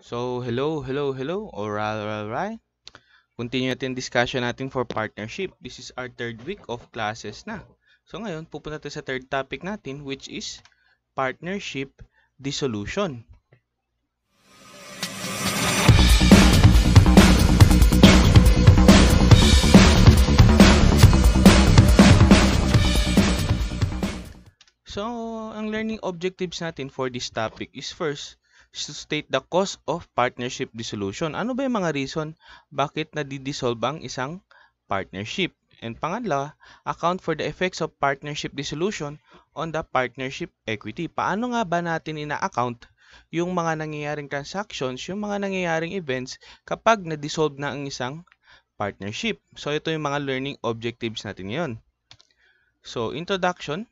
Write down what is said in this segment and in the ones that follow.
So, hello, hello, hello, or right? Continue natin discussion natin for partnership. This is our third week of classes na. So, ngayon, pupunta tayo sa third topic natin, which is partnership dissolution. So, ang learning objectives natin for this topic is first, to state the cause of partnership dissolution. Ano ba yung mga reason bakit nadidisolve ang isang partnership? And pangatla, account for the effects of partnership dissolution on the partnership equity. Paano nga ba natin ina-account yung mga nangyayaring transactions, yung mga nangyayaring events kapag na-dissolve na ang isang partnership? So, ito yung mga learning objectives natin ngayon. So, introduction.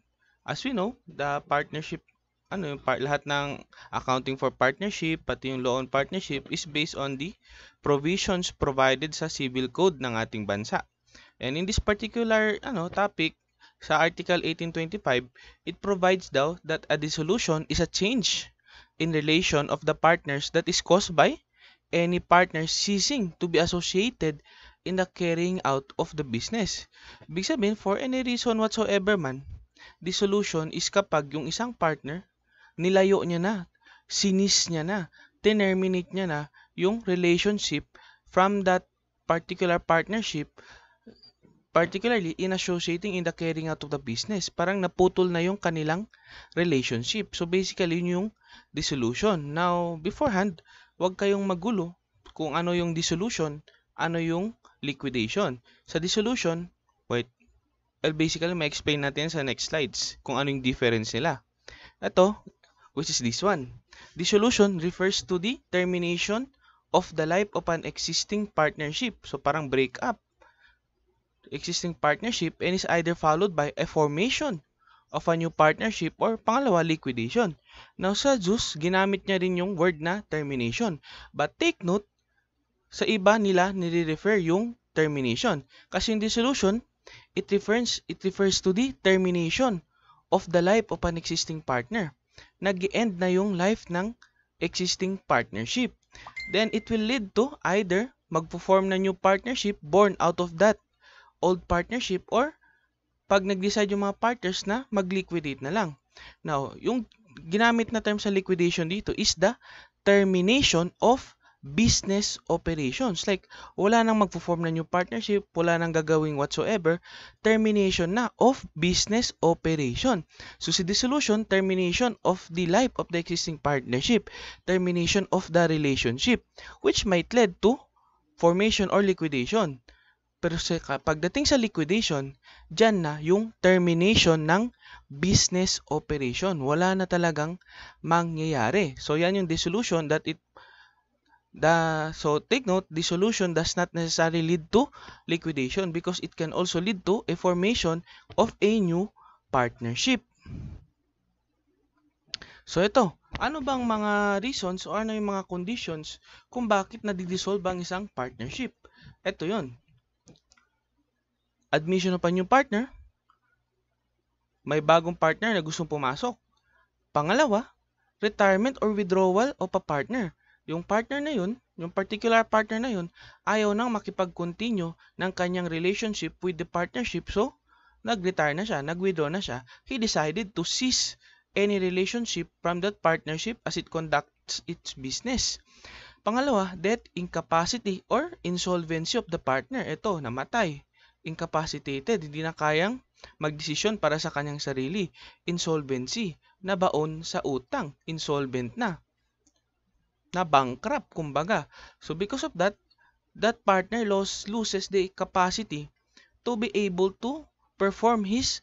As we know, the partnership ano yung part, lahat ng accounting for partnership pati yung loan partnership is based on the provisions provided sa civil code ng ating bansa. And in this particular ano topic sa Article 1825, it provides daw that a dissolution is a change in relation of the partners that is caused by any partner ceasing to be associated in the carrying out of the business. Ibig sabihin, for any reason whatsoever man, dissolution is kapag yung isang partner nilayo niya na, sinis niya na, terminate niya na yung relationship from that particular partnership particularly in associating in the carrying out of the business. Parang naputol na yung kanilang relationship. So basically, yun yung dissolution. Now, beforehand, wag kayong magulo kung ano yung dissolution, ano yung liquidation. Sa dissolution, wait, well, basically, ma-explain natin sa next slides kung ano yung difference nila. Ito, which is this one. Dissolution refers to the termination of the life of an existing partnership. So parang break up. Existing partnership and is either followed by a formation of a new partnership or pangalawa liquidation. Now sa Zeus, ginamit niya rin yung word na termination. But take note, sa iba nila nire-refer yung termination. Kasi yung dissolution, it refers, it refers to the termination of the life of an existing partner nag-end na yung life ng existing partnership. Then it will lead to either magpo-form na new partnership born out of that old partnership or pag nag-decide yung mga partners na mag-liquidate na lang. Now, yung ginamit na term sa liquidation dito is the termination of business operations. Like, wala nang magpo-form na new partnership, wala nang gagawing whatsoever, termination na of business operation. So, si dissolution, termination of the life of the existing partnership, termination of the relationship, which might lead to formation or liquidation. Pero sa, pagdating sa liquidation, dyan na yung termination ng business operation. Wala na talagang mangyayari. So, yan yung dissolution that it The, so take note, dissolution does not necessarily lead to liquidation because it can also lead to a formation of a new partnership. So ito, ano bang mga reasons o ano yung mga conditions kung bakit nadidissolve ang isang partnership? Ito yon. Admission of a new partner. May bagong partner na gustong pumasok. Pangalawa, retirement or withdrawal of a partner yung partner na yun, yung particular partner na yun, ayaw nang makipag-continue ng kanyang relationship with the partnership. So, nag-retire na siya, nag-withdraw na siya. He decided to cease any relationship from that partnership as it conducts its business. Pangalawa, death incapacity or insolvency of the partner. Ito, namatay. Incapacitated, hindi na kayang magdesisyon para sa kanyang sarili. Insolvency, nabaon sa utang. Insolvent na na bankrupt kumbaga. So because of that, that partner lost, loses the capacity to be able to perform his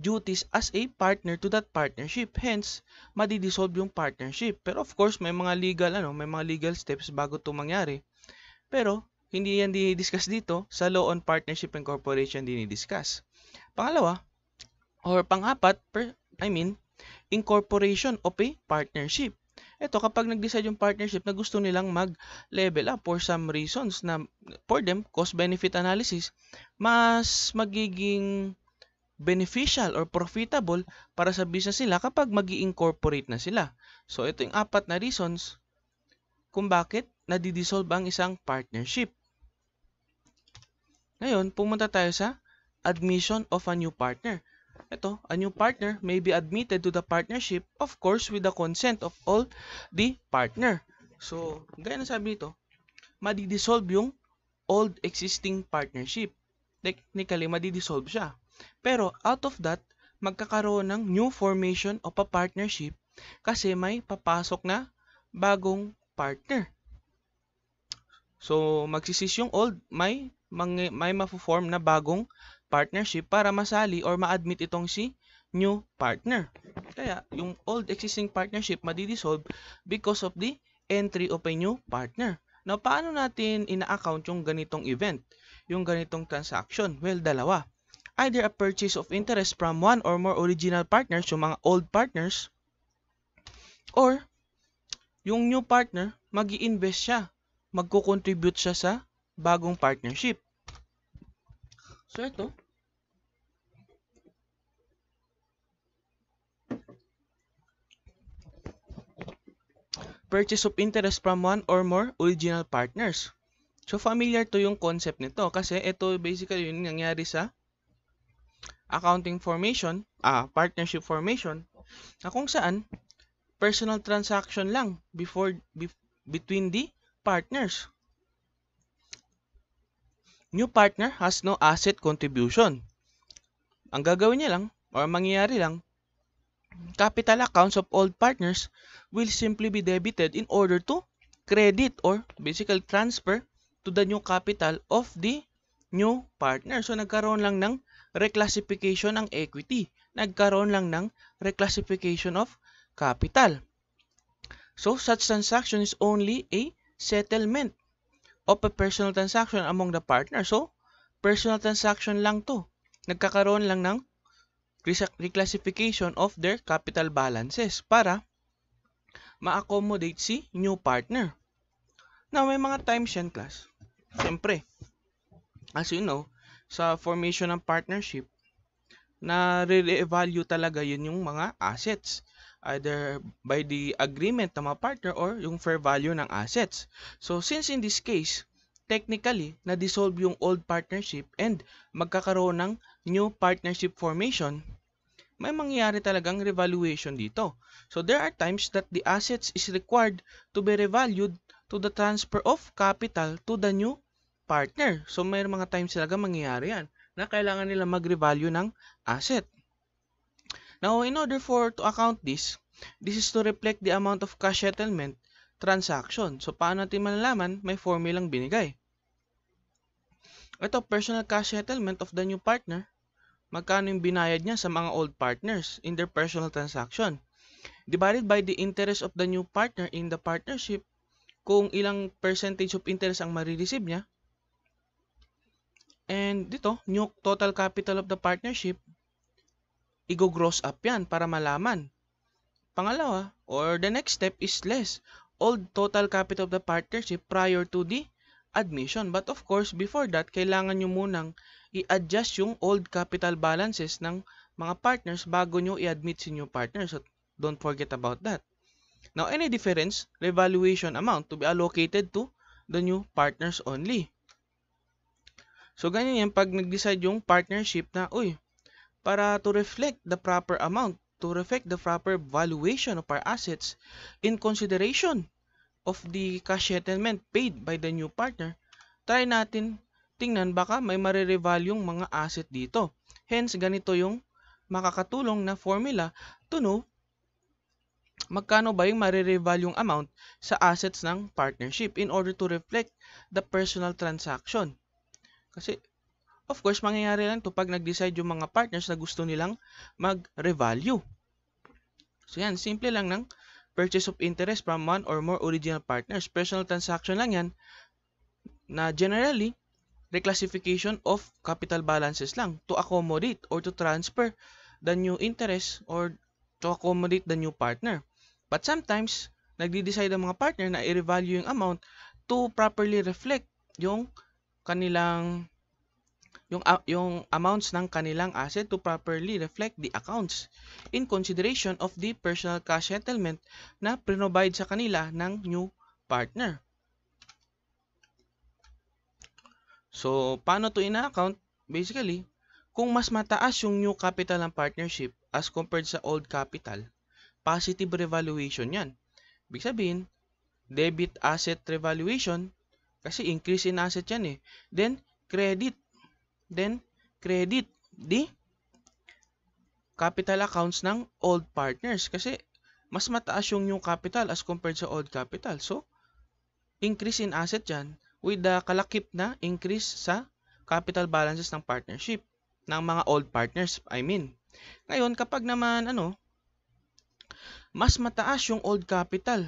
duties as a partner to that partnership. Hence, madidissolve yung partnership. Pero of course, may mga legal ano, may mga legal steps bago 'to mangyari. Pero hindi yan di-discuss dito sa law on partnership and corporation dini-discuss Pangalawa, or pangapat, per, I mean, incorporation of a partnership. Ito, kapag nag-decide yung partnership na gusto nilang mag-level up for some reasons na for them, cost-benefit analysis, mas magiging beneficial or profitable para sa business nila kapag mag incorporate na sila. So, ito yung apat na reasons kung bakit nadidissolve ang isang partnership. Ngayon, pumunta tayo sa admission of a new partner. Ito, a new partner may be admitted to the partnership, of course, with the consent of all the partner. So, gaya na sabi nito, madidissolve yung old existing partnership. Technically, madidissolve siya. Pero, out of that, magkakaroon ng new formation of a partnership kasi may papasok na bagong partner. So, magsisis yung old, may, may, may ma-form na bagong partnership para masali or ma-admit itong si new partner. Kaya yung old existing partnership madidissolve because of the entry of a new partner. Now, paano natin ina-account yung ganitong event? Yung ganitong transaction? Well, dalawa. Either a purchase of interest from one or more original partners, yung mga old partners, or yung new partner, mag invest siya. Magko-contribute siya sa bagong partnership. So, ito, purchase of interest from one or more original partners. So, familiar to yung concept nito kasi ito basically yung nangyari sa accounting formation, ah, partnership formation, na kung saan personal transaction lang before be, between the partners. New partner has no asset contribution. Ang gagawin niya lang or mangyayari lang capital accounts of old partners will simply be debited in order to credit or basically transfer to the new capital of the new partner. So nagkaroon lang ng reclassification ng equity. Nagkaroon lang ng reclassification of capital. So such transaction is only a settlement of a personal transaction among the partner. So personal transaction lang to. Nagkakaroon lang ng reclassification of their capital balances para ma-accommodate si new partner. Now, may mga times yan, class. Siyempre, as you know, sa formation ng partnership, na re-value talaga yun yung mga assets either by the agreement ng mga partner or yung fair value ng assets. So, since in this case, technically, na-dissolve yung old partnership and magkakaroon ng new partnership formation, may mangyayari talagang revaluation dito. So there are times that the assets is required to be revalued to the transfer of capital to the new partner. So may mga times talaga mangyayari yan na kailangan nila mag-revalue ng asset. Now, in order for to account this, this is to reflect the amount of cash settlement transaction. So, paano natin malalaman? May formula lang binigay. Ito, personal cash settlement of the new partner magkano yung binayad niya sa mga old partners in their personal transaction. Divided by the interest of the new partner in the partnership, kung ilang percentage of interest ang marireceive niya. And dito, new total capital of the partnership, i-gross up yan para malaman. Pangalawa, or the next step is less old total capital of the partnership prior to the admission. But of course, before that, kailangan nyo munang i-adjust yung old capital balances ng mga partners bago nyo i-admit si new partners. So, don't forget about that. Now, any difference, revaluation amount to be allocated to the new partners only. So, ganyan yan pag nag-decide yung partnership na, uy, para to reflect the proper amount, to reflect the proper valuation of our assets in consideration of the cash settlement paid by the new partner, try natin tingnan baka may marirevalyong mga asset dito. Hence, ganito yung makakatulong na formula to know magkano ba yung marirevalyong amount sa assets ng partnership in order to reflect the personal transaction. Kasi, of course, mangyayari lang ito pag nag-decide yung mga partners na gusto nilang mag-revalue. So, yan. Simple lang ng purchase of interest from one or more original partners. Personal transaction lang yan na generally reclassification of capital balances lang to accommodate or to transfer the new interest or to accommodate the new partner. But sometimes, nagde-decide ang mga partner na i-revalue yung amount to properly reflect yung kanilang yung uh, yung amounts ng kanilang asset to properly reflect the accounts in consideration of the personal cash settlement na pinrovide sa kanila ng new partner. So, paano to ina-account? Basically, kung mas mataas yung new capital ng partnership as compared sa old capital, positive revaluation yan. Ibig sabihin, debit asset revaluation, kasi increase in asset yan eh. Then, credit. Then, credit. Di, capital accounts ng old partners. Kasi, mas mataas yung new capital as compared sa old capital. So, increase in asset yan with the kalakip na increase sa capital balances ng partnership ng mga old partners, I mean. Ngayon, kapag naman ano, mas mataas yung old capital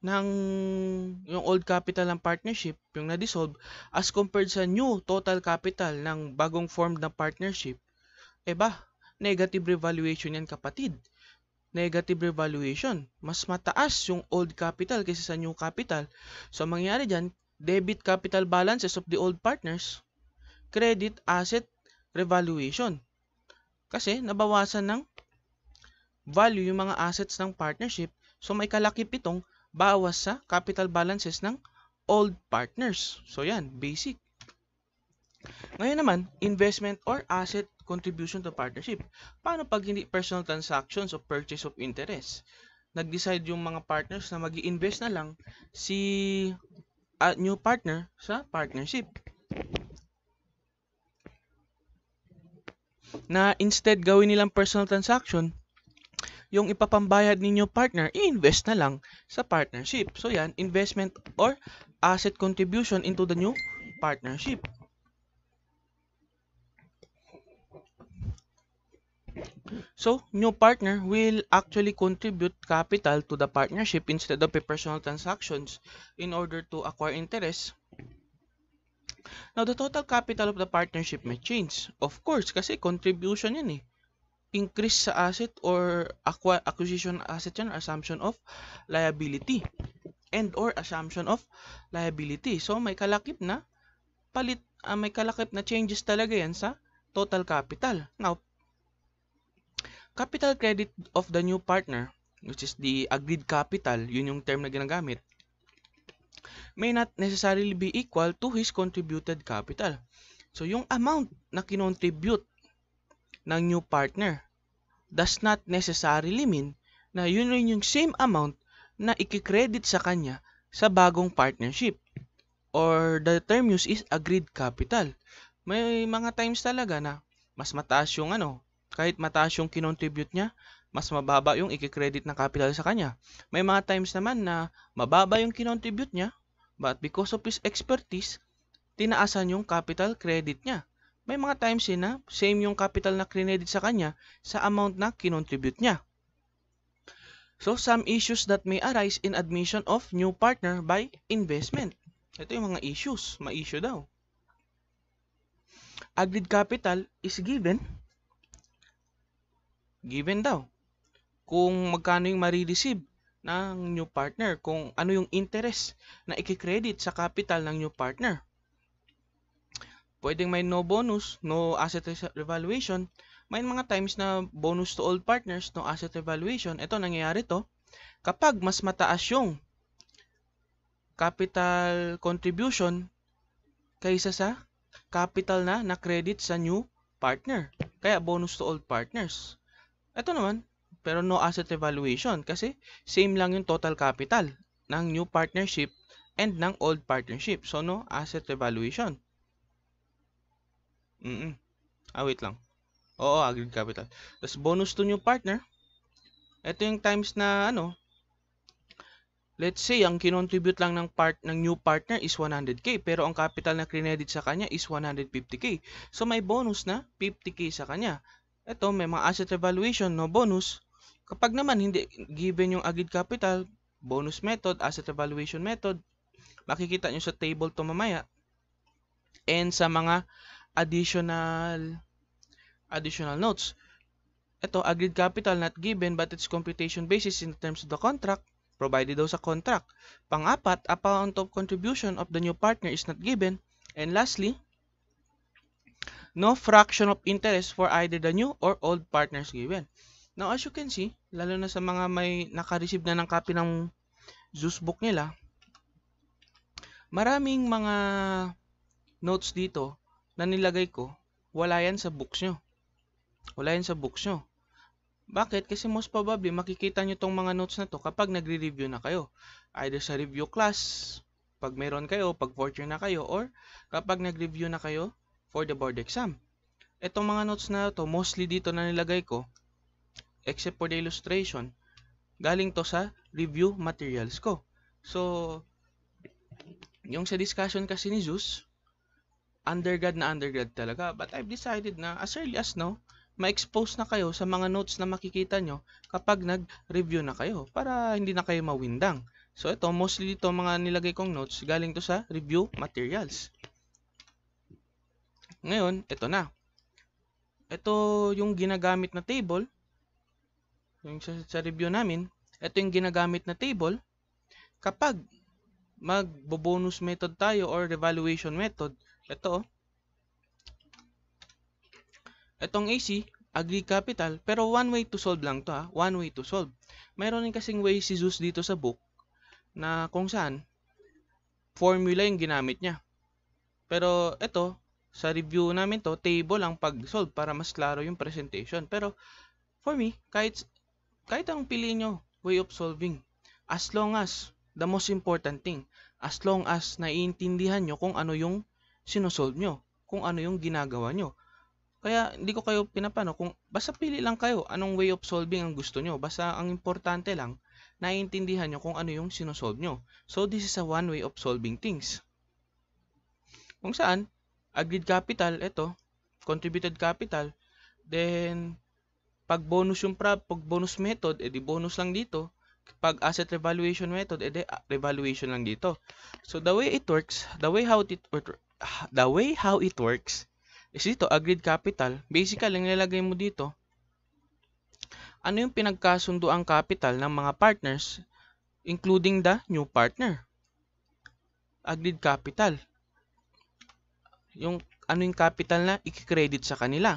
ng yung old capital ng partnership, yung na-dissolve, as compared sa new total capital ng bagong formed na partnership, eh ba, negative revaluation yan kapatid. Negative revaluation. Mas mataas yung old capital kaysa sa new capital. So, mangyari dyan, debit capital balances of the old partners, credit asset revaluation. Kasi nabawasan ng value yung mga assets ng partnership, so may kalakip itong bawas sa capital balances ng old partners. So yan, basic. Ngayon naman, investment or asset contribution to partnership. Paano pag hindi personal transactions o purchase of interest? Nag-decide yung mga partners na mag invest na lang si uh, new partner sa partnership. Na instead gawin nilang personal transaction, yung ipapambayad ninyo partner, i-invest na lang sa partnership. So yan, investment or asset contribution into the new partnership. So, new partner will actually contribute capital to the partnership instead of personal transactions in order to acquire interest. Now, the total capital of the partnership may change. Of course, kasi contribution yan eh. Increase sa asset or acquisition asset yan, assumption of liability and or assumption of liability. So, may kalakip na palit, uh, may kalakip na changes talaga yan sa total capital. Now, Capital credit of the new partner, which is the agreed capital, yun yung term na ginagamit, may not necessarily be equal to his contributed capital. So, yung amount na kinontribute ng new partner does not necessarily mean na yun rin yung same amount na ikikredit sa kanya sa bagong partnership. Or the term used is agreed capital. May mga times talaga na mas mataas yung ano, kahit mataas yung kinontribute niya, mas mababa yung ikikredit ng capital sa kanya. May mga times naman na mababa yung kinontribute niya, but because of his expertise, tinaasan yung capital credit niya. May mga times din na same yung capital na credit sa kanya sa amount na kinontribute niya. So, some issues that may arise in admission of new partner by investment. Ito yung mga issues, ma-issue daw. Agreed capital is given given daw kung magkano yung marireceive ng new partner, kung ano yung interest na ikikredit sa capital ng new partner. Pwedeng may no bonus, no asset revaluation. May mga times na bonus to all partners, no asset revaluation. Ito, nangyayari to kapag mas mataas yung capital contribution kaysa sa capital na na-credit sa new partner. Kaya bonus to all partners. Ito naman, pero no asset revaluation kasi same lang yung total capital ng new partnership and ng old partnership. So no asset revaluation. Mm, -mm. Ah, wait lang. Oo, agreed capital. Tapos bonus to new partner. Ito yung times na ano, Let's say ang kinontribute lang ng part ng new partner is 100k pero ang capital na credit sa kanya is 150k. So may bonus na 50k sa kanya. Ito, may mga asset revaluation, no bonus. Kapag naman hindi given yung agid capital, bonus method, asset revaluation method, makikita nyo sa table to mamaya. And sa mga additional additional notes. Ito, agreed capital not given but its computation basis in terms of the contract provided daw sa contract. Pangapat, apat amount of contribution of the new partner is not given. And lastly, no fraction of interest for either the new or old partners given. Now, as you can see, lalo na sa mga may nakareceive na ng copy ng Zeus book nila, maraming mga notes dito na nilagay ko, wala yan sa books nyo. Wala yan sa books nyo. Bakit? Kasi most probably, makikita nyo tong mga notes na to kapag nagre-review na kayo. Either sa review class, pag meron kayo, pag fortune na kayo, or kapag nag-review na kayo for the board exam. Itong mga notes na to, mostly dito na nilagay ko, except for the illustration, galing to sa review materials ko. So, yung sa discussion kasi ni Zeus, undergrad na undergrad talaga. But I've decided na as early as no, ma-expose na kayo sa mga notes na makikita nyo kapag nag-review na kayo para hindi na kayo mawindang. So ito, mostly ito mga nilagay kong notes galing to sa review materials. Ngayon, ito na. Ito yung ginagamit na table. Yung sa, sa review namin, ito yung ginagamit na table. Kapag magbo-bonus method tayo or revaluation method, ito. Itong oh. AC, agri capital, pero one way to solve lang to ha. Ah. One way to solve. Mayroon din kasing way si Zeus dito sa book na kung saan formula yung ginamit niya. Pero ito, sa review namin to, table ang pag-solve para mas klaro yung presentation. Pero, for me, kahit, kahit anong piliin nyo, way of solving, as long as, the most important thing, as long as naiintindihan nyo kung ano yung sinosolve nyo, kung ano yung ginagawa nyo. Kaya, hindi ko kayo pinapano, kung, basta pili lang kayo, anong way of solving ang gusto nyo. Basta, ang importante lang, naiintindihan nyo kung ano yung sinosolve nyo. So, this is a one way of solving things. Kung saan, agreed capital, ito, contributed capital. Then, pag bonus yung prop, pag bonus method, edi bonus lang dito. Pag asset revaluation method, edi ah, revaluation lang dito. So, the way it works, the way how it, the way how it works, is dito, agreed capital. Basically, ang nilalagay mo dito, ano yung pinagkasundo ang capital ng mga partners, including the new partner. Agreed capital. Yung ano yung capital na i-credit sa kanila.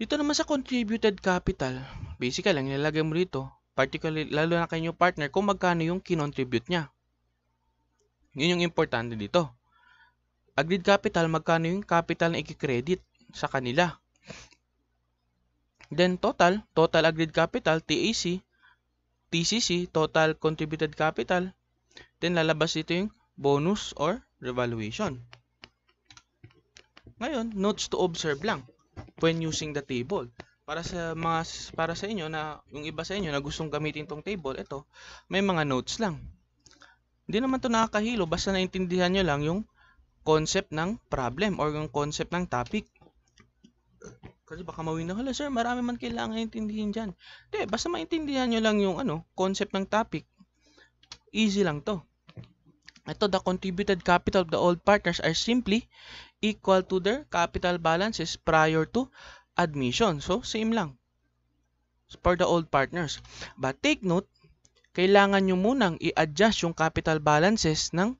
Dito naman sa contributed capital, basically lang nilalagay mo dito, particularly lalo na kay new partner kung magkano yung kinontribute niya. Yun yung importante dito. Agreed capital, magkano yung capital na i-credit sa kanila. Then total, total agreed capital, TAC, TCC, total contributed capital. Then lalabas dito yung bonus or revaluation. Ngayon, notes to observe lang when using the table. Para sa mga para sa inyo na yung iba sa inyo na gustong gamitin tong table, ito, may mga notes lang. Hindi naman to nakakahilo basta naintindihan niyo lang yung concept ng problem or yung concept ng topic. Kasi baka mawin na, hala sir, marami man kailangan intindihin dyan. Hindi, basta maintindihan nyo lang yung ano, concept ng topic. Easy lang to. Ito, the contributed capital of the old partners are simply equal to their capital balances prior to admission. So, same lang for the old partners. But take note, kailangan nyo munang i-adjust yung capital balances ng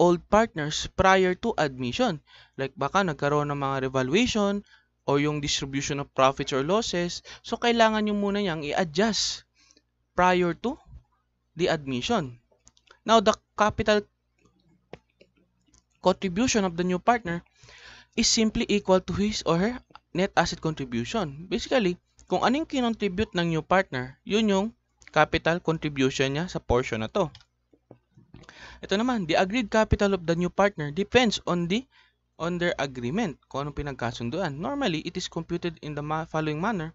old partners prior to admission. Like baka nagkaroon ng mga revaluation or yung distribution of profits or losses. So, kailangan nyo muna niyang i-adjust prior to the admission. Now, the capital contribution of the new partner is simply equal to his or her net asset contribution. Basically, kung anong kinontribute ng new partner, yun yung capital contribution niya sa portion na to. Ito naman, the agreed capital of the new partner depends on the on their agreement, kung anong pinagkasunduan. Normally, it is computed in the following manner.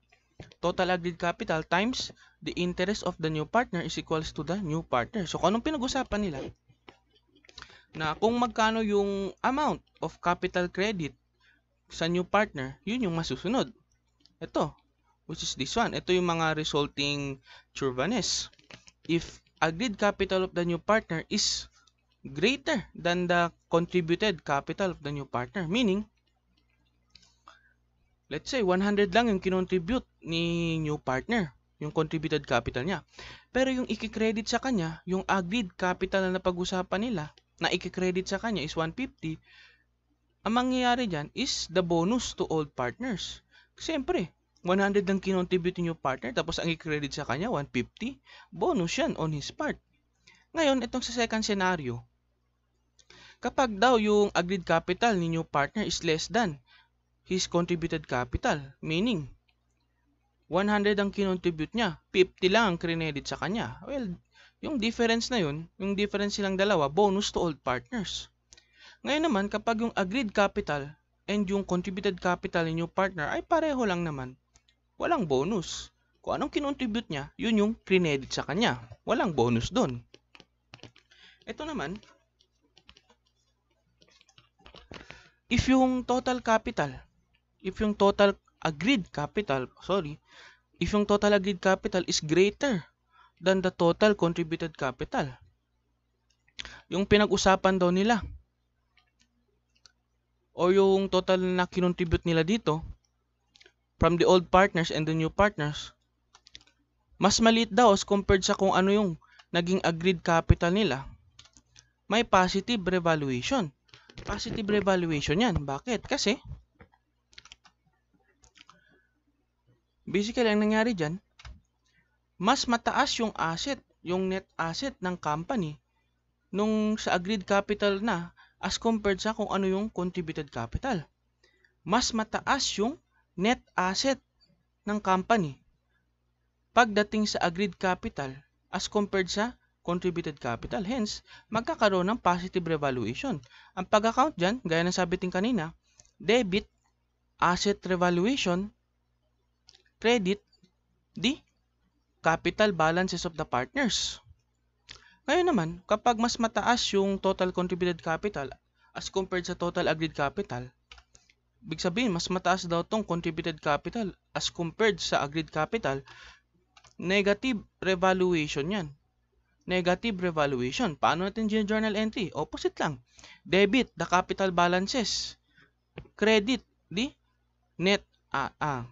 Total agreed capital times the interest of the new partner is equals to the new partner. So, kung anong pinag-usapan nila, na kung magkano yung amount of capital credit sa new partner, yun yung masusunod. Ito, which is this one. Ito yung mga resulting churvanes. If agreed capital of the new partner is greater than the contributed capital of the new partner. Meaning, let's say 100 lang yung kinontribute ni new partner, yung contributed capital niya. Pero yung ikikredit sa kanya, yung agreed capital na napag-usapan nila, na i-credit sa kanya is 150, ang mangyayari dyan is the bonus to all partners. Siyempre, 100 lang kinontribute niyo partner tapos ang i-credit sa kanya 150 bonus yan on his part ngayon itong sa second scenario kapag daw yung agreed capital ni new partner is less than his contributed capital meaning 100 ang kinontribute niya 50 lang ang credit sa kanya well yung difference na yun, yung difference silang dalawa, bonus to old partners. Ngayon naman, kapag yung agreed capital and yung contributed capital ni new partner ay pareho lang naman, walang bonus. Kung anong kinontribute niya, yun yung credit sa kanya. Walang bonus doon. Ito naman, if yung total capital, if yung total agreed capital, sorry, if yung total agreed capital is greater than the total contributed capital. Yung pinag-usapan daw nila o yung total na kinontribute nila dito from the old partners and the new partners mas maliit daw as compared sa kung ano yung naging agreed capital nila may positive revaluation positive revaluation yan bakit kasi basically ang nangyari dyan mas mataas yung asset, yung net asset ng company nung sa agreed capital na as compared sa kung ano yung contributed capital. Mas mataas yung net asset ng company pagdating sa agreed capital as compared sa contributed capital. Hence, magkakaroon ng positive revaluation. Ang pag-account dyan, gaya ng sabi ting kanina, debit, asset revaluation, credit, D, capital balances of the partners. Ngayon naman, kapag mas mataas yung total contributed capital as compared sa total agreed capital, big sabihin, mas mataas daw tong contributed capital as compared sa agreed capital, negative revaluation yan. Negative revaluation. Paano natin journal entry? Opposite lang. Debit, the capital balances. Credit, di? Net, ah, ah.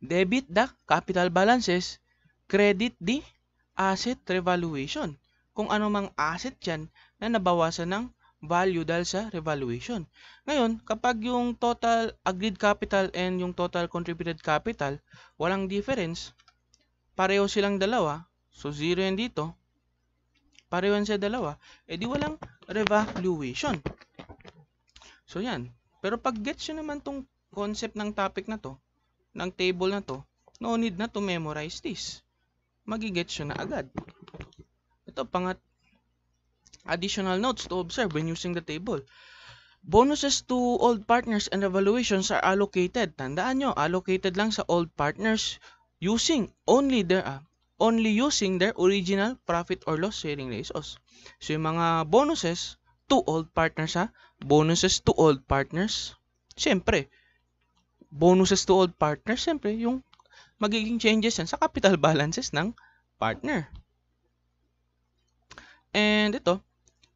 Debit, the capital balances. Credit D. Asset revaluation. Kung ano mang asset yan na nabawasan ng value dahil sa revaluation. Ngayon, kapag yung total agreed capital and yung total contributed capital, walang difference, pareho silang dalawa, so zero yan dito, pareho yan sa dalawa, edi walang revaluation. So yan. Pero pag gets nyo naman tong concept ng topic na to, ng table na to, no need na to memorize this magigets nyo na agad. Ito, pangat, additional notes to observe when using the table. Bonuses to old partners and evaluations are allocated. Tandaan nyo, allocated lang sa old partners using only their uh, only using their original profit or loss sharing ratios. So yung mga bonuses to old partners ha, ah, bonuses to old partners. Siyempre, bonuses to old partners, siyempre yung magiging changes yan sa capital balances ng partner. And ito,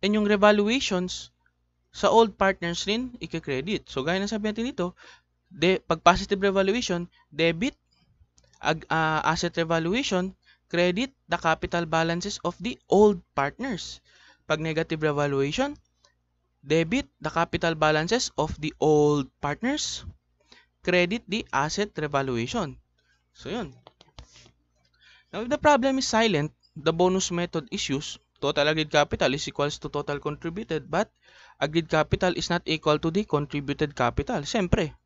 and yung revaluations sa old partners rin i-credit. So gaya na sabi natin dito, de, pag positive revaluation, debit, ag, uh, asset revaluation, credit the capital balances of the old partners. Pag negative revaluation, debit the capital balances of the old partners, credit the asset revaluation. So, yun. Now, if the problem is silent, the bonus method is used. Total agreed capital is equals to total contributed but agreed capital is not equal to the contributed capital. Siyempre,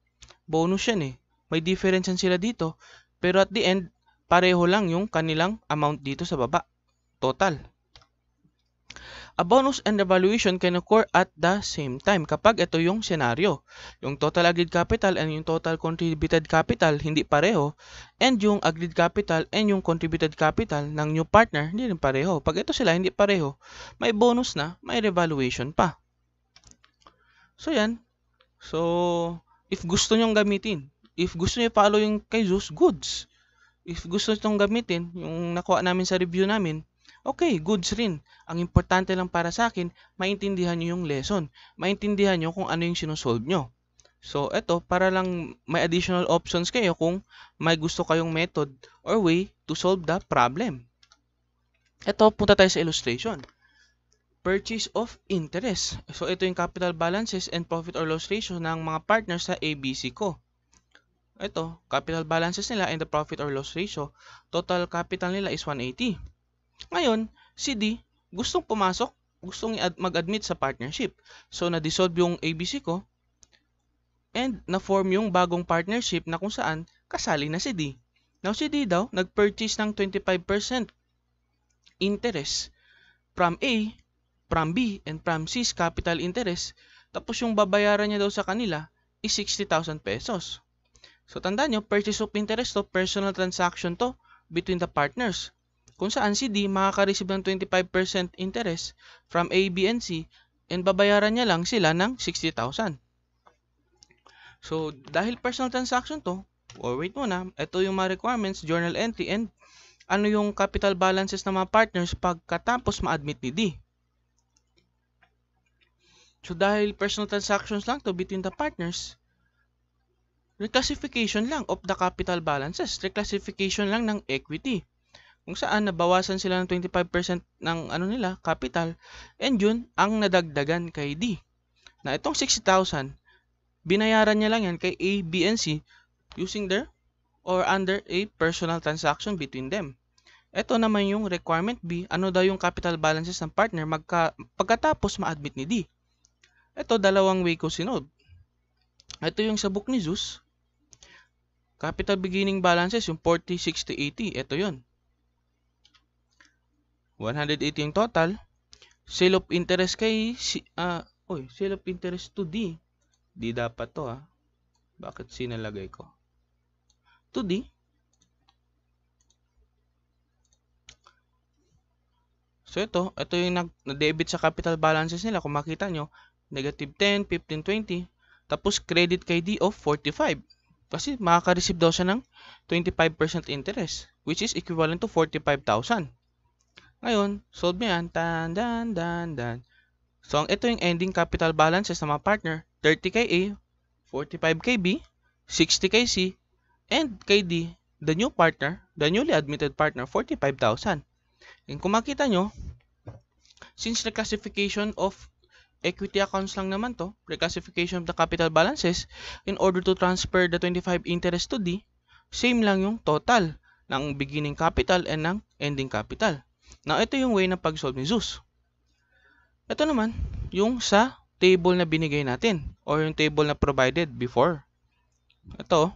bonus yan eh. May difference yan sila dito. Pero at the end, pareho lang yung kanilang amount dito sa baba. Total. A bonus and a can occur at the same time kapag ito yung scenario. Yung total agreed capital and yung total contributed capital hindi pareho and yung agreed capital and yung contributed capital ng new partner hindi rin pareho. Pag ito sila hindi pareho, may bonus na, may revaluation pa. So yan. So if gusto nyong gamitin, if gusto niyo follow yung kay Zeus, goods. If gusto nyo gamitin, yung nakuha namin sa review namin, Okay, goods rin. Ang importante lang para sa akin, maintindihan nyo yung lesson. Maintindihan nyo kung ano yung sinusolve nyo. So, eto, para lang may additional options kayo kung may gusto kayong method or way to solve the problem. Eto, punta tayo sa illustration. Purchase of interest. So, ito yung capital balances and profit or loss ratio ng mga partners sa ABC ko ito, capital balances nila and the profit or loss ratio, total capital nila is 180. Ngayon, si D, gustong pumasok, gustong mag-admit sa partnership. So, na-dissolve yung ABC ko and na-form yung bagong partnership na kung saan kasali na si D. Now, si D daw, nag-purchase ng 25% interest from A, from B, and from C's capital interest. Tapos yung babayaran niya daw sa kanila is 60,000 pesos. So, tandaan nyo, purchase of interest to, personal transaction to between the partners kung saan si D makaka-receive ng 25% interest from A, B, and C and babayaran niya lang sila ng 60,000. So, dahil personal transaction to, or oh, wait muna, ito yung mga requirements, journal entry, and ano yung capital balances ng mga partners pagkatapos ma-admit ni D. So, dahil personal transactions lang to between the partners, reclassification lang of the capital balances, reclassification lang ng equity kung saan nabawasan sila ng 25% ng ano nila, capital. And yun ang nadagdagan kay D. Na itong 60,000, binayaran niya lang yan kay A, B, and C using their or under a personal transaction between them. Ito naman yung requirement B, ano daw yung capital balances ng partner magka, pagkatapos ma-admit ni D. Ito dalawang way ko sinod. Ito yung sa book ni Zeus. Capital beginning balances, yung 40, 60, 80. Ito yun. 118 yung total. Sale of interest kay si uh, oy, sale of interest to D. Di dapat to ah. Bakit sinalagay ko? To D. So ito, ito yung nag-debit sa capital balances nila. Kung makita nyo, negative 10, 15, 20. Tapos credit kay D of 45. Kasi makaka-receive daw siya ng 25% interest, which is equivalent to 45,000. Ngayon, solve mo yan. Tan, dan, dan, dan. So, ito yung ending capital balances ng mga partner. 30 kay A, 45 kay B, 60 kay C, and kay D, the new partner, the newly admitted partner, 45,000. And kung makita nyo, since reclassification of equity accounts lang naman to, reclassification of the capital balances, in order to transfer the 25 interest to D, same lang yung total ng beginning capital and ng ending capital. Now, ito yung way ng pag-solve ni Zeus. Ito naman, yung sa table na binigay natin or yung table na provided before. Ito.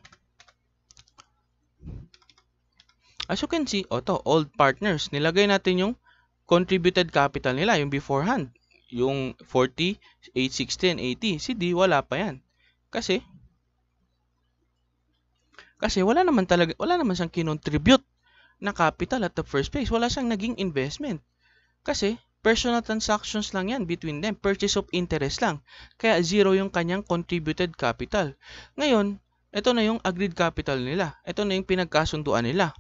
As you can see, oh, to, old partners. Nilagay natin yung contributed capital nila, yung beforehand. Yung 40, 8, 16, 80. Si D, wala pa yan. Kasi, kasi wala naman talaga, wala naman siyang kinontribute na capital at the first place. Wala siyang naging investment. Kasi personal transactions lang yan between them. Purchase of interest lang. Kaya zero yung kanyang contributed capital. Ngayon, ito na yung agreed capital nila. Ito na yung pinagkasunduan nila.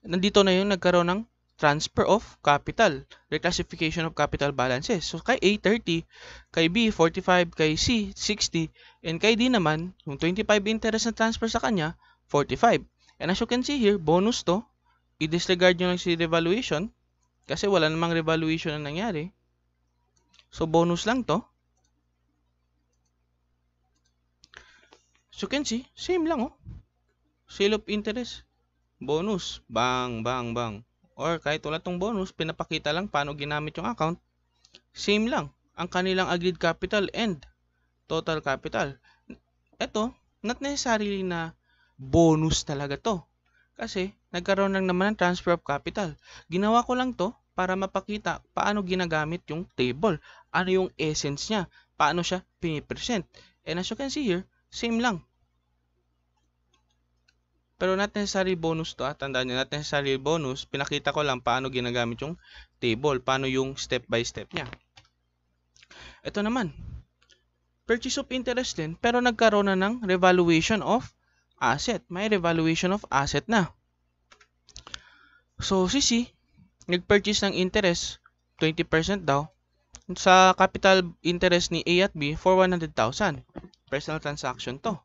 Nandito na yung nagkaroon ng transfer of capital, reclassification of capital balances. So, kay A, 30, kay B, 45, kay C, 60, and kay D naman, yung 25 interest na transfer sa kanya, 45. And as you can see here, bonus to, i-disregard nyo lang si revaluation kasi wala namang revaluation na nangyari. So, bonus lang to. So, you can see, same lang oh. Sale of interest, bonus, bang, bang, bang. Or kahit wala tong bonus, pinapakita lang paano ginamit yung account. Same lang, ang kanilang agreed capital and total capital. Ito, not necessarily na bonus talaga to. Kasi nagkaroon lang naman ng transfer of capital. Ginawa ko lang to para mapakita paano ginagamit yung table. Ano yung essence niya. Paano siya pinipresent. And as you can see here, same lang. Pero not necessary bonus to. At ah. tandaan nyo, not necessary bonus. Pinakita ko lang paano ginagamit yung table. Paano yung step by step niya. Ito naman. Purchase of interest din. Pero nagkaroon na ng revaluation of asset. May revaluation of asset na. So, si C, nag-purchase ng interest, 20% daw, sa capital interest ni A at B for 100,000. Personal transaction to.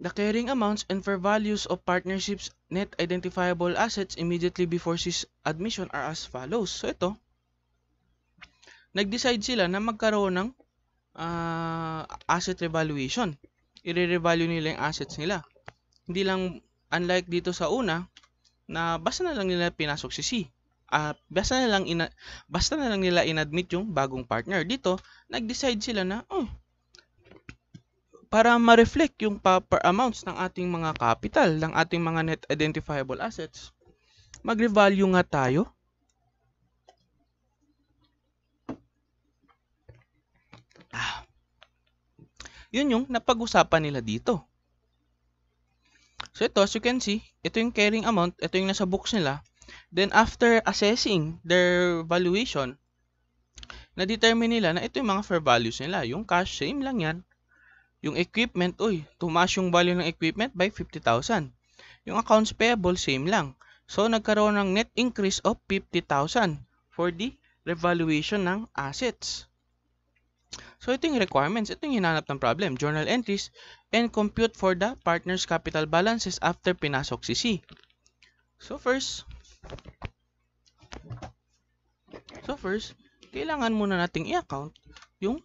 The carrying amounts and fair values of partnerships net identifiable assets immediately before C's admission are as follows. So, ito, nag-decide sila na magkaroon ng uh, asset revaluation i-revalue nila yung assets nila. Hindi lang, unlike dito sa una, na basta na lang nila pinasok si C. Uh, basta na lang ina, basta na lang nila inadmit yung bagong partner. Dito, nag-decide sila na, oh, para ma-reflect yung proper amounts ng ating mga capital, ng ating mga net identifiable assets, mag-revalue nga tayo Ah, yun yung napag-usapan nila dito. So ito, as you can see, ito yung carrying amount, ito yung nasa books nila. Then after assessing their valuation, na-determine nila na ito yung mga fair values nila. Yung cash, same lang yan. Yung equipment, uy, tumaas yung value ng equipment by 50,000. Yung accounts payable, same lang. So, nagkaroon ng net increase of 50,000 for the revaluation ng assets. So ito yung requirements, ito yung hinanap ng problem, journal entries, and compute for the partner's capital balances after pinasok si C. So first, so first, kailangan muna nating i-account yung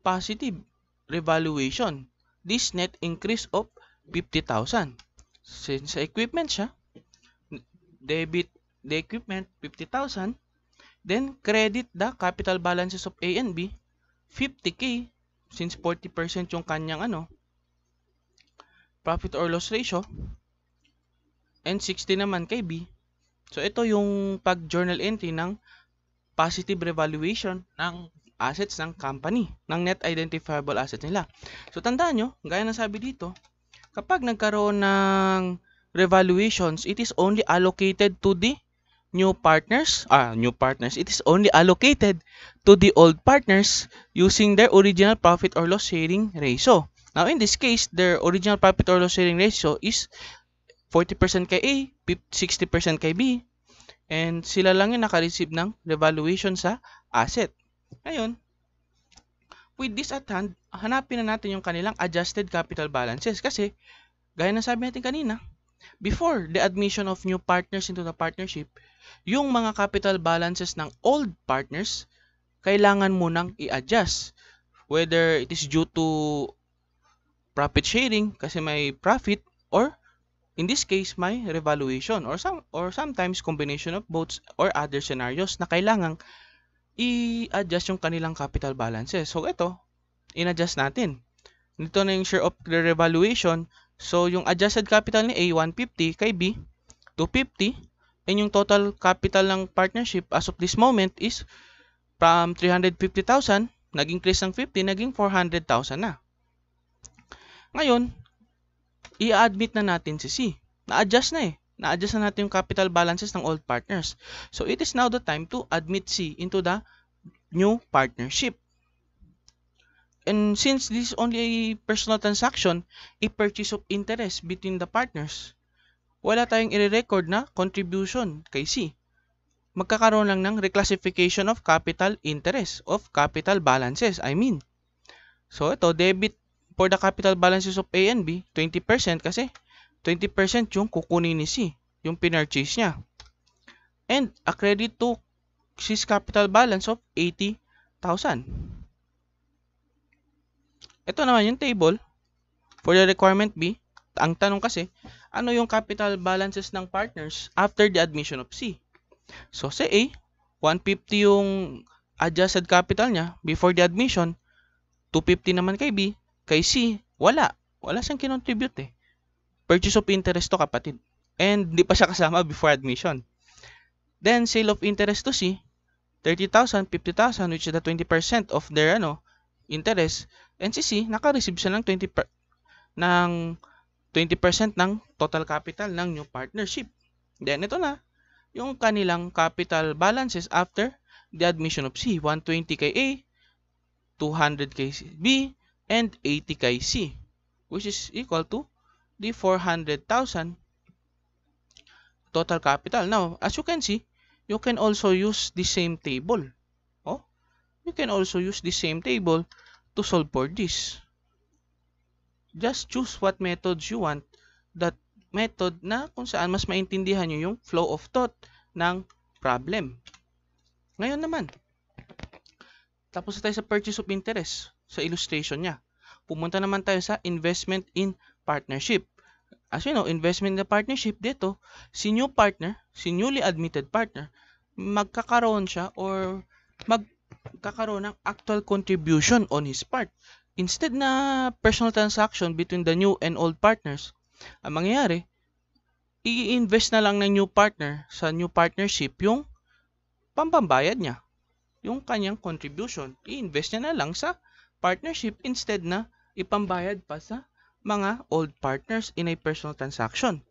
positive revaluation. This net increase of 50,000. Since sa equipment siya, debit the equipment 50,000, then credit the capital balances of A and B 50k since 40% yung kanyang ano profit or loss ratio and 60 naman kay B. So ito yung pag journal entry ng positive revaluation ng assets ng company, ng net identifiable assets nila. So tandaan nyo, gaya ng sabi dito, kapag nagkaroon ng revaluations, it is only allocated to the new partners, ah, new partners, it is only allocated to the old partners using their original profit or loss sharing ratio. Now, in this case, their original profit or loss sharing ratio is 40% kay A, 60% kay B, and sila lang yung naka-receive ng revaluation sa asset. Ngayon, with this at hand, hanapin na natin yung kanilang adjusted capital balances kasi gaya ng sabi natin kanina, before the admission of new partners into the partnership, yung mga capital balances ng old partners, kailangan mo nang i-adjust. Whether it is due to profit sharing kasi may profit or in this case may revaluation or some or sometimes combination of both or other scenarios na kailangan i-adjust yung kanilang capital balances. So ito, in-adjust natin. Dito na yung share of the revaluation. So yung adjusted capital ni A 150 kay B 250 and yung total capital ng partnership as of this moment is from 350,000, naging increase ng 50, naging 400,000 na. Ngayon, i-admit na natin si C. Na-adjust na eh. Na-adjust na natin yung capital balances ng old partners. So, it is now the time to admit C into the new partnership. And since this is only a personal transaction, a purchase of interest between the partners wala tayong i-record na contribution kay C. Magkakaroon lang ng reclassification of capital interest of capital balances, I mean. So ito, debit for the capital balances of A and B, 20% kasi 20% yung kukunin ni C, yung pinurchase niya. And a credit to C's capital balance of 80,000. Ito naman yung table for the requirement B, ang tanong kasi, ano yung capital balances ng partners after the admission of C? So sa A, 150 yung adjusted capital niya before the admission, 250 naman kay B, kay C, wala. Wala siyang kinontribute eh. Purchase of interest to kapatid. And di pa siya kasama before admission. Then sale of interest to C, 30,000, 50,000 which is the 20% of their ano interest. And si C naka-receive siya ng 20 ng 20% ng total capital ng new partnership. Then ito na, yung kanilang capital balances after the admission of C, 120 kay A, 200 kay B, and 80 kay C, which is equal to the 400,000 total capital. Now, as you can see, you can also use the same table. Oh, you can also use the same table to solve for this just choose what methods you want that method na kung saan mas maintindihan nyo yung flow of thought ng problem. Ngayon naman, tapos tayo sa purchase of interest sa illustration niya. Pumunta naman tayo sa investment in partnership. As you know, investment in the partnership dito, si new partner, si newly admitted partner, magkakaroon siya or magkakaroon ng actual contribution on his part. Instead na personal transaction between the new and old partners, ang mangyayari, i-invest na lang ng new partner sa new partnership yung pampambayad niya. Yung kanyang contribution, i-invest niya na lang sa partnership instead na ipambayad pa sa mga old partners in a personal transaction.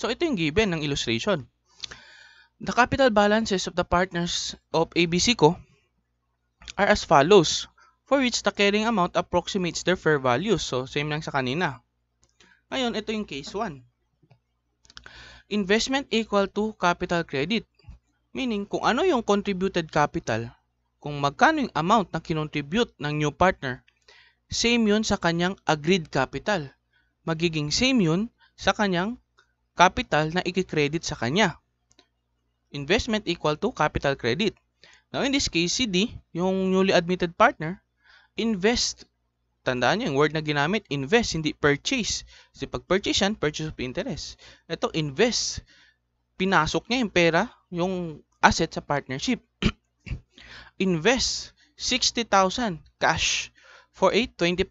So, ito yung given ng illustration. The capital balances of the partners of ABC Co are as follows, for which the carrying amount approximates their fair value. So, same lang sa kanina. Ngayon, ito yung case 1. Investment equal to capital credit. Meaning, kung ano yung contributed capital, kung magkano yung amount na kinontribute ng new partner, same yun sa kanyang agreed capital. Magiging same yun sa kanyang capital na ikikredit sa kanya investment equal to capital credit. Now, in this case, si D, yung newly admitted partner, invest. Tandaan nyo, yung word na ginamit, invest, hindi purchase. Kasi pag purchase yan, purchase of interest. Ito, invest. Pinasok niya yung pera, yung asset sa partnership. invest, 60,000 cash for a 25%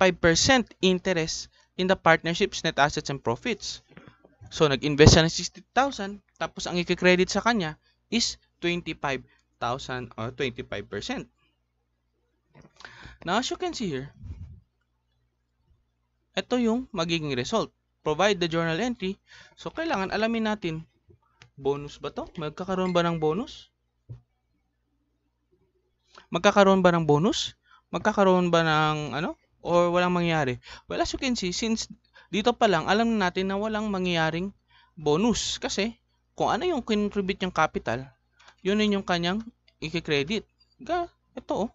interest in the partnership's net assets and profits. So, nag-invest siya ng 60,000 tapos ang i-credit sa kanya is 25,000 or 25%. Now, as you can see here, ito yung magiging result. Provide the journal entry. So, kailangan alamin natin, bonus ba to? Magkakaroon ba ng bonus? Magkakaroon ba ng bonus? Magkakaroon ba ng ano? Or walang mangyayari? Well, as you can see, since dito pa lang, alam natin na walang mangyayaring bonus. Kasi, kung ano yung contribute yung capital, yun yun yung kanyang i-credit. Ga, ito oh.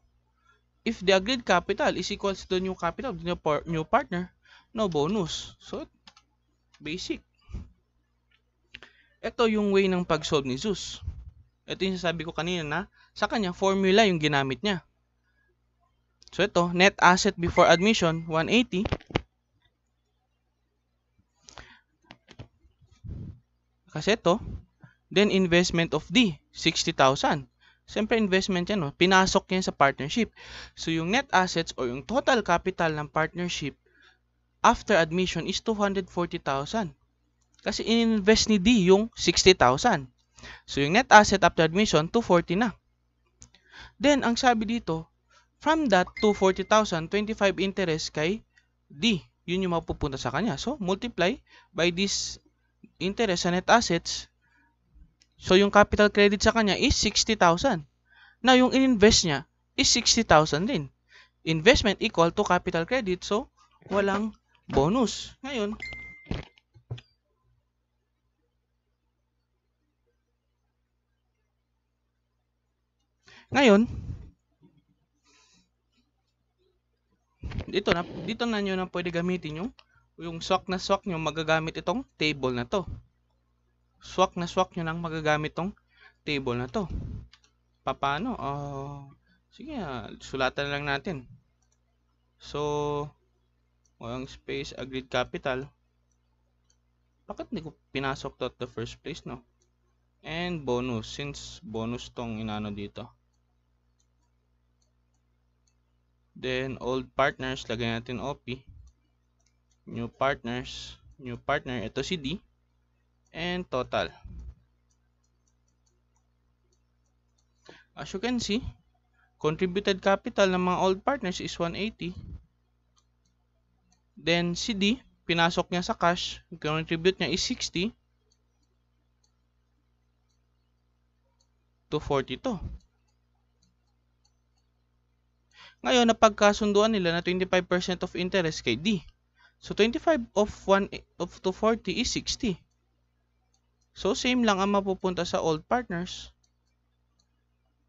If the agreed capital is equals to new capital of the new, par new partner, no bonus. So, basic. Ito yung way ng pag-solve ni Zeus. Ito yung sasabi ko kanina na sa kanya, formula yung ginamit niya. So, ito, net asset before admission, 180. Kasi ito. Then, investment of D, 60,000. Siyempre, investment yan. No? Pinasok yan sa partnership. So, yung net assets or yung total capital ng partnership after admission is 240,000. Kasi in-invest ni D yung 60,000. So, yung net asset after admission, 240 na. Then, ang sabi dito, from that 240,000, 25 interest kay D. Yun yung mapupunta sa kanya. So, multiply by this interest sa net assets, so yung capital credit sa kanya is 60,000. Now, yung in-invest niya is 60,000 din. Investment equal to capital credit, so walang bonus. Ngayon, Ngayon, dito na dito na niyo na pwede gamitin yung yung swak na swak nyo magagamit itong table na to. Swak na swak nyo nang magagamit tong table na to. Paano? Uh, ah, sige, uh, sulatan lang natin. So, walang space, agreed capital. Bakit hindi ko pinasok to at the first place, no? And bonus, since bonus tong inano dito. Then, old partners, lagay natin OP new partners, new partner, ito si D, and total. As you can see, contributed capital ng mga old partners is 180. Then si D, pinasok niya sa cash, contribute niya is 60 to 42. Ngayon, napagkasunduan nila na 25% of interest kay D. So 25 of 1 of 240 is 60. So same lang ang mapupunta sa old partners.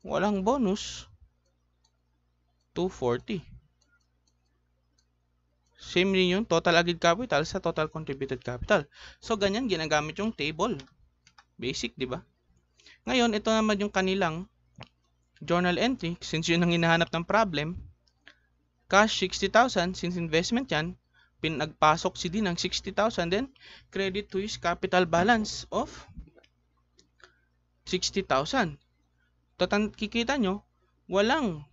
Walang bonus. 240. Same rin yung total agreed capital sa total contributed capital. So ganyan ginagamit yung table. Basic, di ba? Ngayon, ito naman yung kanilang journal entry since yun ang hinahanap ng problem. Cash 60,000 since investment yan, pinagpasok si din ng 60,000 then credit to his capital balance of 60,000. Tatan kikita nyo, walang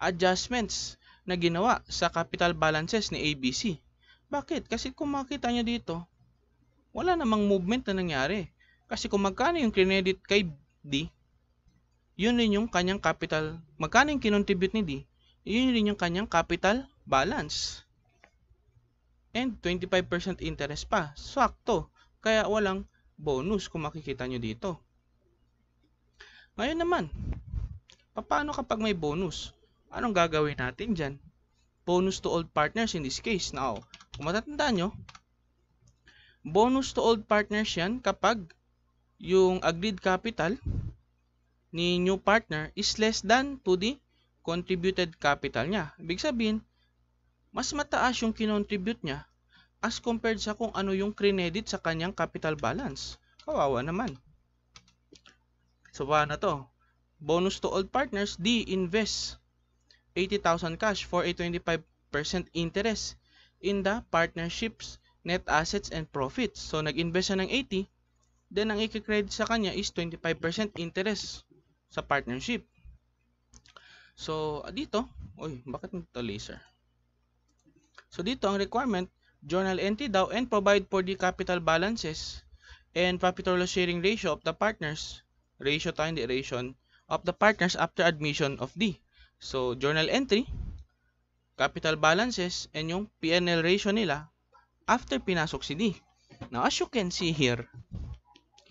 adjustments na ginawa sa capital balances ni ABC. Bakit? Kasi kung makita nyo dito, wala namang movement na nangyari. Kasi kung magkano yung credit kay D, yun rin yung kanyang capital, magkano yung kinontribute ni D, yun rin yung kanyang capital balance and 25% interest pa. Sakto. Kaya walang bonus kung makikita nyo dito. Ngayon naman, paano kapag may bonus? Anong gagawin natin dyan? Bonus to old partners in this case. Now, kung matatandaan nyo, bonus to old partners yan kapag yung agreed capital ni new partner is less than to the contributed capital niya. Ibig sabihin, mas mataas yung kinontribute niya as compared sa kung ano yung credit sa kanyang capital balance. Kawawa naman. So, paano to? Bonus to old partners, D, invest 80,000 cash for a 25% interest in the partnership's net assets and profits. So, nag-invest siya ng 80, then ang i-credit sa kanya is 25% interest sa partnership. So, dito, oy, bakit nito laser? So dito ang requirement, journal entry daw and provide for the capital balances and profit or loss sharing ratio of the partners. Ratio tayo, hindi ratio of the partners after admission of D. So journal entry, capital balances, and yung PNL ratio nila after pinasok si D. Now as you can see here,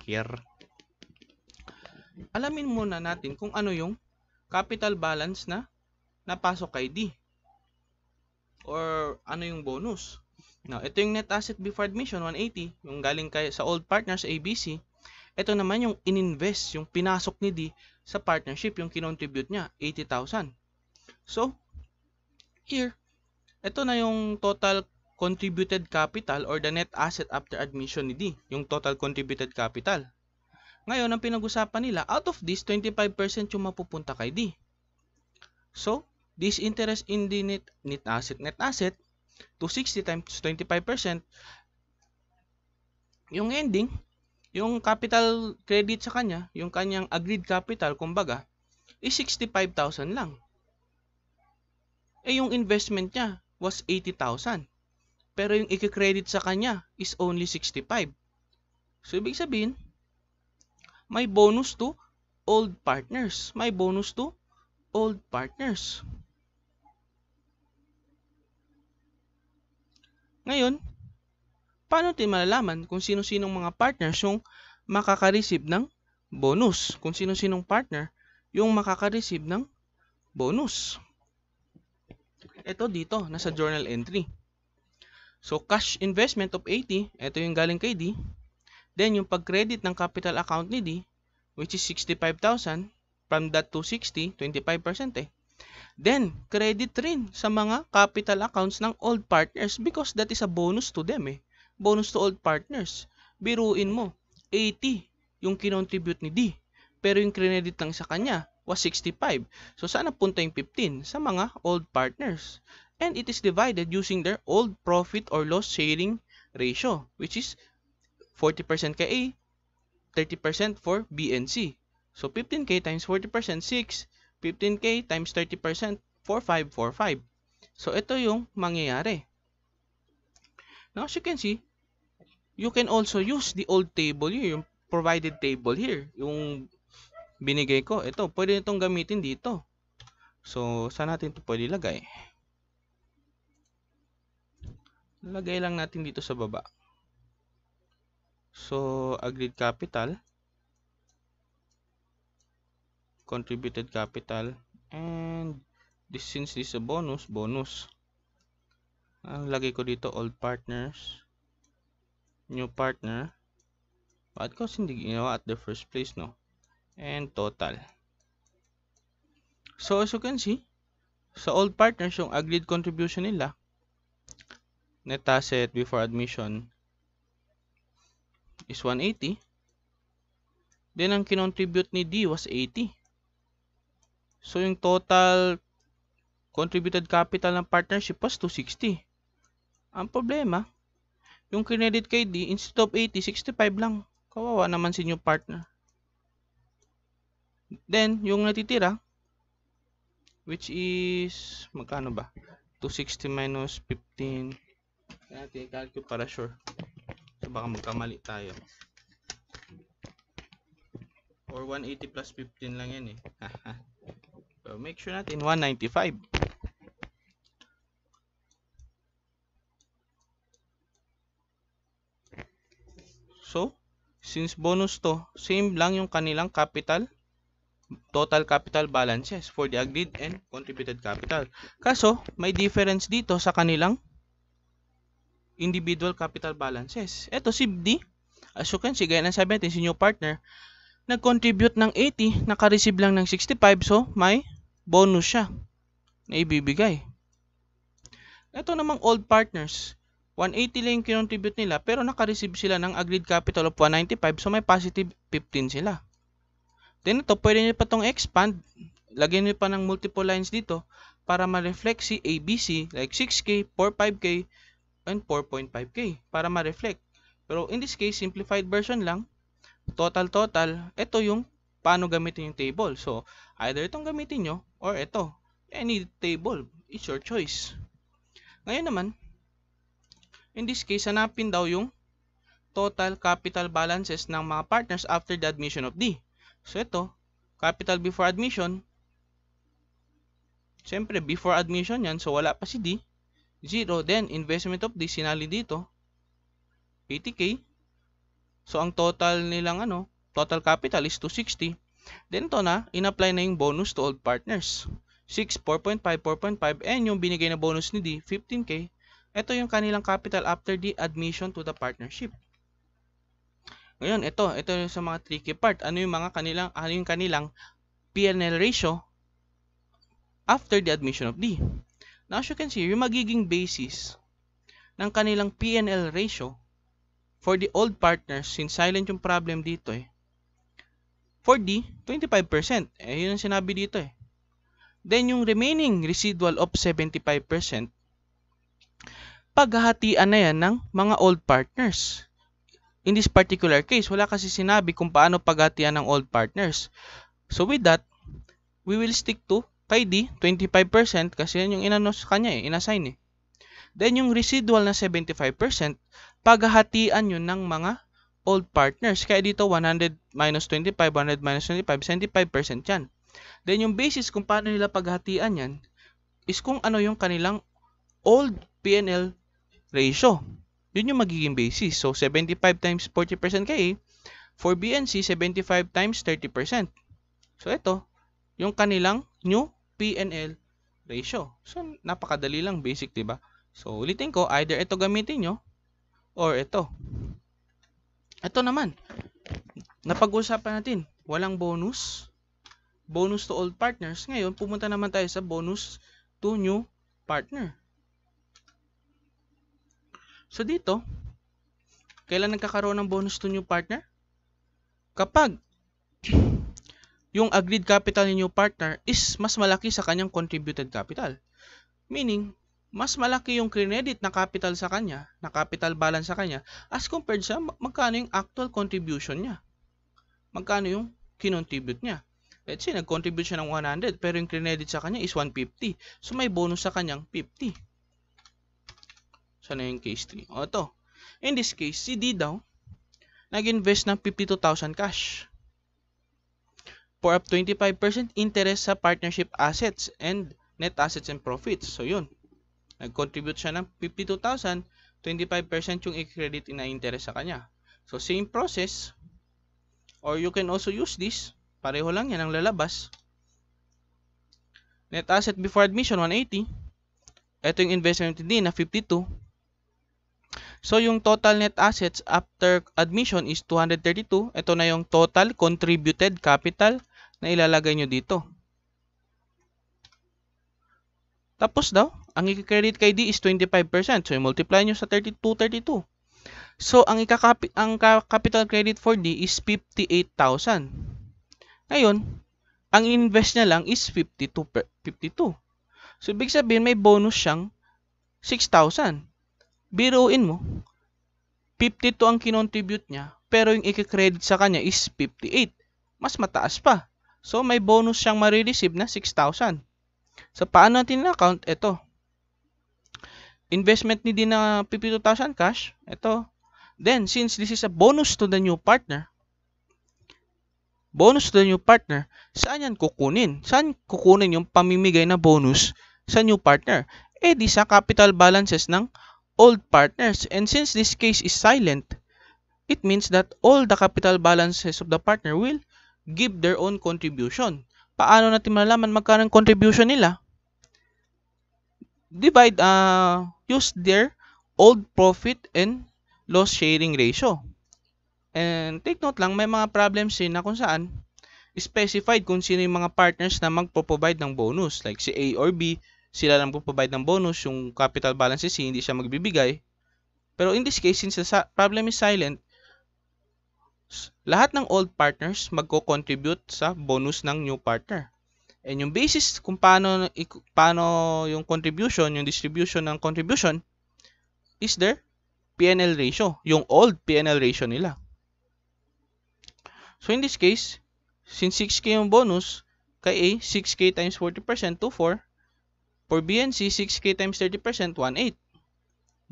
here, alamin muna natin kung ano yung capital balance na napasok kay D or ano yung bonus. Now, ito yung net asset before admission, 180, yung galing kay, sa old partners ABC. Ito naman yung ininvest, yung pinasok ni D sa partnership, yung kinontribute niya, 80,000. So, here, ito na yung total contributed capital or the net asset after admission ni D, yung total contributed capital. Ngayon, ang pinag-usapan nila, out of this, 25% yung mapupunta kay D. So, This interest in the net, net asset net asset to 60 times 25%. Yung ending, yung capital credit sa kanya, yung kanyang agreed capital, kumbaga, is 65,000 lang. Eh yung investment niya was 80,000. Pero yung i-credit sa kanya is only 65. So ibig sabihin, may bonus to old partners. May bonus to old partners. Ngayon, paano natin malalaman kung sino-sinong mga partners yung makaka-receive ng bonus? Kung sino-sinong partner yung makaka-receive ng bonus. Ito dito, nasa journal entry. So, cash investment of 80, ito yung galing kay D. Then, yung pag-credit ng capital account ni D, which is 65,000, from that 260, 25% eh. Then, credit rin sa mga capital accounts ng old partners because that is a bonus to them eh. Bonus to old partners. Biruin mo, 80 yung kinontribute ni D. Pero yung credit lang sa kanya was 65. So, sana punta yung 15 sa mga old partners. And it is divided using their old profit or loss sharing ratio, which is 40% kay A, 30% for B and C. So, 15K times 40%, 6. 15K times 30%, 4545. So, ito yung mangyayari. Now, as you can see, you can also use the old table here, yung provided table here. Yung binigay ko, ito, pwede itong gamitin dito. So, saan natin ito pwede ilagay? Lagay lang natin dito sa baba. So, agreed capital contributed capital and this since this is a bonus bonus ang lagi ko dito old partners new partner at cost hindi ginawa at the first place no and total so as you can see sa old partners yung agreed contribution nila net asset before admission is 180 then ang kinontribute ni D was 80 So yung total contributed capital ng partnership was 260. Ang problema, yung credit KD, instead of 80, 65 lang. Kawawa naman si new partner. Then, yung natitira, which is, magkano ba? 260 minus 15. Kaya natin calculate para sure. So, baka magkamali tayo. Or 180 plus 15 lang yan eh. So, make sure natin 195. So, since bonus to, same lang yung kanilang capital, total capital balances for the agreed and contributed capital. Kaso, may difference dito sa kanilang individual capital balances. Ito si D, as you can see, gaya ng sabi natin, si new partner, nag-contribute ng 80, naka-receive lang ng 65, so may bonus siya na ibibigay. Ito namang old partners, 180 lang kinontribute nila pero nakareceive sila ng agreed capital of 195 so may positive 15 sila. Then ito, pwede nyo pa itong expand. Lagyan nyo pa ng multiple lines dito para ma-reflect si ABC like 6K, 45K, and 4.5K para ma-reflect. Pero in this case, simplified version lang, total total, ito yung paano gamitin yung table. So, either itong gamitin nyo or ito, any table. It's your choice. Ngayon naman, in this case, hanapin daw yung total capital balances ng mga partners after the admission of D. So ito, capital before admission, Siyempre, before admission yan, so wala pa si D. 0. Then, investment of D, sinali dito. 80K. So, ang total nilang ano, total capital is 260. Then ito na, inapply na yung bonus to old partners. 6, 4.5, 4.5, and yung binigay na bonus ni D, 15K. Ito yung kanilang capital after the admission to the partnership. Ngayon, ito, ito yung sa mga tricky part. Ano yung mga kanilang, ano yung kanilang PNL ratio after the admission of D. Now, as you can see, yung magiging basis ng kanilang PNL ratio for the old partners, since silent yung problem dito eh, For D, 25%. Eh, yun ang sinabi dito eh. Then, yung remaining residual of 75%, paghahatian na yan ng mga old partners. In this particular case, wala kasi sinabi kung paano paghatian ng old partners. So, with that, we will stick to kay D, 25% kasi yan yung inanos kanya eh, inassign eh. Then, yung residual na 75%, paghahatian yun ng mga old partners. Kaya dito 100 minus 25, 100 minus 25, 75% yan. Then yung basis kung paano nila paghatian yan is kung ano yung kanilang old PNL ratio. Yun yung magiging basis. So 75 times 40% kay for BNC 75 times 30%. So ito yung kanilang new PNL ratio. So napakadali lang basic, 'di ba? So ulitin ko, either ito gamitin nyo or ito. Ito naman, napag-usapan natin, walang bonus, bonus to old partners. Ngayon, pumunta naman tayo sa bonus to new partner. So dito, kailan nagkakaroon ng bonus to new partner? Kapag yung agreed capital ni new partner is mas malaki sa kanyang contributed capital. Meaning, mas malaki yung credit na capital sa kanya, na capital balance sa kanya, as compared sa magkano yung actual contribution niya. Magkano yung kinontribute niya. Let's say, nag-contribute siya ng 100, pero yung credit sa kanya is 150. So, may bonus sa kanyang 50. So, na yung case 3? O, ito. In this case, si D daw, nag-invest ng 52,000 cash for up 25% interest sa partnership assets and net assets and profits. So, yun Nag-contribute siya ng 52,000, 25% yung i-credit na interest sa kanya. So, same process. Or you can also use this. Pareho lang yan ang lalabas. Net asset before admission, 180. Ito yung investment din na 52. So, yung total net assets after admission is 232. Ito na yung total contributed capital na ilalagay nyo dito. Tapos daw, ang i-credit kay D is 25%. So, i-multiply nyo sa 3232. So, ang, ikakapi, ang capital credit for D is 58,000. Ngayon, ang invest niya lang is 52. 52. So, ibig sabihin may bonus siyang 6,000. Biruin mo, 52 ang kinontribute niya, pero yung i-credit sa kanya is 58. Mas mataas pa. So, may bonus siyang marireceive na 6,000. So, paano natin na-account? Ito investment ni din na 52,000 cash. Ito. Then, since this is a bonus to the new partner, bonus to the new partner, saan yan kukunin? Saan kukunin yung pamimigay na bonus sa new partner? Eh di sa capital balances ng old partners. And since this case is silent, it means that all the capital balances of the partner will give their own contribution. Paano natin malalaman magkano ang contribution nila? divide uh, use their old profit and loss sharing ratio. And take note lang, may mga problems din na kung saan specified kung sino yung mga partners na magpo-provide ng bonus. Like si A or B, sila lang po-provide ng bonus. Yung capital balance si C, hindi siya magbibigay. Pero in this case, since the problem is silent, lahat ng old partners magko-contribute sa bonus ng new partner. And yung basis kung paano paano yung contribution, yung distribution ng contribution is their PNL ratio, yung old PNL ratio nila. So in this case, since 6k yung bonus, kay A 6k times 40% 24, for B and C 6k times 30% 18.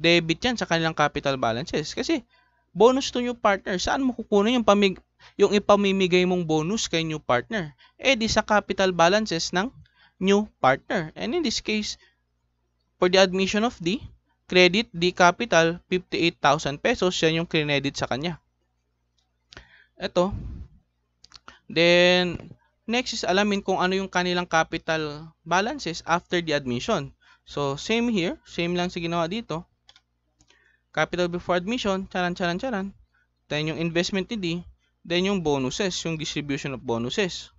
Debit yan sa kanilang capital balances kasi bonus to new partner. Saan mo kukunin yung pamig yung ipamimigay mong bonus kay new partner. Eh di sa capital balances ng new partner. And in this case, for the admission of the credit, the capital, 58,000 pesos, yan yung credit sa kanya. Ito. Then, next is alamin kung ano yung kanilang capital balances after the admission. So, same here. Same lang si ginawa dito. Capital before admission, charan, charan, charan. Then, yung investment ni D, Then yung bonuses, yung distribution of bonuses.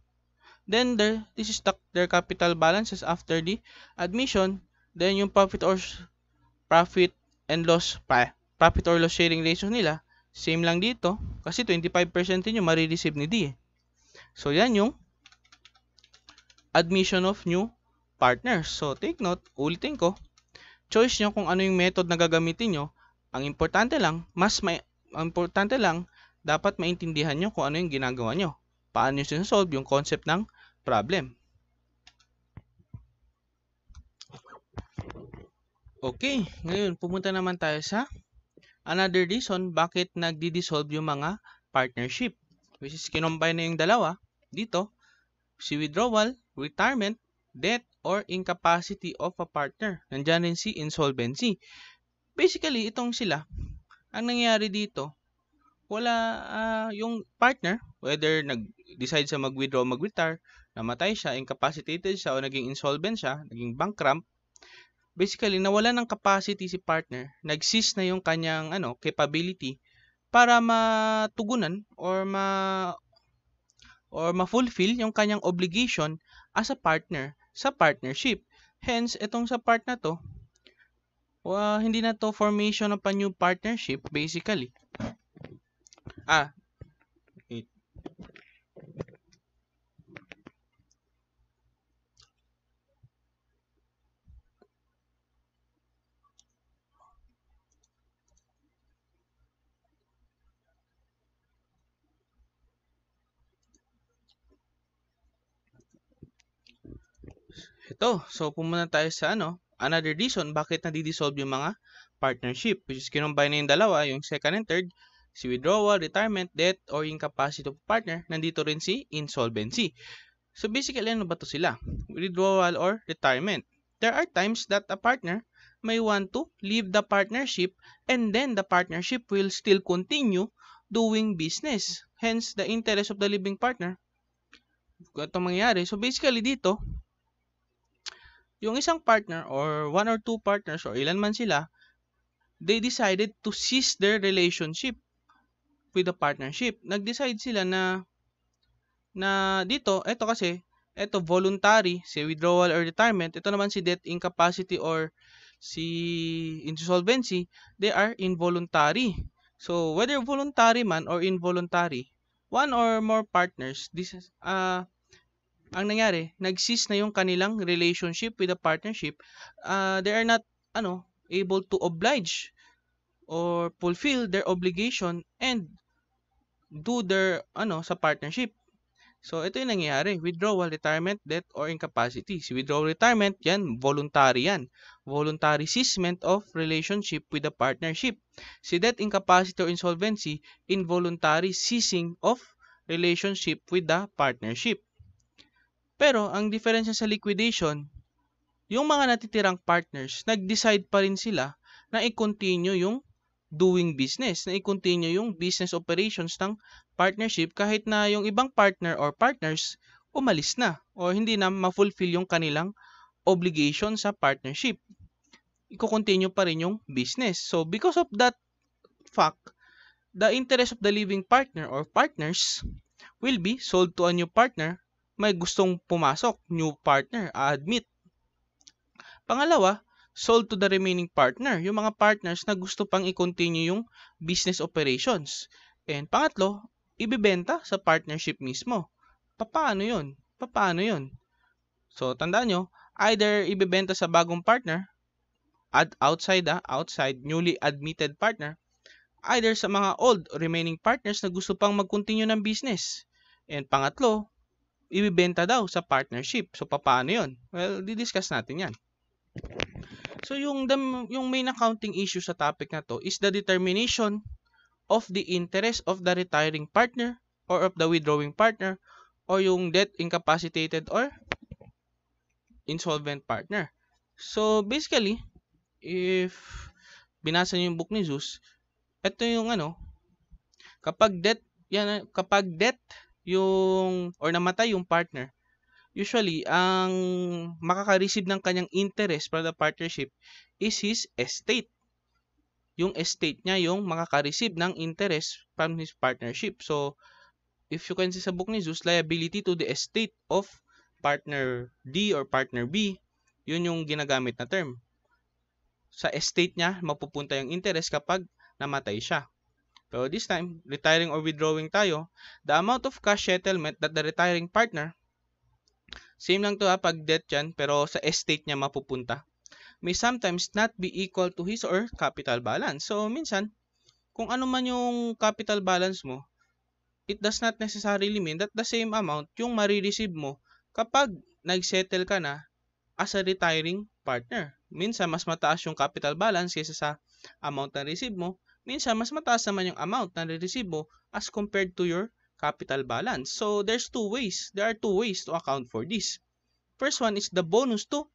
Then there, this is the, their capital balances after the admission. Then yung profit or profit and loss pa, profit or loss sharing ratio nila, same lang dito kasi 25% din yung marireceive ni D. Eh. So yan yung admission of new partners. So take note, ulitin ko, choice nyo kung ano yung method na gagamitin nyo. Ang importante lang, mas may ang importante lang dapat maintindihan nyo kung ano yung ginagawa nyo. Paano nyo sinasolve yung concept ng problem. Okay, ngayon pumunta naman tayo sa another reason bakit nagdi-dissolve yung mga partnership. Which is kinombine na yung dalawa dito, si withdrawal, retirement, death, or incapacity of a partner. Nandiyan rin si insolvency. Basically, itong sila, ang nangyari dito, wala uh, yung partner, whether nag-decide sa mag-withdraw mag-retire, namatay siya, incapacitated siya o naging insolvent siya, naging bankrupt, basically nawala ng capacity si partner, nagsis na yung kanyang ano, capability para matugunan or ma or ma-fulfill yung kanyang obligation as a partner sa partnership. Hence, itong sa part na to, uh, hindi na to formation of a new partnership basically. Ah. Ito, so pumunta tayo sa ano, another reason bakit nadidissolve yung mga partnership, which is kinumbine na yung dalawa, yung second and third, si withdrawal, retirement, debt, or incapacity of partner, nandito rin si insolvency. So basically, ano ba to sila? Withdrawal or retirement. There are times that a partner may want to leave the partnership and then the partnership will still continue doing business. Hence, the interest of the living partner. Ito mangyayari. So basically dito, yung isang partner or one or two partners or ilan man sila, they decided to cease their relationship with a partnership. Nag-decide sila na na dito, ito kasi, ito voluntary, si withdrawal or retirement, ito naman si debt incapacity or si insolvency, they are involuntary. So, whether voluntary man or involuntary, one or more partners, this is, uh, ang nangyari, nag-cease na yung kanilang relationship with the partnership, uh, they are not ano, able to oblige or fulfill their obligation and do their ano sa partnership. So ito yung nangyayari, withdrawal, retirement, death or incapacity. Si withdrawal retirement, yan voluntary yan. Voluntary cessation of relationship with the partnership. Si death incapacity or insolvency, involuntary ceasing of relationship with the partnership. Pero ang diferensya sa liquidation, yung mga natitirang partners, nag-decide pa rin sila na i-continue yung doing business na i-continue yung business operations ng partnership kahit na yung ibang partner or partners umalis na o hindi na ma-fulfill yung kanilang obligation sa partnership. Iko-continue pa rin yung business. So because of that fact, the interest of the living partner or partners will be sold to a new partner may gustong pumasok, new partner, admit. Pangalawa, sold to the remaining partner, yung mga partners na gusto pang i-continue yung business operations. And pangatlo, ibibenta sa partnership mismo. Paano yun? Paano yun? So, tandaan nyo, either ibibenta sa bagong partner, at outside, ah, outside, newly admitted partner, either sa mga old remaining partners na gusto pang mag-continue ng business. And pangatlo, ibibenta daw sa partnership. So, paano yun? Well, didiscuss natin yan. So yung the, yung main accounting issue sa topic na to is the determination of the interest of the retiring partner or of the withdrawing partner or yung debt incapacitated or insolvent partner. So basically, if binasa niyo yung book ni Zeus, ito yung ano, kapag debt yan kapag debt yung or namatay yung partner, usually ang makaka-receive ng kanyang interest para the partnership is his estate. Yung estate niya yung makaka-receive ng interest from his partnership. So, if you can see sa book ni Zeus, liability to the estate of partner D or partner B, yun yung ginagamit na term. Sa estate niya, mapupunta yung interest kapag namatay siya. Pero this time, retiring or withdrawing tayo, the amount of cash settlement that the retiring partner Same lang to ha, pag debt yan, pero sa estate niya mapupunta. May sometimes not be equal to his or capital balance. So, minsan, kung ano man yung capital balance mo, it does not necessarily mean that the same amount yung marireceive mo kapag nagsettle ka na as a retiring partner. Minsan, mas mataas yung capital balance kaysa sa amount na receive mo. Minsan, mas mataas naman yung amount na receive mo as compared to your capital balance. So there's two ways. There are two ways to account for this. First one is the bonus to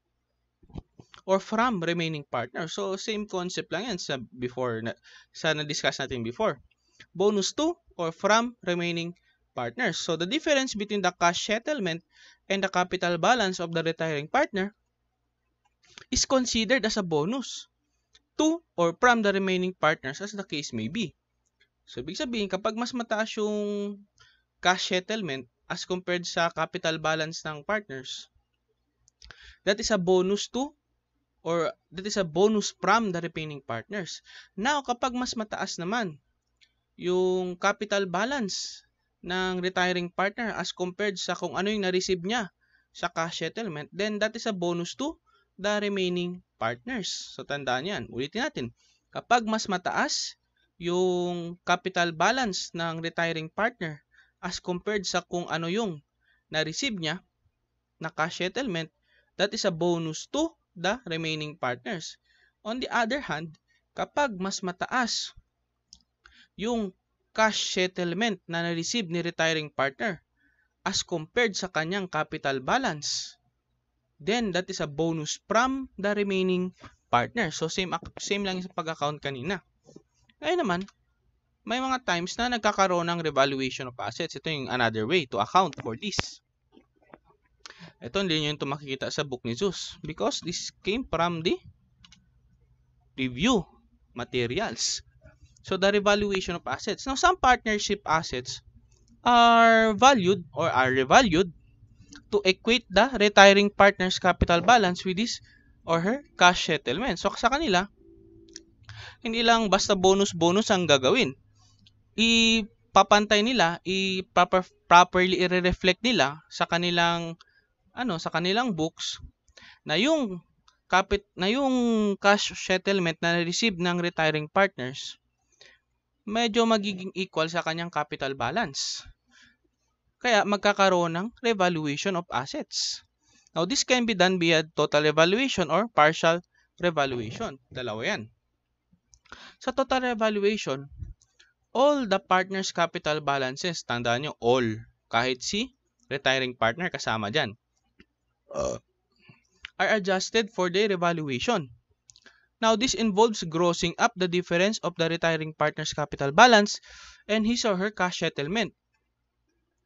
or from remaining partner. So same concept lang yan sa before na, sa na-discuss natin before. Bonus to or from remaining partners. So the difference between the cash settlement and the capital balance of the retiring partner is considered as a bonus to or from the remaining partners as the case may be. So, ibig sabihin, kapag mas mataas yung cash settlement as compared sa capital balance ng partners. That is a bonus to or that is a bonus from the remaining partners. Now, kapag mas mataas naman yung capital balance ng retiring partner as compared sa kung ano yung na-receive niya sa cash settlement, then that is a bonus to the remaining partners. So, tandaan yan. Ulitin natin. Kapag mas mataas yung capital balance ng retiring partner as compared sa kung ano yung na-receive niya na cash settlement, that is a bonus to the remaining partners. On the other hand, kapag mas mataas yung cash settlement na na-receive ni retiring partner as compared sa kanyang capital balance, then that is a bonus from the remaining partner. So same same lang sa pag-account kanina. Ngayon naman, may mga times na nagkakaroon ng revaluation of assets. Ito yung another way to account for this. Ito din nyo yung makikita sa book ni Zeus because this came from the review materials. So the revaluation of assets. Now some partnership assets are valued or are revalued to equate the retiring partner's capital balance with his or her cash settlement. So sa kanila, hindi lang basta bonus-bonus ang gagawin ipapantay nila, i-proper, properly i-reflect nila sa kanilang ano, sa kanilang books na yung kapit na yung cash settlement na receive ng retiring partners medyo magiging equal sa kanyang capital balance. Kaya magkakaroon ng revaluation of assets. Now, this can be done via total revaluation or partial revaluation. Dalawa yan. Sa total revaluation, all the partner's capital balances. Tandaan nyo, all. Kahit si retiring partner kasama dyan. Uh, are adjusted for the revaluation. Now, this involves grossing up the difference of the retiring partner's capital balance and his or her cash settlement.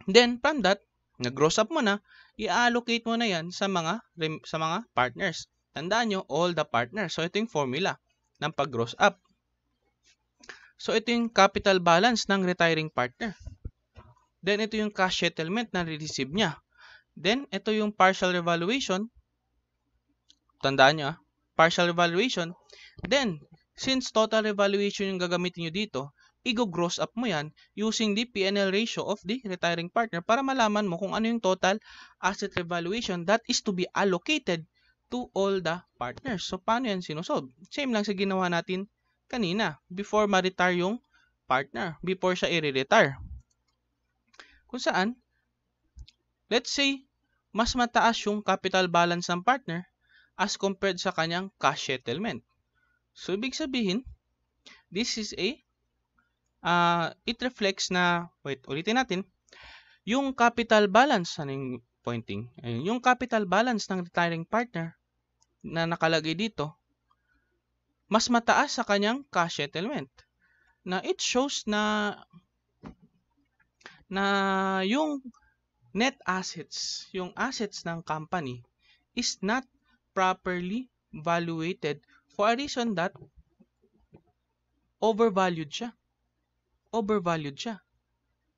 Then, from that, nag-gross up mo na, i-allocate mo na yan sa mga, sa mga partners. Tandaan nyo, all the partners. So, ito yung formula ng pag-gross up. So ito yung capital balance ng retiring partner. Then ito yung cash settlement na receive niya. Then ito yung partial revaluation. Tandaan niyo ah, partial revaluation. Then since total revaluation yung gagamitin niyo dito, i-gross up mo yan using the PNL ratio of the retiring partner para malaman mo kung ano yung total asset revaluation that is to be allocated to all the partners. So paano yan sinusolve? Same lang sa ginawa natin kanina, before ma-retire yung partner, before siya i-retire. Kung saan, let's say, mas mataas yung capital balance ng partner as compared sa kanyang cash settlement. So, ibig sabihin, this is a, uh, it reflects na, wait, ulitin natin, yung capital balance, ano yung pointing? Ayun, yung capital balance ng retiring partner na nakalagay dito mas mataas sa kanyang cash settlement. Na it shows na na yung net assets, yung assets ng company is not properly valuated for a reason that overvalued siya. Overvalued siya.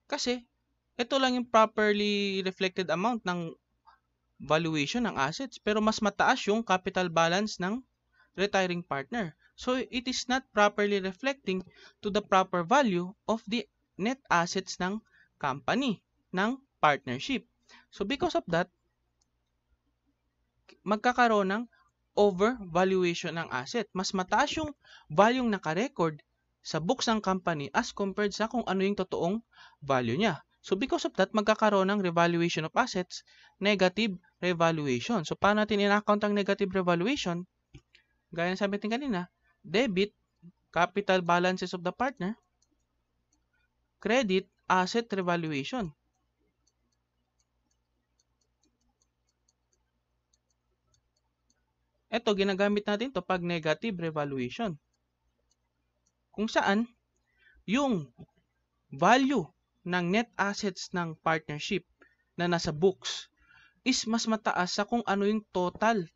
Kasi ito lang yung properly reflected amount ng valuation ng assets pero mas mataas yung capital balance ng retiring partner. So it is not properly reflecting to the proper value of the net assets ng company, ng partnership. So because of that, magkakaroon ng overvaluation ng asset. Mas mataas yung value ng nakarecord sa books ng company as compared sa kung ano yung totoong value niya. So because of that, magkakaroon ng revaluation of assets, negative revaluation. So paano natin in-account ang negative revaluation? Gaya ng sabi natin kanina, Debit, capital balances of the partner. Credit, asset revaluation. Ito, ginagamit natin to pag negative revaluation. Kung saan, yung value ng net assets ng partnership na nasa books is mas mataas sa kung ano yung total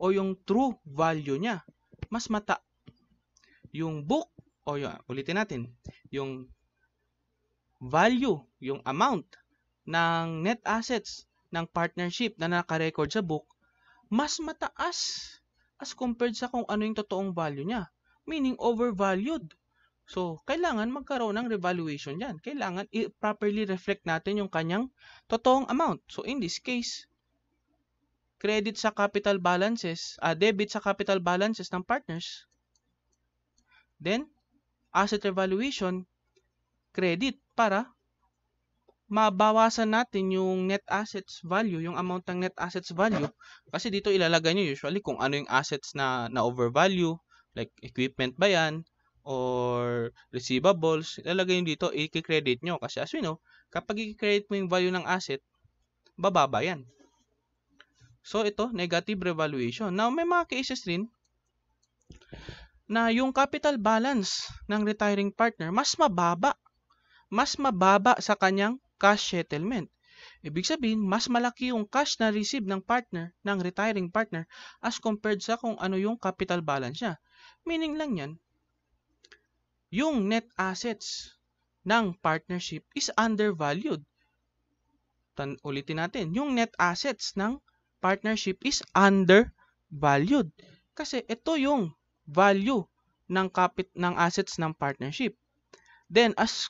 o yung true value niya. Mas mata yung book o yung, ulitin natin, yung value, yung amount ng net assets ng partnership na nakarecord sa book, mas mataas as compared sa kung ano yung totoong value niya. Meaning, overvalued. So, kailangan magkaroon ng revaluation yan. Kailangan properly reflect natin yung kanyang totoong amount. So, in this case, credit sa capital balances, uh, debit sa capital balances ng partners, Then, asset revaluation, credit para mabawasan natin yung net assets value, yung amount ng net assets value. Kasi dito ilalagay nyo usually kung ano yung assets na na-overvalue, like equipment ba yan, or receivables, ilalagay nyo dito, i-credit nyo. Kasi as we know, kapag i-credit mo yung value ng asset, bababa yan. So, ito, negative revaluation. Now, may mga cases rin na yung capital balance ng retiring partner mas mababa. Mas mababa sa kanyang cash settlement. Ibig sabihin, mas malaki yung cash na receive ng partner, ng retiring partner, as compared sa kung ano yung capital balance niya. Meaning lang yan, yung net assets ng partnership is undervalued. Tan ulitin natin, yung net assets ng partnership is undervalued. Kasi ito yung value ng kapit ng assets ng partnership. Then as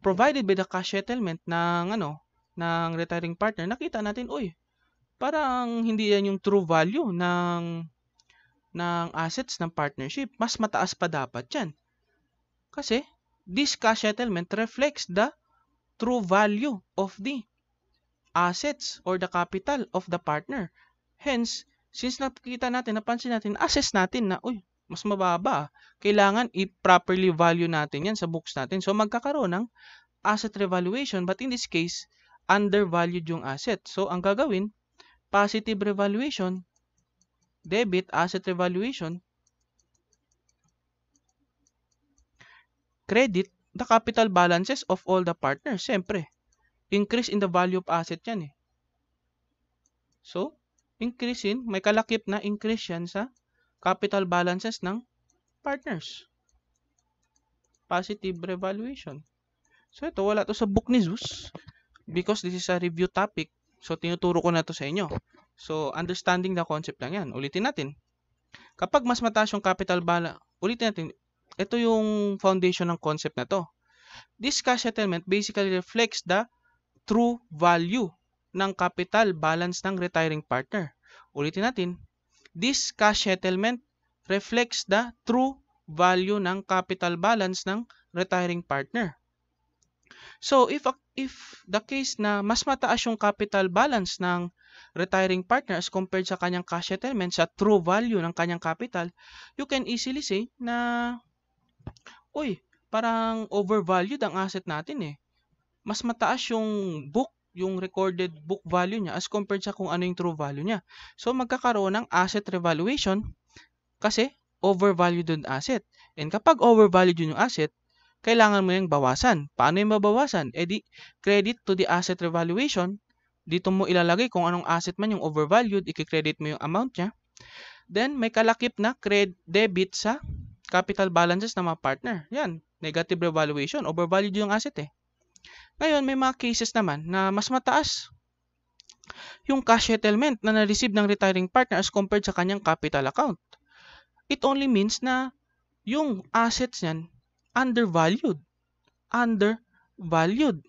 provided by the cash settlement ng ano ng retiring partner, nakita natin, oy, parang hindi yan yung true value ng ng assets ng partnership. Mas mataas pa dapat 'yan. Kasi this cash settlement reflects the true value of the assets or the capital of the partner. Hence, since nakita natin, napansin natin, assess natin na, uy, mas mababa. Kailangan i-properly value natin yan sa books natin. So, magkakaroon ng asset revaluation. But in this case, undervalued yung asset. So, ang gagawin, positive revaluation, debit, asset revaluation, credit, the capital balances of all the partners. Siyempre, increase in the value of asset yan eh. So, increase in, may kalakip na increase yan sa capital balances ng partners. Positive revaluation. So ito, wala to sa book ni Zeus because this is a review topic. So tinuturo ko na to sa inyo. So understanding the concept lang yan. Ulitin natin. Kapag mas mataas yung capital balance, ulitin natin, ito yung foundation ng concept na to. This cash settlement basically reflects the true value ng capital balance ng retiring partner. Ulitin natin, This cash settlement reflects the true value ng capital balance ng retiring partner. So if if the case na mas mataas yung capital balance ng retiring partner as compared sa kanyang cash settlement sa true value ng kanyang capital, you can easily say na uy, parang overvalued ang asset natin eh. Mas mataas yung book yung recorded book value niya as compared sa kung ano yung true value niya. So magkakaroon ng asset revaluation kasi overvalued yung asset. And kapag overvalued yung asset, kailangan mo yung bawasan. Paano yung mabawasan? E di, credit to the asset revaluation. Dito mo ilalagay kung anong asset man yung overvalued, i-credit mo yung amount niya. Then, may kalakip na credit debit sa capital balances ng mga partner. Yan, negative revaluation. Overvalued yung asset eh. Ngayon, may mga cases naman na mas mataas yung cash settlement na na-receive ng retiring partner as compared sa kanyang capital account. It only means na yung assets niyan undervalued. Undervalued.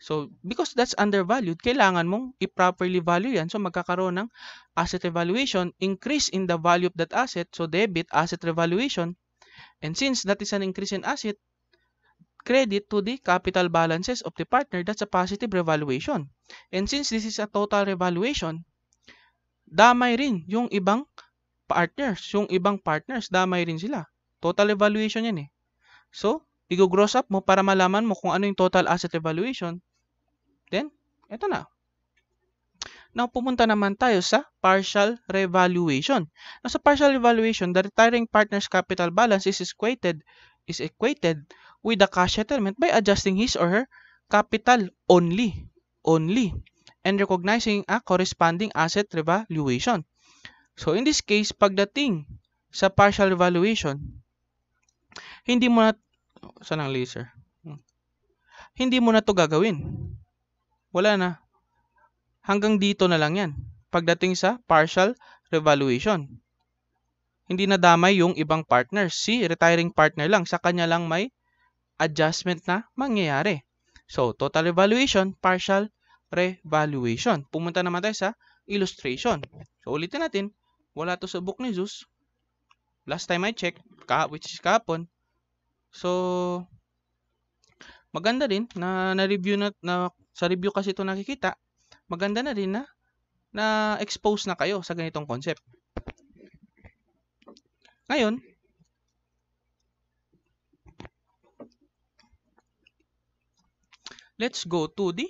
So, because that's undervalued, kailangan mong i-properly value yan. So, magkakaroon ng asset revaluation, increase in the value of that asset, so debit, asset revaluation. And since that is an increase in asset, credit to the capital balances of the partner. That's a positive revaluation. And since this is a total revaluation, damay rin yung ibang partners. Yung ibang partners, damay rin sila. Total revaluation yan eh. So, i-gross up mo para malaman mo kung ano yung total asset revaluation. Then, eto na. Now, pumunta naman tayo sa partial revaluation. Now, sa partial revaluation, the retiring partner's capital balance is equated, is equated with the cash settlement by adjusting his or her capital only, only, and recognizing a corresponding asset revaluation. So, in this case, pagdating sa partial revaluation, hindi mo na, saan ang laser? Hmm. Hindi mo na to gagawin. Wala na. Hanggang dito na lang yan. Pagdating sa partial revaluation hindi nadamay yung ibang partners. Si retiring partner lang, sa kanya lang may adjustment na mangyayari. So, total evaluation, partial revaluation. Pumunta naman tayo sa illustration. So, ulitin natin. Wala to sa book ni Zeus. Last time I checked, which is kahapon. So, maganda din na na-review na, na sa review kasi ito nakikita. Maganda na din na na-expose na kayo sa ganitong concept. Ngayon, Let's go to the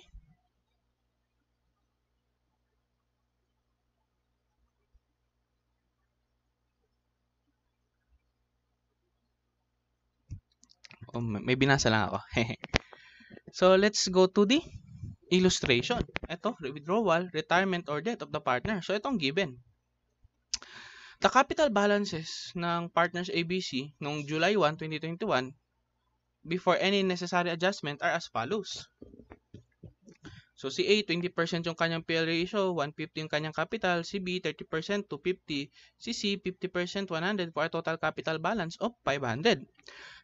Oh, may binasa lang ako. so, let's go to the illustration. Ito, withdrawal, retirement, or death of the partner. So, itong given. The capital balances ng partners ABC noong July 1, 2021 before any necessary adjustment are as follows. So si A, 20% yung kanyang PL ratio, 150 yung kanyang capital, si B, 30% 250. si C, 50% 100 for a total capital balance of 500.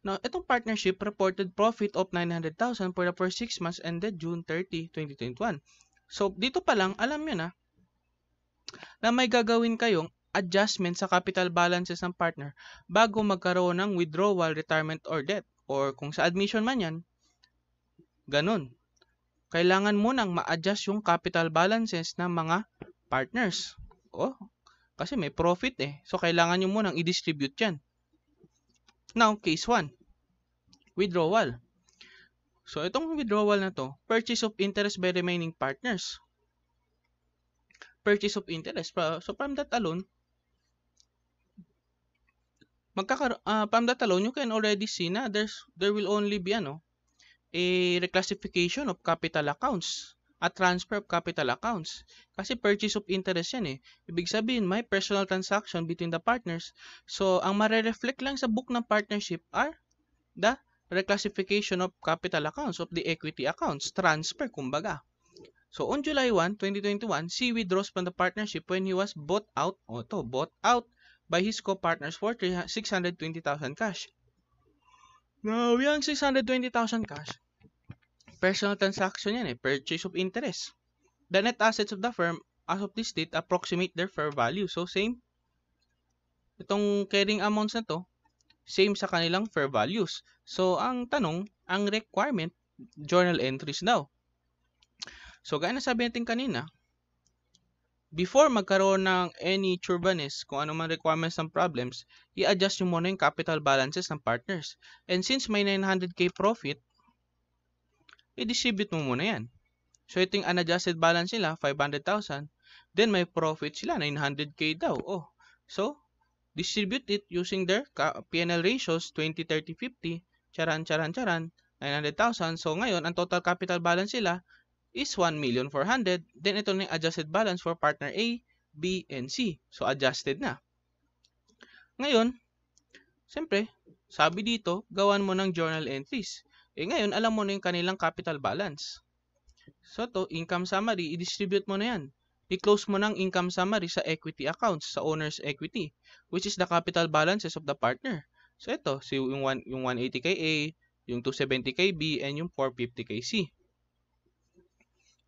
Now, itong partnership reported profit of 900,000 for the first 6 months ended June 30, 2021. So, dito pa lang, alam nyo na, na may gagawin kayong adjustment sa capital balances ng partner bago magkaroon ng withdrawal, retirement, or death or kung sa admission man yan, ganun. Kailangan mo nang ma-adjust yung capital balances ng mga partners. O, oh, kasi may profit eh. So, kailangan nyo munang i-distribute yan. Now, case 1. Withdrawal. So, itong withdrawal na to, purchase of interest by remaining partners. Purchase of interest. So, from that alone, magkakaroon, uh, ah, from that alone, you can already see na there's, there will only be ano, a reclassification of capital accounts at transfer of capital accounts. Kasi purchase of interest yan eh. Ibig sabihin, may personal transaction between the partners. So, ang mare-reflect lang sa book ng partnership are the reclassification of capital accounts of the equity accounts, transfer kumbaga. So, on July 1, 2021, C withdraws from the partnership when he was bought out. oh to, bought out by his co-partners for 620,000 cash. Now, yung 620,000 cash, personal transaction yan eh, purchase of interest. The net assets of the firm as of this date approximate their fair value. So, same. Itong carrying amounts na to, same sa kanilang fair values. So, ang tanong, ang requirement, journal entries daw. So, gaya na sabi natin kanina, before magkaroon ng any turbulence, kung ano man requirements ng problems, i-adjust nyo muna yung capital balances ng partners. And since may 900k profit, i-distribute mo muna yan. So, ito yung unadjusted balance nila, 500,000. Then, may profit sila, 900k daw. Oh. So, distribute it using their PNL ratios, 20, 30, 50. Charan, charan, charan. 900,000. So, ngayon, ang total capital balance nila, is 1,400,000. Then ito na yung adjusted balance for partner A, B, and C. So adjusted na. Ngayon, siyempre, sabi dito, gawan mo ng journal entries. Eh ngayon, alam mo na yung kanilang capital balance. So to income summary, i-distribute mo na yan. I-close mo ng income summary sa equity accounts, sa owner's equity, which is the capital balances of the partner. So ito, si yung, one, yung 180 kay A, yung 270 kay B, and yung 450 kay C.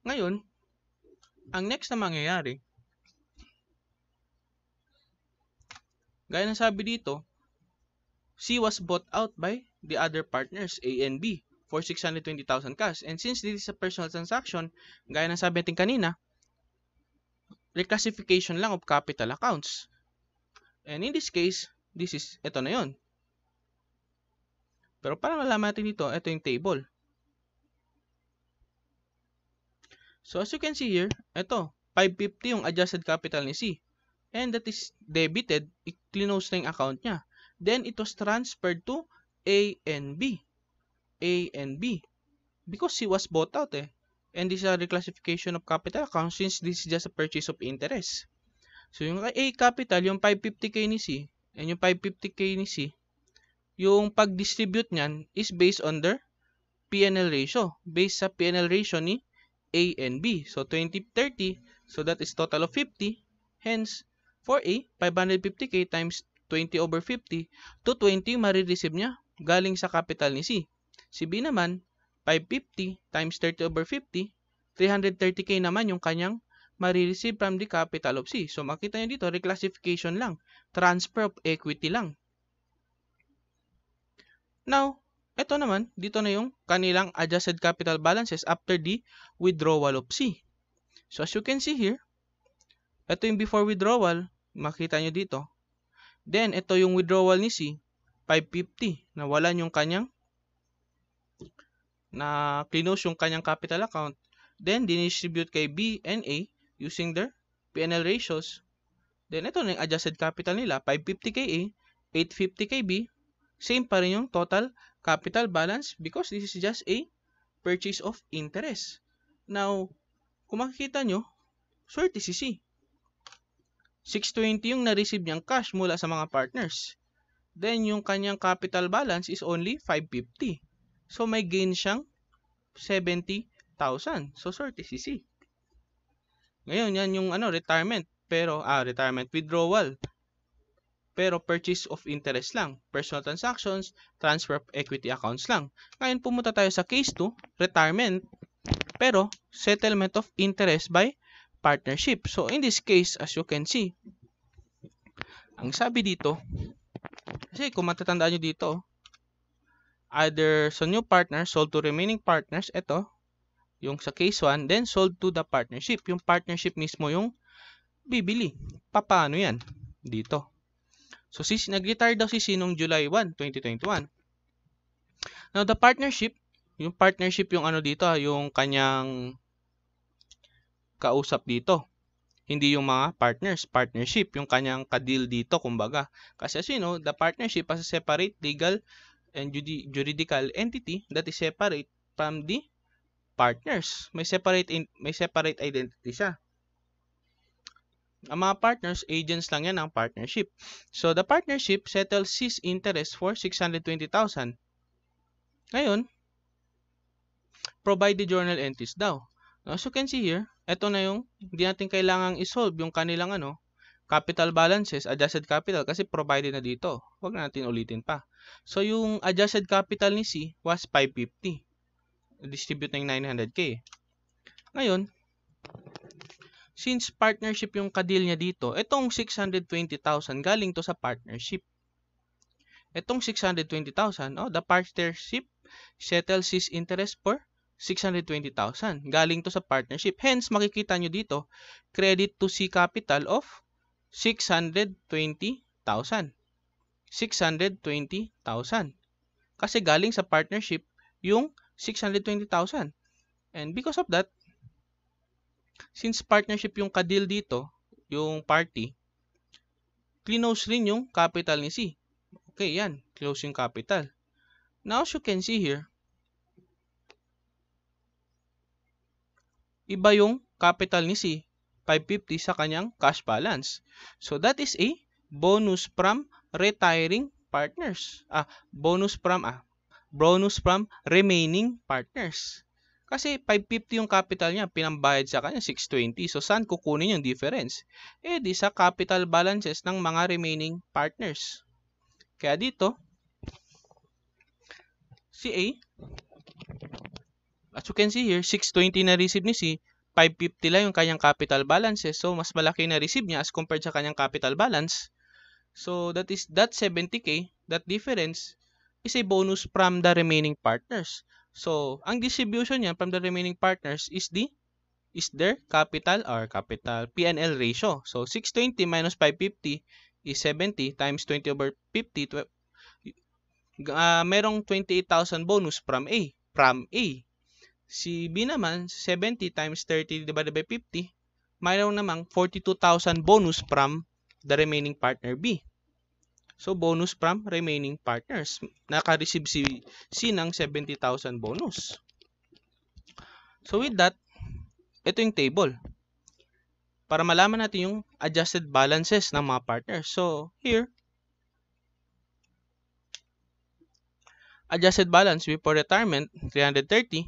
Ngayon, ang next na mangyayari, gaya ng sabi dito, she was bought out by the other partners, A and B, for 620,000 cash. And since this is a personal transaction, gaya ng sabi natin kanina, reclassification lang of capital accounts. And in this case, this is, ito na yon. Pero para malaman natin dito, ito yung table. So as you can see here, ito, 550 yung adjusted capital ni C. And that is debited, i-close na yung account niya. Then it was transferred to A and B. A and B. Because C was bought out eh. And this is a reclassification of capital account since this is just a purchase of interest. So yung A capital, yung 550k ni C, and yung 550k ni C, yung pag-distribute niyan is based on their PNL ratio, based sa PNL ratio ni A and B. So 20, 30. So that is total of 50. Hence, for A, 550K times 20 over 50. to 220 marireceive niya galing sa capital ni C. Si B naman, 550 times 30 over 50. 330K naman yung kanyang marireceive from the capital of C. So makita niyo dito, reclassification lang. Transfer of equity lang. Now, ito naman, dito na yung kanilang adjusted capital balances after the withdrawal of C. So as you can see here, ito yung before withdrawal, makita nyo dito. Then, ito yung withdrawal ni C, 550. Nawalan yung kanyang, na clinose yung kanyang capital account. Then, dinistribute kay B and A using their PNL ratios. Then, ito na yung adjusted capital nila, 550 kay A, 850 kay B. Same pa rin yung total capital balance because this is just a purchase of interest. Now, kung makikita nyo, swerte si C. 620 yung na-receive niyang cash mula sa mga partners. Then, yung kanyang capital balance is only 550. So, may gain siyang 70,000. So, swerte si C. Ngayon, yan yung ano, retirement. Pero, ah, retirement withdrawal pero purchase of interest lang, personal transactions, transfer of equity accounts lang. Ngayon pumunta tayo sa case 2, retirement, pero settlement of interest by partnership. So in this case, as you can see, ang sabi dito, kasi kung matatandaan nyo dito, either sa so new partner, sold to remaining partners, ito, yung sa case 1, then sold to the partnership. Yung partnership mismo yung bibili. Paano yan? Dito. So si, nag-retire daw si Sinong July 1, 2021. Now the partnership, yung partnership yung ano dito, yung kanyang kausap dito. Hindi yung mga partners, partnership, yung kanyang kadil dito kumbaga. Kasi as you know, the partnership as a separate legal and juridical entity that is separate from the partners. May separate may separate identity siya. Ang mga partners, agents lang yan ang partnership. So, the partnership settles his interest for 620,000. Ngayon, provide the journal entries daw. So, you can see here, ito na yung hindi natin kailangang isolve yung kanilang ano, capital balances, adjusted capital, kasi provided na dito. Huwag natin ulitin pa. So, yung adjusted capital ni C was 550. Distribute ng 900K. Ngayon, since partnership yung kadil niya dito, itong 620,000 galing to sa partnership. Itong 620,000, oh, the partnership settles his interest for 620,000. Galing to sa partnership. Hence, makikita nyo dito, credit to C capital of 620,000. 620,000. Kasi galing sa partnership yung 620,000. And because of that, since partnership yung kadil dito, yung party, close rin yung capital ni C. Okay, yan. Close yung capital. Now, as you can see here, iba yung capital ni C, 550 sa kanyang cash balance. So, that is a bonus from retiring partners. Ah, bonus from, ah, bonus from remaining partners. Kasi 550 yung capital niya, pinambayad sa kanya 620. So saan kukunin yung difference? Eh di sa capital balances ng mga remaining partners. Kaya dito, si A, as you can see here, 620 na receive ni C, 550 lang yung kanyang capital balances. So mas malaki na receive niya as compared sa kanyang capital balance. So that is that 70k, that difference is a bonus from the remaining partners. So, ang distribution niya from the remaining partners is the is their capital or capital PNL ratio. So, 620 minus 550 is 70 times 20 over 50. Uh, ah, merong 28,000 bonus from A. From A. Si B naman, 70 times 30 divided by 50, mayroon namang 42,000 bonus from the remaining partner B. So, bonus from remaining partners. Naka-receive si, si ng 70,000 bonus. So, with that, ito yung table. Para malaman natin yung adjusted balances ng mga partners. So, here, adjusted balance before retirement, 330,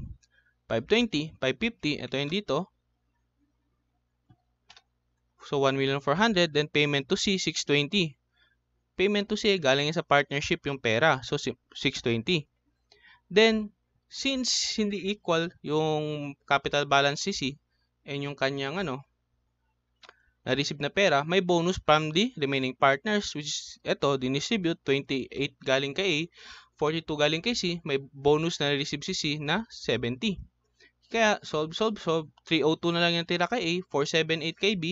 520, 550, ito yung dito. So, 1,400,000, then payment to C, 620. Payment to CA galing sa partnership yung pera. So 620. Then since hindi equal yung capital balance si C and yung kanyang ano na-receive na pera, may bonus from the remaining partners which is ito, dinistribute 28 galing kay A, 42 galing kay C, may bonus na receive si C na 70. Kaya solve, solve, solve, 302 na lang yung tira kay A, 478 kay B,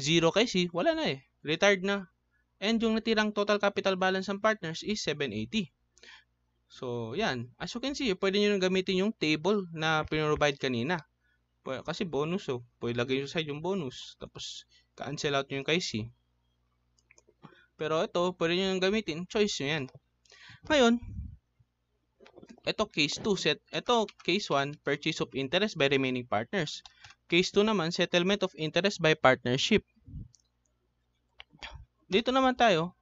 0 kay C, wala na eh. Retired na. And yung natirang total capital balance ng partners is 780. So, yan. As you can see, pwede nyo nang gamitin yung table na pinrovide kanina. Kasi bonus, oh. Pwede lagay nyo sa side yung bonus. Tapos, cancel out nyo yung kay Pero ito, pwede nyo nang gamitin. Choice nyo yan. Ngayon, ito case 2. Set, ito case 1, purchase of interest by remaining partners. Case 2 naman, settlement of interest by partnership. Dito naman tayo,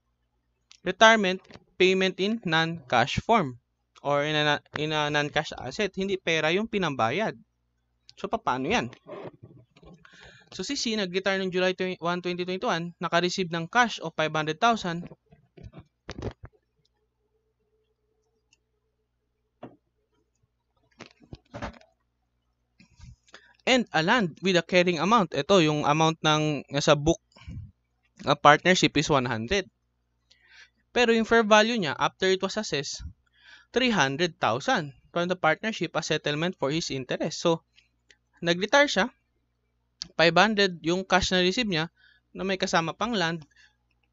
retirement payment in non-cash form or in a, in a non-cash asset. Hindi pera yung pinambayad. So, paano yan? So, si C nag-retire noong July 1, 2021, naka-receive ng cash of 500,000 and a land with a carrying amount. Ito, yung amount ng nasa book A partnership is 100. Pero yung fair value niya, after it was assessed, 300,000 from the partnership as settlement for his interest. So, nag-retire siya, 500 yung cash na receive niya na may kasama pang land,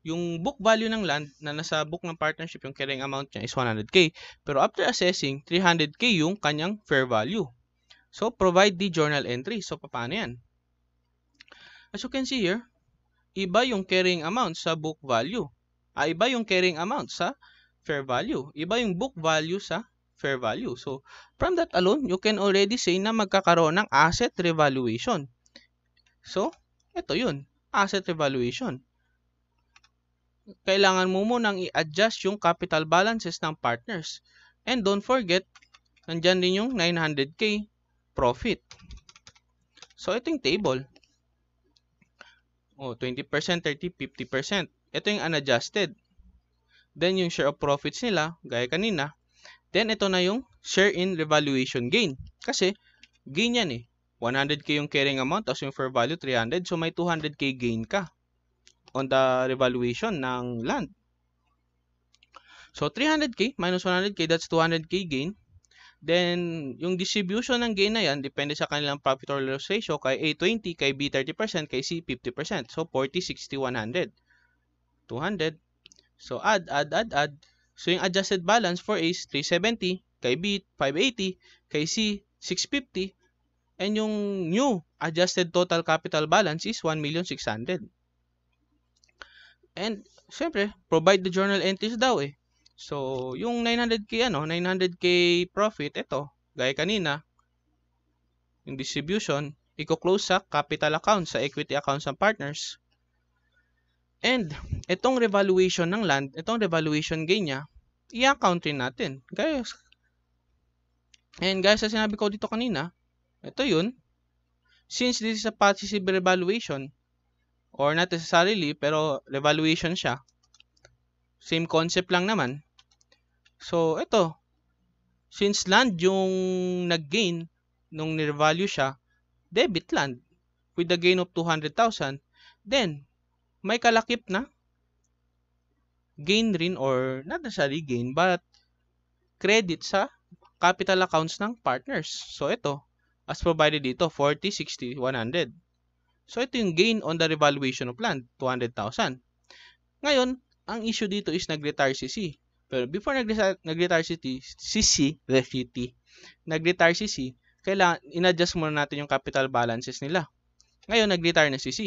yung book value ng land na nasa book ng partnership, yung carrying amount niya is 100k. Pero after assessing, 300k yung kanyang fair value. So, provide the journal entry. So, paano yan? As you can see here, iba yung carrying amount sa book value. Ah, iba yung carrying amount sa fair value. Iba yung book value sa fair value. So, from that alone, you can already say na magkakaroon ng asset revaluation. So, ito yun, asset revaluation. Kailangan mo munang i-adjust yung capital balances ng partners. And don't forget, nandyan din yung 900k profit. So, ito yung table. Oh, 20%, 30, 50%. Ito yung unadjusted. Then yung share of profits nila, gaya kanina. Then ito na yung share in revaluation gain. Kasi gain yan eh. 100k yung carrying amount, tapos yung fair value 300. So may 200k gain ka on the revaluation ng land. So 300k minus 100k, that's 200k gain. Then, yung distribution ng gain na yan, depende sa kanilang profit or loss ratio, kay A 20, kay B 30%, kay C 50%. So, 40, 60, 100. 200. So, add, add, add, add. So, yung adjusted balance for A is 370, kay B 580, kay C 650, and yung new adjusted total capital balance is 1,600,000. And, syempre, provide the journal entries daw eh. So, yung 900k ano, 900k profit ito, gaya kanina, yung distribution, i-close sa capital account sa equity accounts ng partners. And itong revaluation ng land, itong revaluation gain niya, i-account natin. Guys. And guys, sa sinabi ko dito kanina, ito 'yun. Since this is a positive revaluation or not necessarily pero revaluation siya. Same concept lang naman So, ito. Since land yung nag-gain nung nirevalue siya, debit land with the gain of 200,000, then may kalakip na gain rin or not necessarily gain but credit sa capital accounts ng partners. So ito, as provided dito, 40, 60, 100. So ito yung gain on the revaluation of land, 200,000. Ngayon, ang issue dito is nag-retire si C. Pero before nag-retire, nag-retire si, T, si C, the City, nag-retire si C, kailangan, in-adjust muna natin yung capital balances nila. Ngayon, nag-retire na si C.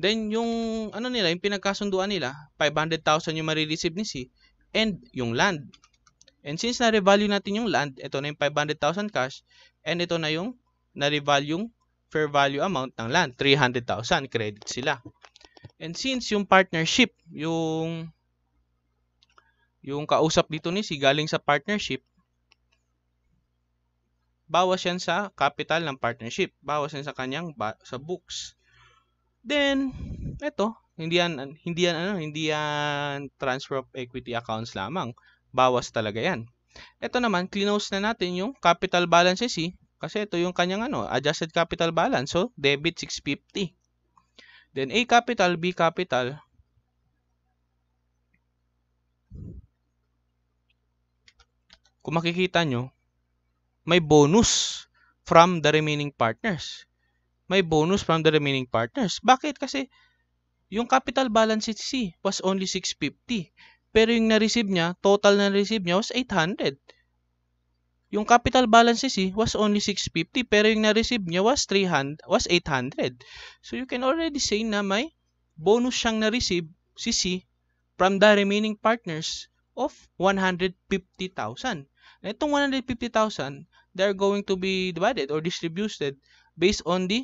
Then, yung, ano nila, yung pinagkasunduan nila, 500,000 yung marireceive ni C, and yung land. And since na-revalue natin yung land, ito na yung 500,000 cash, and ito na yung na-revalue yung fair value amount ng land, 300,000, credit sila. And since yung partnership, yung yung kausap dito ni si galing sa partnership, bawas yan sa capital ng partnership. Bawas yan sa kanyang ba- sa books. Then, eto, hindi yan hindi yan ano, hindi yan transfer of equity accounts lamang. Bawas talaga yan. Ito naman, close na natin yung capital balances eh. Kasi ito yung kanyang ano, adjusted capital balance. So, debit 650. Then A capital, B capital, kung makikita nyo, may bonus from the remaining partners. May bonus from the remaining partners. Bakit? Kasi yung capital balance at C was only 650. Pero yung na-receive niya, total na receive niya was 800. Yung capital balance ni C was only 650 pero yung na-receive niya was 300 was 800. So you can already say na may bonus siyang na-receive si C from the remaining partners of 150,000. Itong 150,000, they're going to be divided or distributed based on the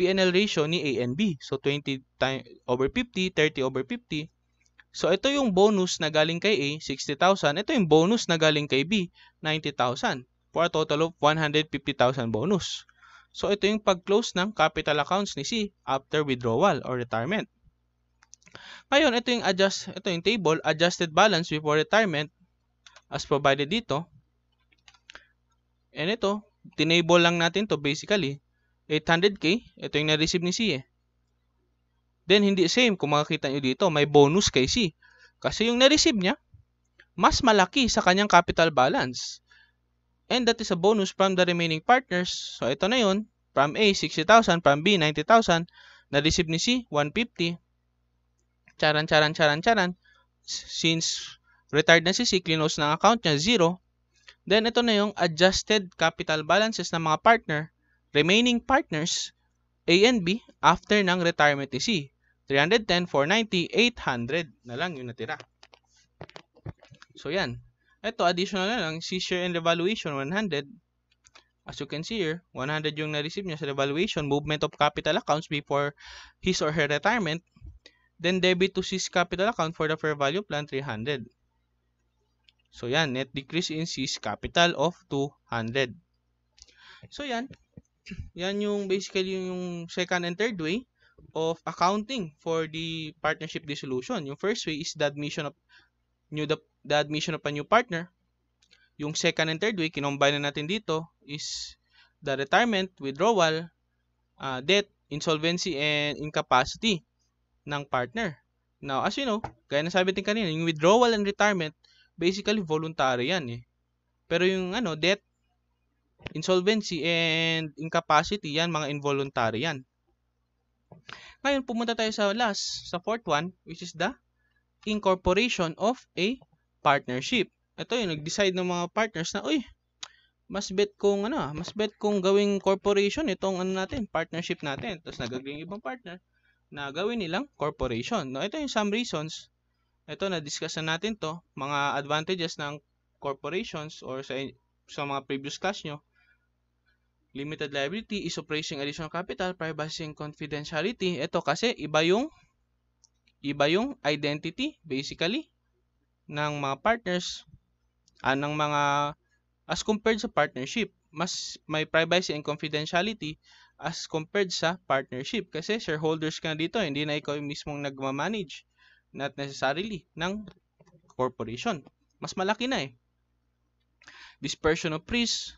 PNL ratio ni A and B. So 20 time, over 50, 30 over 50. So ito yung bonus na galing kay A, 60,000. Ito yung bonus na galing kay B, 90,000 for a total of 150,000 bonus. So ito yung pag-close ng capital accounts ni C after withdrawal or retirement. Ngayon, ito yung adjust, ito yung table, adjusted balance before retirement as provided dito. And ito, tinable lang natin to basically. 800k, ito yung na-receive ni C eh. Then, hindi same. Kung makakita nyo dito, may bonus kay C. Kasi yung na-receive niya, mas malaki sa kanyang capital balance. And that is a bonus from the remaining partners. So, ito na yun. From A, 60,000. From B, 90,000. Na-receive ni C, 150. Charan, charan, charan, charan. Since retired na si C, clinose ng account niya, 0. Then ito na yung adjusted capital balances ng mga partner, remaining partners, A and B after ng retirement EC. 310, 490, 800 na lang yung natira. So yan. Ito additional na lang, c share and revaluation 100. As you can see here, 100 yung na-receive niya sa revaluation, movement of capital accounts before his or her retirement. Then debit to C's capital account for the fair value plan 300. So yan, net decrease in C's capital of 200. So yan, yan yung basically yung second and third way of accounting for the partnership dissolution. Yung first way is the admission of new the, the admission of a new partner. Yung second and third way, kinombine na natin dito is the retirement, withdrawal, uh, debt, insolvency, and incapacity ng partner. Now, as you know, gaya na sabi natin kanina, yung withdrawal and retirement, basically voluntary yan eh. Pero yung ano, debt, insolvency, and incapacity, yan, mga involuntary yan. Ngayon, pumunta tayo sa last, sa fourth one, which is the incorporation of a partnership. Ito yung nag-decide ng mga partners na, uy, mas bet kong ano, ah, mas bet kong gawing corporation itong ano natin, partnership natin. Tapos nagagawin ibang partner na gawin nilang corporation. No, ito yung some reasons ito, na-discuss na natin to, mga advantages ng corporations or sa, sa mga previous class nyo. Limited liability is operating additional capital, privacy and confidentiality. Ito kasi iba yung iba yung identity basically ng mga partners ah, ng mga as compared sa partnership. Mas may privacy and confidentiality as compared sa partnership kasi shareholders ka dito, hindi na ikaw yung mismong nagmamanage not necessarily ng corporation. Mas malaki na eh. Dispersion of priests,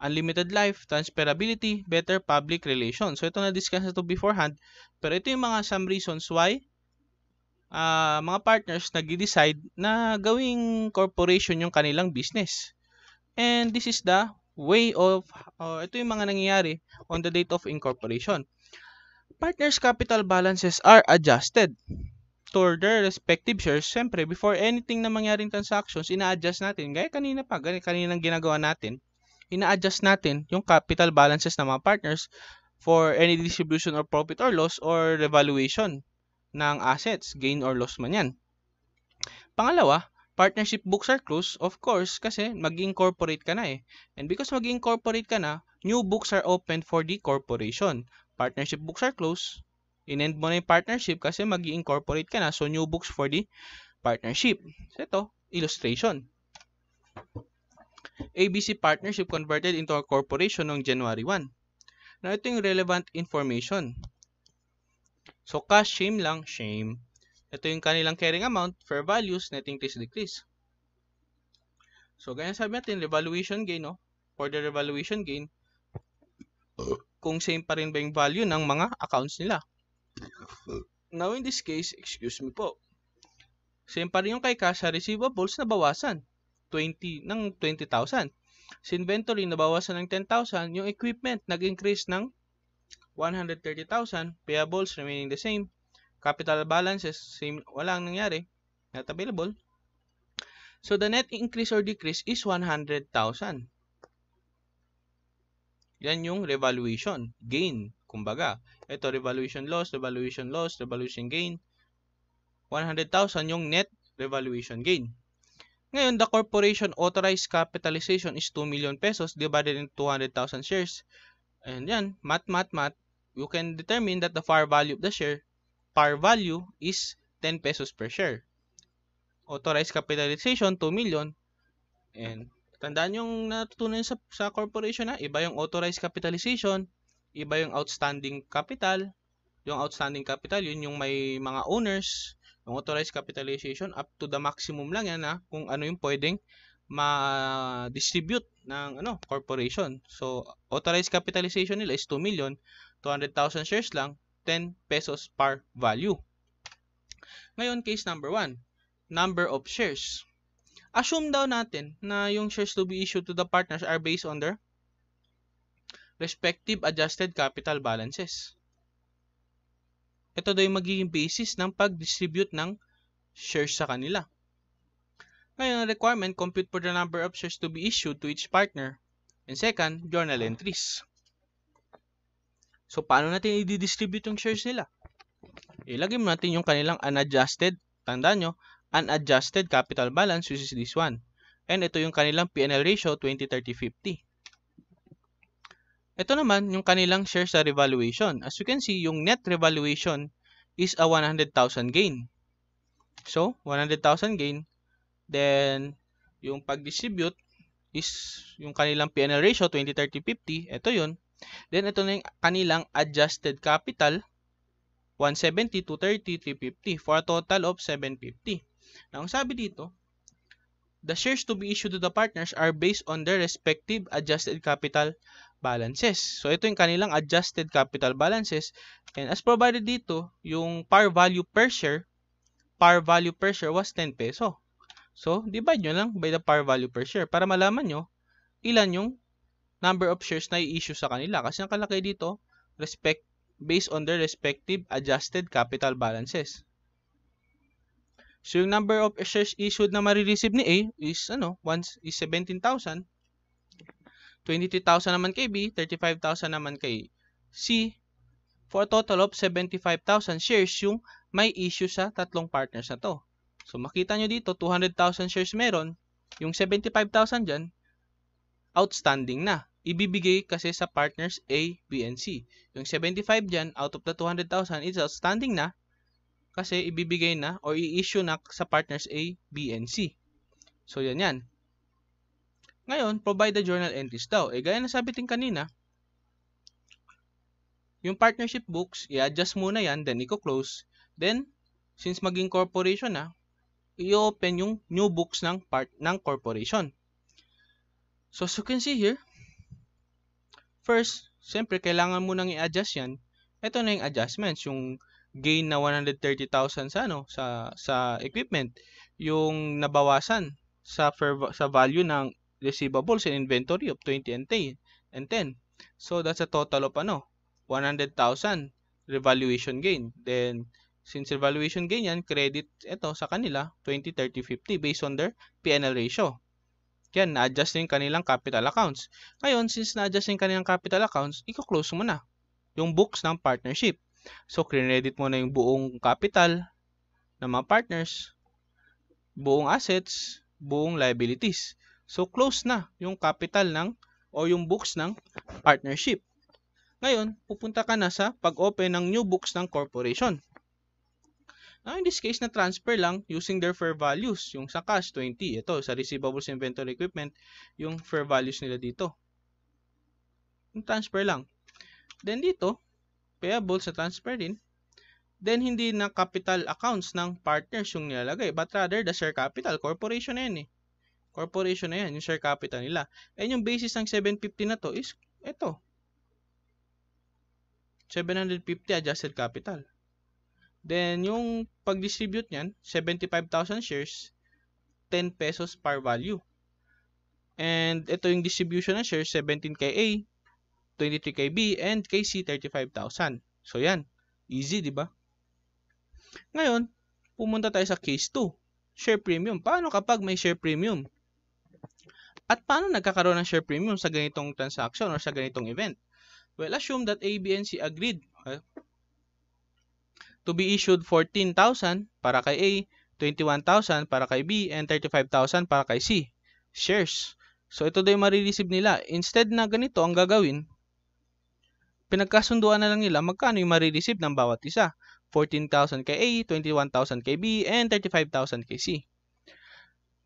unlimited life, transferability, better public relations. So ito na-discuss na ito beforehand. Pero ito yung mga some reasons why uh, mga partners nag-decide na gawing corporation yung kanilang business. And this is the way of, uh, ito yung mga nangyayari on the date of incorporation. Partners' capital balances are adjusted to their respective shares, syempre, before anything na mangyaring transactions, ina-adjust natin. Gaya kanina pa, ganyan kaninang ginagawa natin, ina-adjust natin yung capital balances ng mga partners for any distribution or profit or loss or revaluation ng assets, gain or loss man yan. Pangalawa, partnership books are closed, of course, kasi mag-incorporate ka na eh. And because mag-incorporate ka na, new books are open for the corporation. Partnership books are closed, In-end mo na yung partnership kasi mag incorporate ka na. So, new books for the partnership. So, ito, illustration. ABC Partnership converted into a corporation noong January 1. Now, ito yung relevant information. So, cash, shame lang, shame. Ito yung kanilang carrying amount, fair values, net increase, decrease. So, ganyan sabi natin, revaluation gain, no? For the revaluation gain, kung same pa rin ba yung value ng mga accounts nila. Now in this case, excuse me po. Same pa rin yung kay cash receivables na bawasan 20 ng 20,000. Sa inventory na bawasan ng 10,000, yung equipment nag-increase ng 130,000, payables remaining the same. Capital balances same walang nangyari, not available. So the net increase or decrease is 100,000. Yan yung revaluation, gain, kumbaga. Ito, revaluation loss, revaluation loss, revaluation gain. 100,000 yung net revaluation gain. Ngayon, the corporation authorized capitalization is 2 million pesos divided into 200,000 shares. And yan, mat, mat, mat, you can determine that the par value of the share, par value is 10 pesos per share. Authorized capitalization, 2 million. And tandaan yung natutunan sa, sa corporation na, iba yung authorized capitalization, Iba yung outstanding capital. Yung outstanding capital, yun yung may mga owners. Yung authorized capitalization, up to the maximum lang yan ha, kung ano yung pwedeng ma-distribute ng ano corporation. So, authorized capitalization nila is 2 million, 200,000 shares lang, 10 pesos par value. Ngayon, case number 1, number of shares. Assume daw natin na yung shares to be issued to the partners are based on their respective adjusted capital balances. Ito daw yung magiging basis ng pag-distribute ng shares sa kanila. Ngayon, requirement, compute for the number of shares to be issued to each partner. And second, journal entries. So, paano natin i-distribute yung shares nila? Ilagay mo natin yung kanilang unadjusted, tandaan nyo, unadjusted capital balance, which is this one. And ito yung kanilang PNL ratio 20-30-50. Ito naman yung kanilang share sa revaluation. As you can see, yung net revaluation is a 100,000 gain. So, 100,000 gain. Then, yung pag-distribute is yung kanilang PNL ratio 20, 30, 50. Ito yun. Then, ito na yung kanilang adjusted capital 170, 230, 350 for a total of 750. Now, ang sabi dito, the shares to be issued to the partners are based on their respective adjusted capital balances. So ito yung kanilang adjusted capital balances. And as provided dito, yung par value per share, par value per share was 10 peso. So divide nyo lang by the par value per share para malaman nyo ilan yung number of shares na i-issue sa kanila. Kasi ang nakalagay dito, respect, based on their respective adjusted capital balances. So yung number of shares issued na marireceive ni A is ano, once is 17,000 23,000 naman kay B, 35,000 naman kay C, for a total of 75,000 shares yung may issue sa tatlong partners na to. So makita nyo dito, 200,000 shares meron, yung 75,000 dyan, outstanding na. Ibibigay kasi sa partners A, B, and C. Yung 75 dyan, out of the 200,000, is outstanding na kasi ibibigay na or i-issue na sa partners A, B, and C. So, yan yan. Ngayon, provide the journal entries daw. Eh, gaya na ting kanina, yung partnership books, i-adjust muna yan, then i-close. Then, since maging corporation na, i-open yung new books ng part ng corporation. So, as you can see here, first, siyempre, kailangan mo nang i-adjust yan. Ito na yung adjustments, yung gain na 130,000 sa ano sa sa equipment yung nabawasan sa fair, sa value ng receivables and inventory of 20 and 10. And 10. So that's a total of ano, 100,000 revaluation gain. Then since revaluation gain yan, credit ito sa kanila 20, 30, 50 based on their PNL ratio. Yan, na-adjust yung kanilang capital accounts. Ngayon, since na-adjust yung kanilang capital accounts, i-close mo na yung books ng partnership. So, credit mo na yung buong capital ng mga partners, buong assets, buong liabilities. So close na yung capital ng o yung books ng partnership. Ngayon, pupunta ka na sa pag-open ng new books ng corporation. Now, in this case, na-transfer lang using their fair values. Yung sa cash, 20. Ito, sa receivables inventory equipment, yung fair values nila dito. Yung transfer lang. Then dito, payable sa transfer din. Then, hindi na capital accounts ng partners yung nilalagay. But rather, the share capital. Corporation na yan eh corporation na yan, yung share capital nila. And eh, yung basis ng 750 na to is ito. 750 adjusted capital. Then, yung pag-distribute niyan, 75,000 shares, 10 pesos par value. And ito yung distribution ng shares, 17 kay A, 23 kay B, and kay C, 35,000. So, yan. Easy, di ba? Ngayon, pumunta tayo sa case 2. Share premium. Paano kapag may share premium? At paano nagkakaroon ng share premium sa ganitong transaction or sa ganitong event? Well, assume that ABNC agreed to be issued 14,000 para kay A, 21,000 para kay B, and 35,000 para kay C. Shares. So, ito daw yung marireceive nila. Instead na ganito ang gagawin, pinagkasunduan na lang nila magkano yung marireceive ng bawat isa. 14,000 kay A, 21,000 kay B, and 35,000 kay C.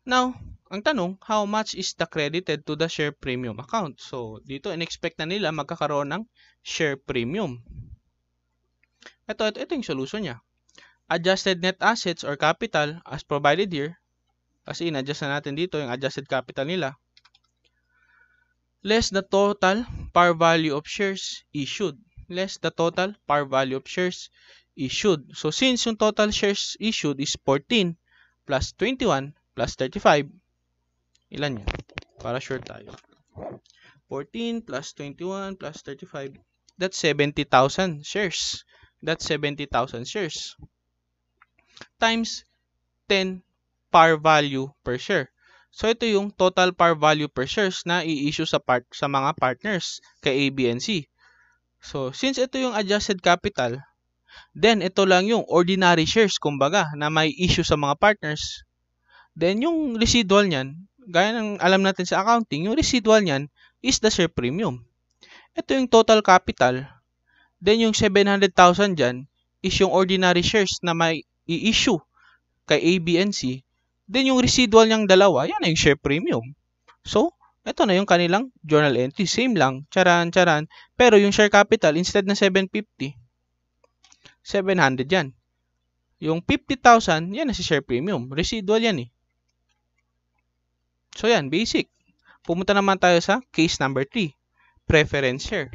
Now, ang tanong, how much is the credited to the share premium account? So, dito in-expect na nila magkakaroon ng share premium. Ito, ito, ito yung solution niya. Adjusted net assets or capital as provided here. Kasi in-adjust na natin dito yung adjusted capital nila. Less the total par value of shares issued. Less the total par value of shares issued. So, since yung total shares issued is 14 plus 21 plus 35. Ilan yun? Para sure tayo. 14 plus 21 plus 35. That's 70,000 shares. That's 70,000 shares. Times 10 par value per share. So ito yung total par value per shares na i-issue sa part sa mga partners kay ABNC. So since ito yung adjusted capital, then ito lang yung ordinary shares kumbaga na may issue sa mga partners. Then, yung residual niyan, gaya ng alam natin sa accounting, yung residual niyan is the share premium. Ito yung total capital. Then, yung 700,000 diyan is yung ordinary shares na may i-issue kay AB Then, yung residual niyang dalawa, yan na yung share premium. So, ito na yung kanilang journal entry. Same lang, charan, charan. Pero yung share capital, instead na 750, 700 yan. Yung 50,000, yan na si share premium. Residual yan eh. So yan, basic. Pumunta naman tayo sa case number 3, preference share.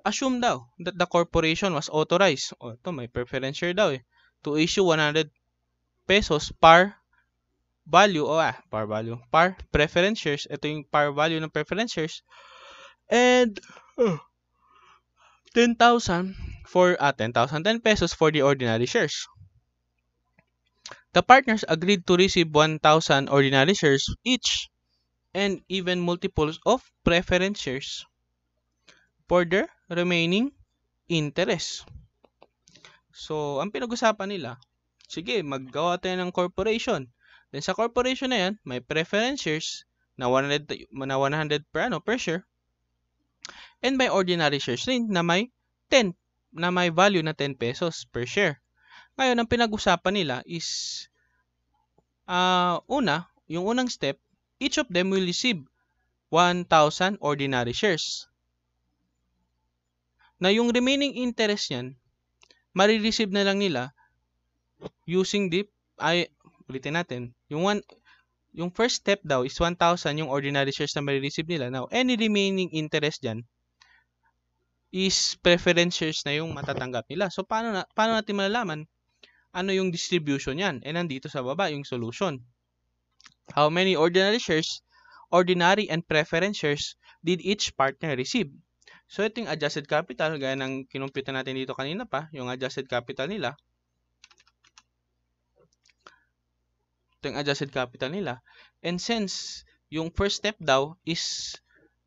Assume daw that the corporation was authorized, o ito may preference share daw eh, to issue 100 pesos par value, o ah, par value, par preference shares. Ito yung par value ng preference shares. And, uh, 10,000 for, ah, 10,000, 10 pesos for the ordinary shares. The partners agreed to receive 1,000 ordinary shares each and even multiples of preference shares for their remaining interest. So, ang pinag-usapan nila, sige, maggawa tayo ng corporation. Then sa corporation na yan, may preference shares na 100, na 100 per, ano, per share. And may ordinary shares rin na may 10 na may value na 10 pesos per share. Ngayon, ang pinag-usapan nila is, uh, una, yung unang step, each of them will receive 1,000 ordinary shares. Na yung remaining interest niyan, marireceive na lang nila using the, ay, ulitin natin, yung one, yung first step daw is 1,000 yung ordinary shares na marireceive nila. Now, any remaining interest dyan is preference shares na yung matatanggap nila. So, paano, na, paano natin malalaman ano yung distribution yan. And eh, nandito sa baba yung solution. How many ordinary shares, ordinary and preference shares did each partner receive? So, ito yung adjusted capital, gaya ng kinumpita natin dito kanina pa, yung adjusted capital nila. Ito yung adjusted capital nila. And since yung first step daw is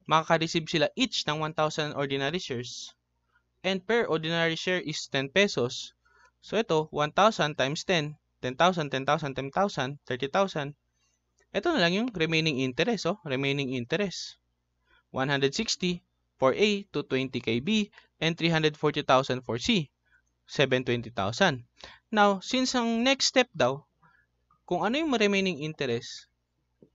makaka-receive sila each ng 1,000 ordinary shares and per ordinary share is 10 pesos, So ito, 1,000 times 10, 10,000, 10,000, 10,000, 30,000. Ito na lang yung remaining interest, oh, remaining interest. 160 for A to 20 kay B and 340,000 for C, 720,000. Now, since ang next step daw, kung ano yung remaining interest,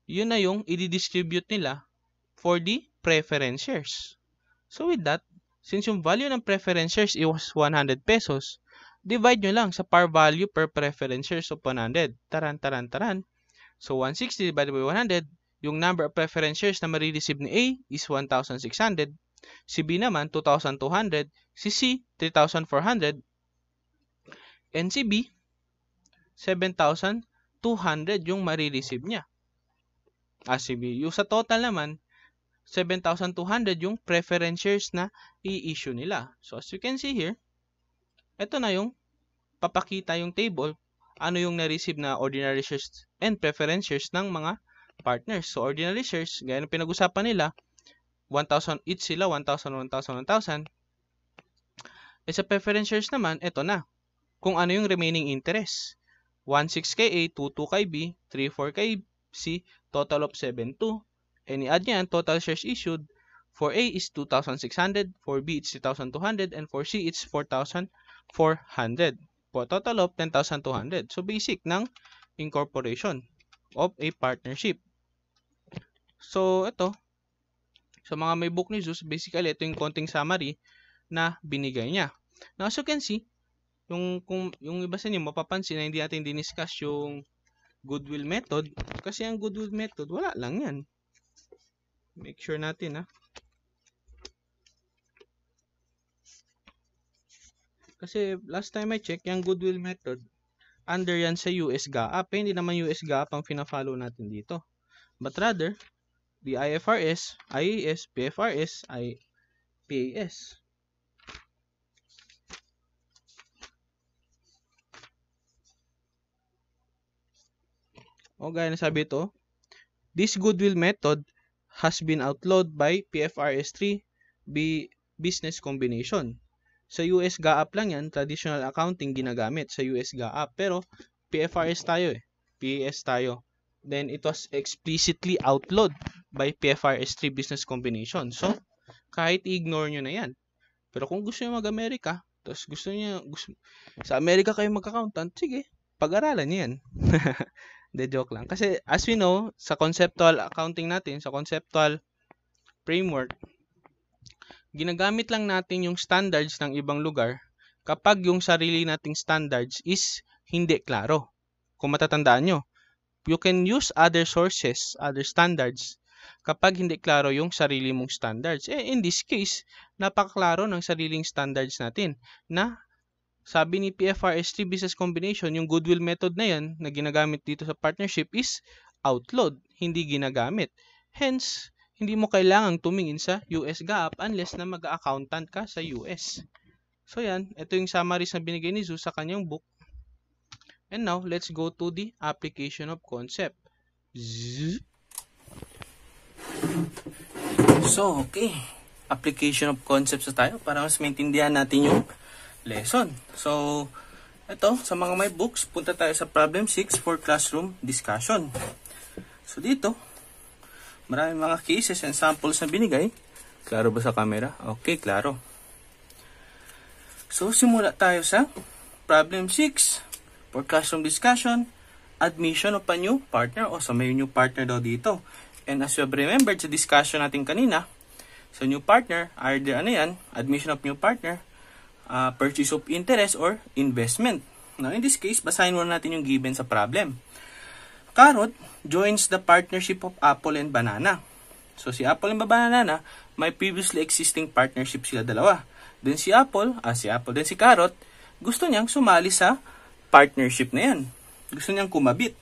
yun na yung i-distribute nila for the preference shares. So with that, since yung value ng preference shares is 100 pesos, divide nyo lang sa par value per preference shares of 100. Taran, taran, taran. So, 160 divided by 100, yung number of preference shares na marireceive ni A is 1,600. Si B naman, 2,200. Si C, 3,400. And si B, 7,200 yung marireceive niya. Ah, si B. Yung sa total naman, 7,200 yung preference shares na i-issue nila. So, as you can see here, ito na yung papakita yung table, ano yung na-receive na ordinary shares and preference shares ng mga partners. So, ordinary shares, gaya ng pinag-usapan nila, 1,000 each sila, 1,000, 1,000, 1,000. E sa preference shares naman, ito na. Kung ano yung remaining interest. 16 kay A, 22 kay B, 34 kay C, total of 72. And i-add niyan, total shares issued for A is 2,600, for B it's 2,200, and for C it's 4,400 po total of 10,200. So basic ng incorporation of a partnership. So ito, sa so, mga may book ni Zeus, basically ito yung konting summary na binigay niya. Now as you can see, yung, kung, yung iba sa inyo mapapansin na hindi natin diniscuss yung goodwill method kasi ang goodwill method wala lang yan. Make sure natin ha. Ah. Kasi last time I check, yung goodwill method, under yan sa US GAAP. Eh, hindi naman US GAAP ang fina-follow natin dito. But rather, the IFRS, IAS, PFRS, I PAS. O gaya na sabi ito, this goodwill method has been outlawed by PFRS 3 B business combination. Sa US GAAP lang yan, traditional accounting ginagamit sa US GAAP. Pero PFRS tayo eh. PES tayo. Then it was explicitly outlawed by PFRS 3 business combination. So, kahit ignore nyo na yan. Pero kung gusto nyo mag america tapos gusto niya gusto, sa Amerika kayo mag-accountant, sige, pag-aralan niyo yan. De joke lang. Kasi as we know, sa conceptual accounting natin, sa conceptual framework, ginagamit lang natin yung standards ng ibang lugar kapag yung sarili nating standards is hindi klaro. Kung matatandaan nyo, you can use other sources, other standards, kapag hindi klaro yung sarili mong standards. Eh, in this case, napaklaro ng sariling standards natin na sabi ni PFRS3 Business Combination, yung goodwill method na yan na ginagamit dito sa partnership is outload, hindi ginagamit. Hence, hindi mo kailangang tumingin sa US GAAP unless na mag-accountant ka sa US. So yan, ito yung summaries na binigay ni Zeus sa kanyang book. And now, let's go to the application of concept. Zzz. So, okay. Application of concept na tayo para mas maintindihan natin yung lesson. So, ito, sa mga may books, punta tayo sa problem 6 for classroom discussion. So, dito, Maraming mga cases and samples na binigay. Klaro ba sa camera? Okay, klaro. So, simula tayo sa problem 6 for classroom discussion, admission of a new partner o sa may new partner daw dito. And as you have remembered sa discussion natin kanina, so new partner, either ano yan, admission of new partner, uh, purchase of interest or investment. Now, in this case, basahin muna natin yung given sa problem. Carrot joins the partnership of Apple and Banana. So si Apple and Banana, may previously existing partnership sila dalawa. Then si Apple, ah si Apple, then si Carrot, gusto niyang sumali sa partnership na yan. Gusto niyang kumabit.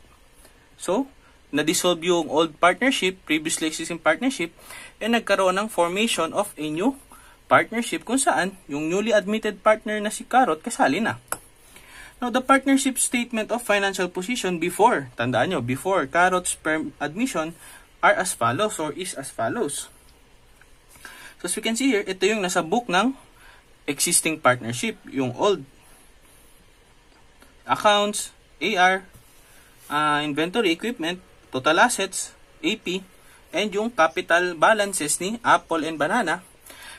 So, na-dissolve yung old partnership, previously existing partnership, and nagkaroon ng formation of a new partnership kung saan yung newly admitted partner na si Carrot kasali na. Now, the partnership statement of financial position before, tandaan nyo, before Carrot's perm admission are as follows or is as follows. So, as we can see here, ito yung nasa book ng existing partnership, yung old accounts, AR, uh, inventory, equipment, total assets, AP, and yung capital balances ni Apple and Banana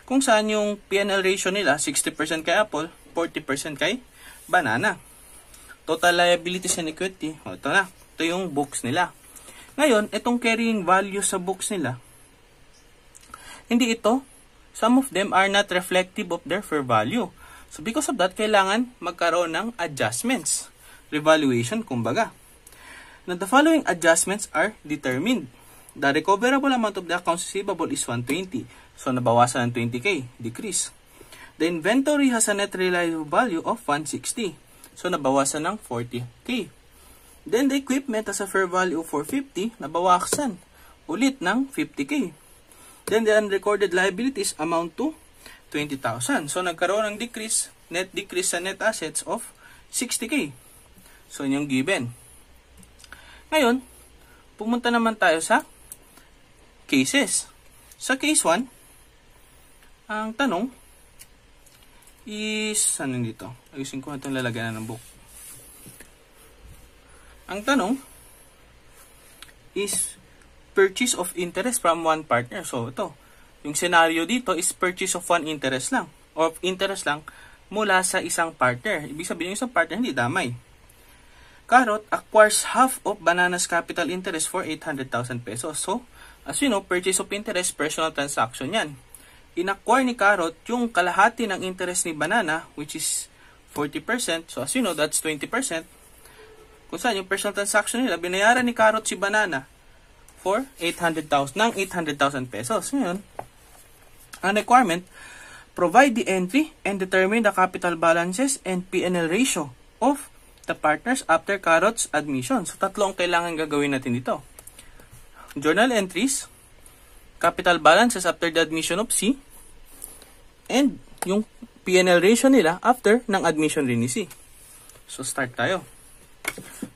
kung saan yung PNL ratio nila 60% kay Apple, 40% kay Banana total liabilities and equity. Eh. O, ito na. Ito yung books nila. Ngayon, itong carrying value sa books nila, hindi ito. Some of them are not reflective of their fair value. So because of that, kailangan magkaroon ng adjustments. Revaluation, kumbaga. Now, the following adjustments are determined. The recoverable amount of the accounts receivable is 120. So, nabawasan ng 20K. Decrease. The inventory has a net realizable value of 160. So, nabawasan ng 40K. Then, the equipment as a fair value of 450, nabawasan ulit ng 50K. Then, the unrecorded liabilities amount to 20,000. So, nagkaroon ng decrease, net decrease sa net assets of 60K. So, yun yung given. Ngayon, pumunta naman tayo sa cases. Sa case 1, ang tanong, is, ano dito? Ayusin ko na itong lalagyan ng book. Ang tanong is, purchase of interest from one partner. So, ito. Yung scenario dito is purchase of one interest lang. Of interest lang mula sa isang partner. Ibig sabihin yung isang partner hindi damay. Carrot acquires half of Banana's capital interest for 800,000 pesos. So, as you know, purchase of interest, personal transaction yan inacquire ni Carrot yung kalahati ng interest ni Banana, which is 40%. So, as you know, that's 20%. Kung saan, yung personal transaction nila, binayaran ni Carrot si Banana for 800,000, ng 800,000 pesos. Ngayon, ang requirement, provide the entry and determine the capital balances and PNL ratio of the partners after Carrot's admission. So, tatlo ang kailangan gagawin natin dito. Journal entries, capital balances after the admission of C, and yung PNL ratio nila after ng admission rin ni C. So, start tayo.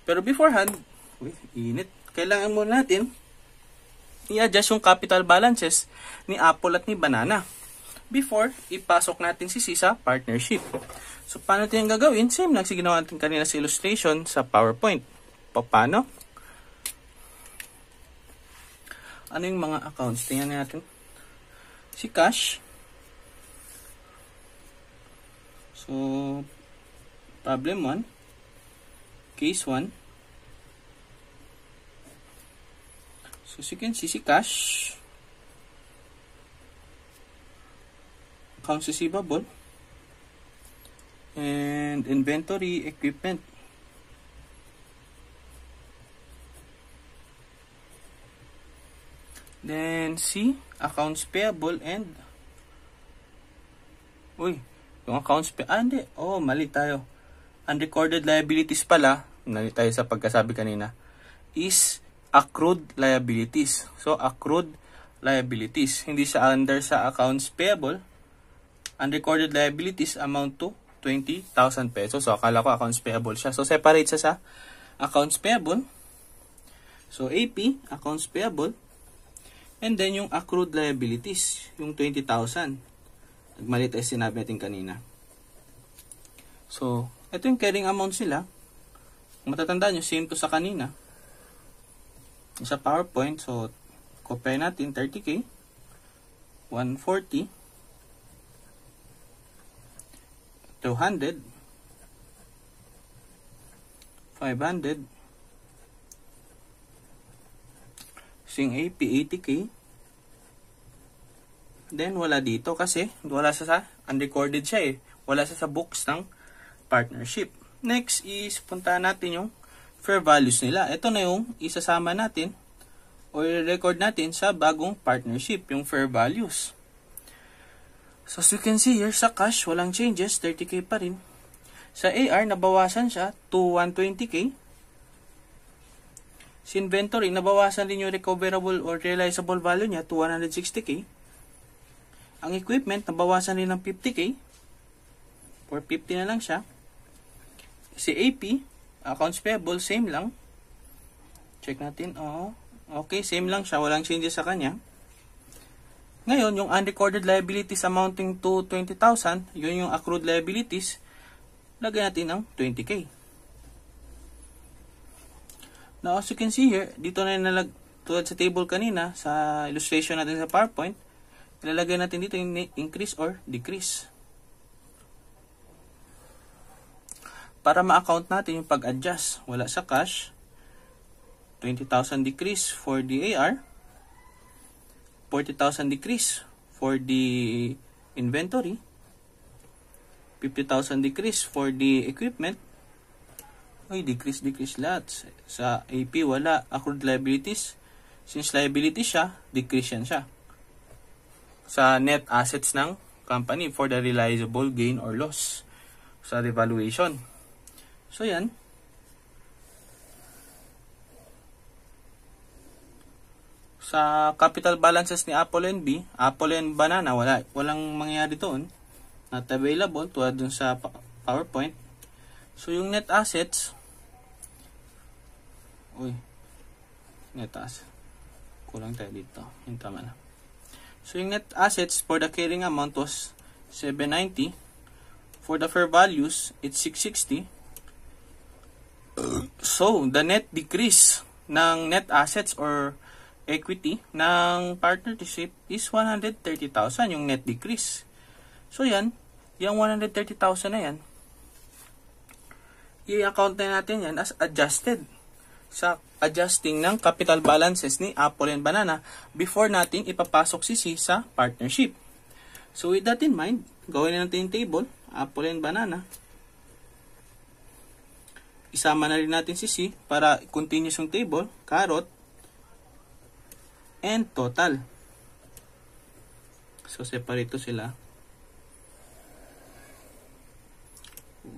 Pero beforehand, uy, init. Kailangan muna natin i-adjust yung capital balances ni Apple at ni Banana before ipasok natin si C partnership. So, paano natin yung gagawin? Same lang si ginawa natin kanina sa illustration sa PowerPoint. Paano? Ano yung mga accounts? Tingnan natin. Si Cash. So, problem 1, case 1. So, as you can see, si cash, accounts receivable, and inventory equipment. Then, see, accounts payable and Uy, yung accounts, ah, hindi. Oh, mali tayo. Unrecorded liabilities pala, mali tayo sa pagkasabi kanina, is accrued liabilities. So, accrued liabilities. Hindi sa under sa accounts payable. Unrecorded liabilities amount to 20,000 pesos. So, akala ko accounts payable siya. So, separate siya sa accounts payable. So, AP, accounts payable. And then, yung accrued liabilities, yung 20,000 maliit ay sinabi natin kanina. So, ito yung carrying amount sila. Kung matatandaan nyo, same to sa kanina. Sa PowerPoint, so, copy natin 30K, 140, 200, 500, sing AP 80K, Then, wala dito kasi wala sa, sa unrecorded siya eh. Wala sa sa books ng partnership. Next is, puntahan natin yung fair values nila. Ito na yung isasama natin or record natin sa bagong partnership, yung fair values. So, as you can see here, sa cash, walang changes, 30k pa rin. Sa AR, nabawasan siya to 120k. Sa inventory, nabawasan din yung recoverable or realizable value niya to 160k. Ang equipment, nabawasan din ng 50k. 450 na lang siya. Si AP, accounts payable, same lang. Check natin. Oo. Oh. Okay, same lang siya. Walang changes sa kanya. Ngayon, yung unrecorded liabilities amounting to 20,000, yun yung accrued liabilities, lagay natin ng 20K. Now, as you can see here, dito na nalag tulad sa table kanina, sa illustration natin sa PowerPoint, Ilalagay natin dito yung increase or decrease. Para ma-account natin yung pag-adjust, wala sa cash, 20,000 decrease for the AR, 40,000 decrease for the inventory, 50,000 decrease for the equipment, ay decrease decrease lahat sa AP wala accrued liabilities since liability siya decrease yan siya sa net assets ng company for the realizable gain or loss sa revaluation. So, yan. Sa capital balances ni Apple and B, Apple and Banana, wala, walang mangyayari doon. Not available, to dun sa PowerPoint. So, yung net assets, uy, net assets, kulang tayo dito. Yung tama na. So yung net assets for the carrying amount was 790. For the fair values, it's 660. So, the net decrease ng net assets or equity ng partnership is 130,000 yung net decrease. So, yan. Yung 130,000 na yan, i-account na natin yan as adjusted sa adjusting ng capital balances ni Apple and Banana before natin ipapasok si C sa partnership. So with that in mind, gawin natin yung table, Apple and Banana. Isama na rin natin si C para continuous yung table, carrot, and total. So separate sila.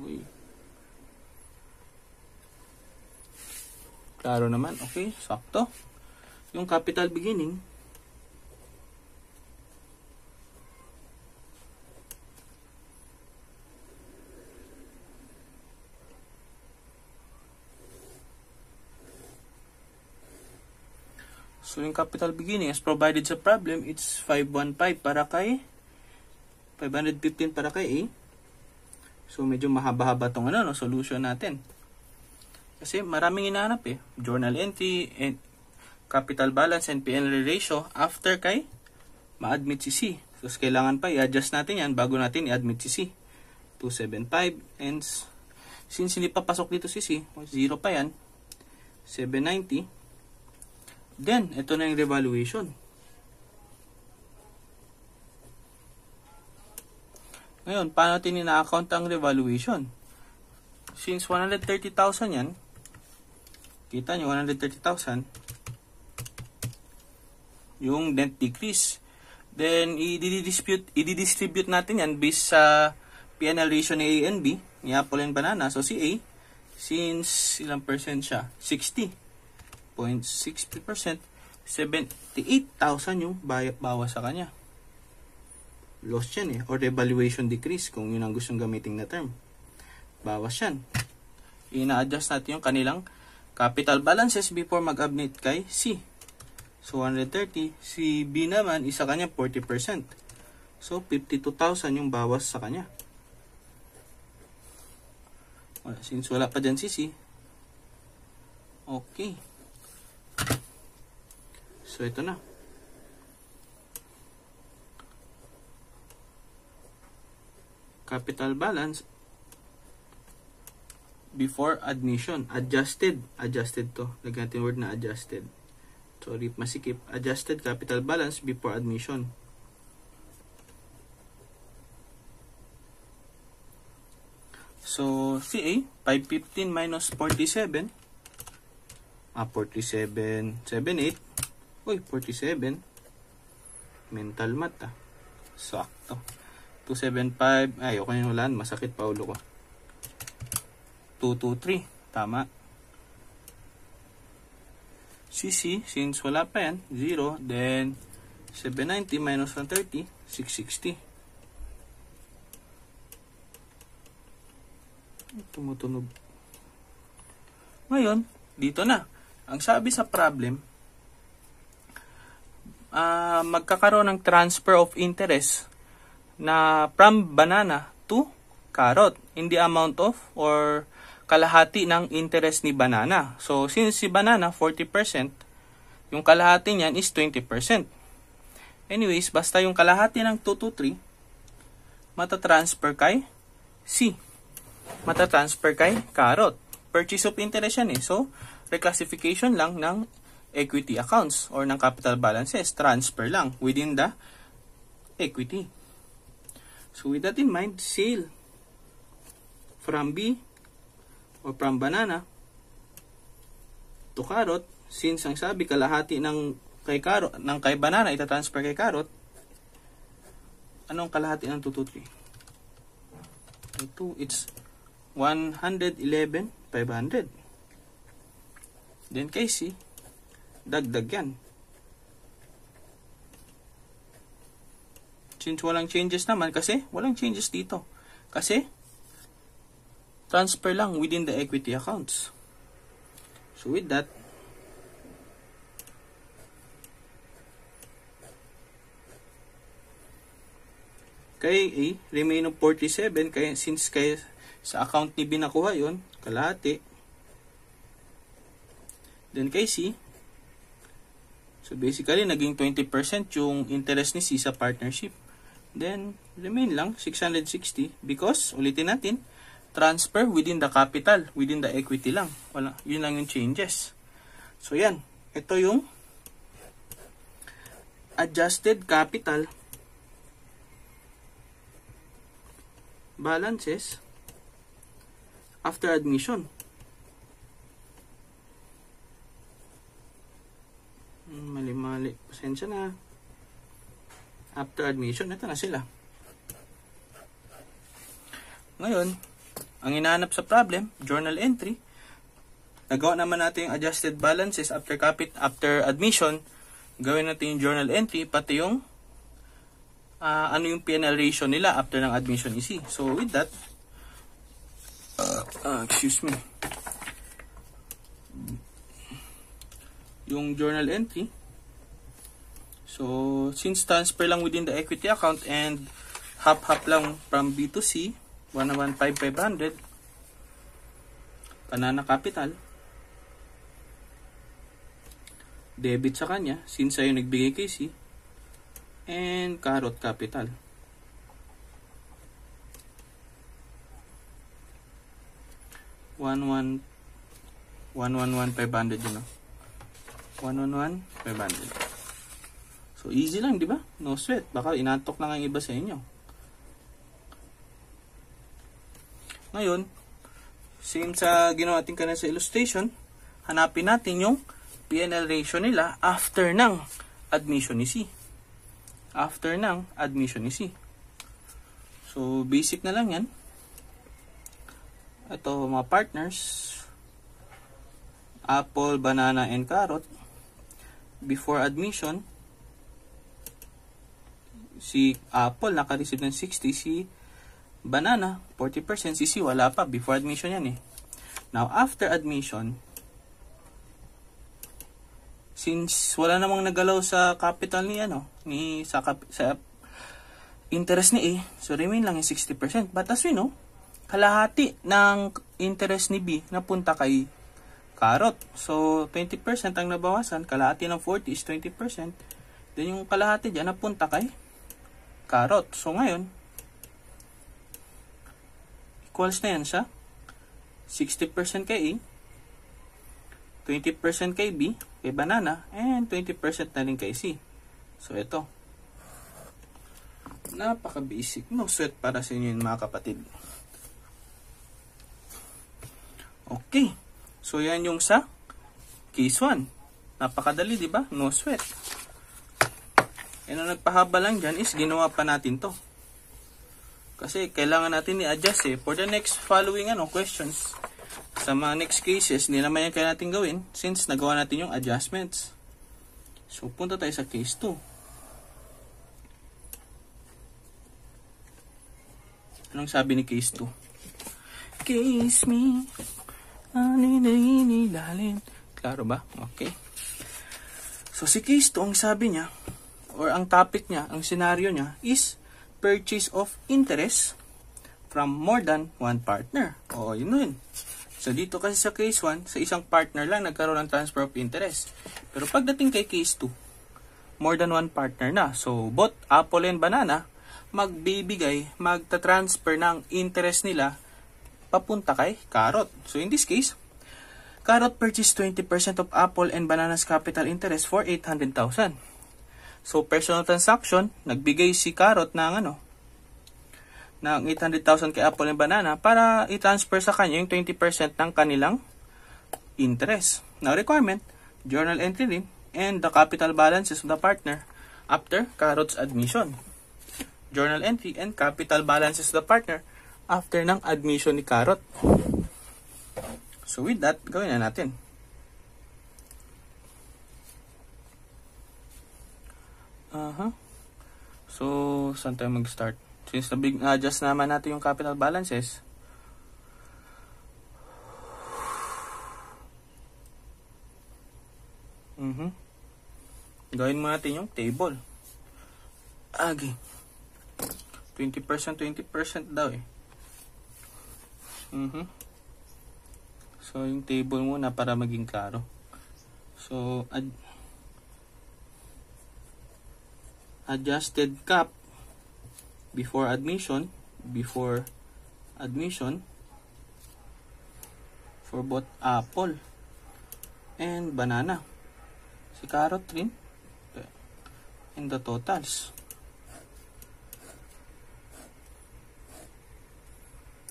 Uy. Klaro naman. Okay, sakto. Yung capital beginning, So, yung capital beginning as provided sa problem, it's 515 para kay 515 para kay A. So, medyo mahaba-haba tong ano, no, solution natin. Kasi maraming hinahanap eh. Journal entry, and eh, capital balance, and PNL ratio after kay ma-admit si C. So, kailangan pa i-adjust natin yan bago natin i-admit si C. 275 and since hindi pa dito si C, 0 pa yan, 790. Then, ito na yung revaluation. Ngayon, paano natin ina-account ang revaluation? Since 130,000 yan, Kita nyo, 130,000. Yung net decrease. Then, i-distribute, i-distribute natin yan based sa PNL ratio ni A and B, ni apple and banana. So, si A, since ilang percent siya? 60.60%. 78,000 yung bawas sa kanya. Loss yan eh. Or revaluation decrease kung yun ang gustong gamitin na term. Bawas yan. Ina-adjust natin yung kanilang capital balances before mag-update kay C. So, 130. Si B naman, isa kanya 40%. So, 52,000 yung bawas sa kanya. Well, since wala pa dyan si C. Okay. So, ito na. Capital balance before admission. Adjusted. Adjusted to. Lagyan natin word na adjusted. Sorry, masikip. Adjusted capital balance before admission. So, CA, 515 minus 47. Ah, 47, 78. Uy, 47. Mental math ah. Sakto. 275. Ay, okay na Masakit pa ulo ko. 223. Tama. CC, since wala pa yan, 0. Then, 790 minus 130, 660. Tumutunog. Ngayon, dito na. Ang sabi sa problem, uh, magkakaroon ng transfer of interest na from banana to carrot in the amount of or kalahati ng interest ni Banana. So, since si Banana 40%, yung kalahati niyan is 20%. Anyways, basta yung kalahati ng 2 to 3, matatransfer kay C. Matatransfer kay Carrot. Purchase of interest yan eh. So, reclassification lang ng equity accounts or ng capital balances. Transfer lang within the equity. So, with that in mind, sale from B or from banana to carrot since ang sabi kalahati ng kay carrot ng kay banana itatransfer kay carrot anong kalahati ng 2 to 3 ito it's 111 500 then kay C dagdag yan since walang changes naman kasi walang changes dito kasi transfer lang within the equity accounts. So with that, kay KA remain of 47 kaya since kay sa account ni binakuha yon kalahati then kay C so basically naging 20% yung interest ni C sa partnership then remain lang 660 because ulitin natin transfer within the capital, within the equity lang. Wala, yun lang yung changes. So yan, ito yung adjusted capital balances after admission. Hmm, mali-mali. Pasensya na. After admission, ito na sila. Ngayon, ang hinahanap sa problem, journal entry. Nagawa naman natin yung adjusted balances after capit after admission. Gawin natin yung journal entry pati yung uh, ano yung PNL ratio nila after ng admission EC. So with that, uh, excuse me. Yung journal entry. So since transfer lang within the equity account and half-half lang from B to C, 115,500. Panana Capital. Debit sa kanya, since sa'yo nagbigay kay C. And Carrot Capital. One one one one one five hundred yun know? one one one five hundred so easy lang di ba no sweat baka inatok lang ang iba sa inyo Ngayon, same sa ginawa natin kanina sa illustration, hanapin natin yung PNL ratio nila after ng admission ni C. After ng admission ni C. So, basic na lang yan. Ito, mga partners. Apple, banana, and carrot. Before admission, si Apple naka-receive ng 60, si banana, 40%. Sisi, wala pa. Before admission yan eh. Now, after admission, since wala namang nagalaw sa capital ni ano, ni sa, sa interest ni A, so remain lang yung 60%. But as we know, kalahati ng interest ni B napunta kay carrot. So, 20% ang nabawasan. Kalahati ng 40 is 20%. Then, yung kalahati dyan napunta kay carrot. So, ngayon, equals na yan sa 60% kay A, 20% kay B, kay banana, and 20% na rin kay C. So, ito. Napaka-basic. No sweat para sa inyo yun, mga kapatid. Okay. So, yan yung sa case 1. Napakadali, di ba? No sweat. And ang nagpahaba lang dyan is ginawa pa natin to. Kasi kailangan natin i-adjust eh. For the next following ano, questions, sa mga next cases, hindi naman yan kaya natin gawin since nagawa natin yung adjustments. So, punta tayo sa case 2. Anong sabi ni case 2? Kiss me, anininilalin. Klaro ba? Okay. So, si case 2, ang sabi niya, or ang topic niya, ang scenario niya, is purchase of interest from more than one partner. O, yun nun. So, dito kasi sa case 1, sa isang partner lang nagkaroon ng transfer of interest. Pero pagdating kay case 2, more than one partner na. So, both apple and banana, magbibigay, magta-transfer ng interest nila papunta kay carrot. So, in this case, carrot purchased 20% of apple and banana's capital interest for 800,000. So, personal transaction, nagbigay si Carrot ng ano, ng 800,000 kay Apple and Banana para i-transfer sa kanya yung 20% ng kanilang interest. Now, requirement, journal entry din and the capital balances of the partner after Carrot's admission. Journal entry and capital balances of the partner after ng admission ni Carrot. So, with that, gawin na natin. Uh-huh. So, saan tayo mag-start? Since nabig-adjust naman natin yung capital balances, Mhm. Gawin mo natin yung table. Agi. 20%, 20% daw eh. Mhm. So, yung table muna para maging klaro. So, ad- adjusted cap before admission before admission for both apple and banana si carrot rin in the totals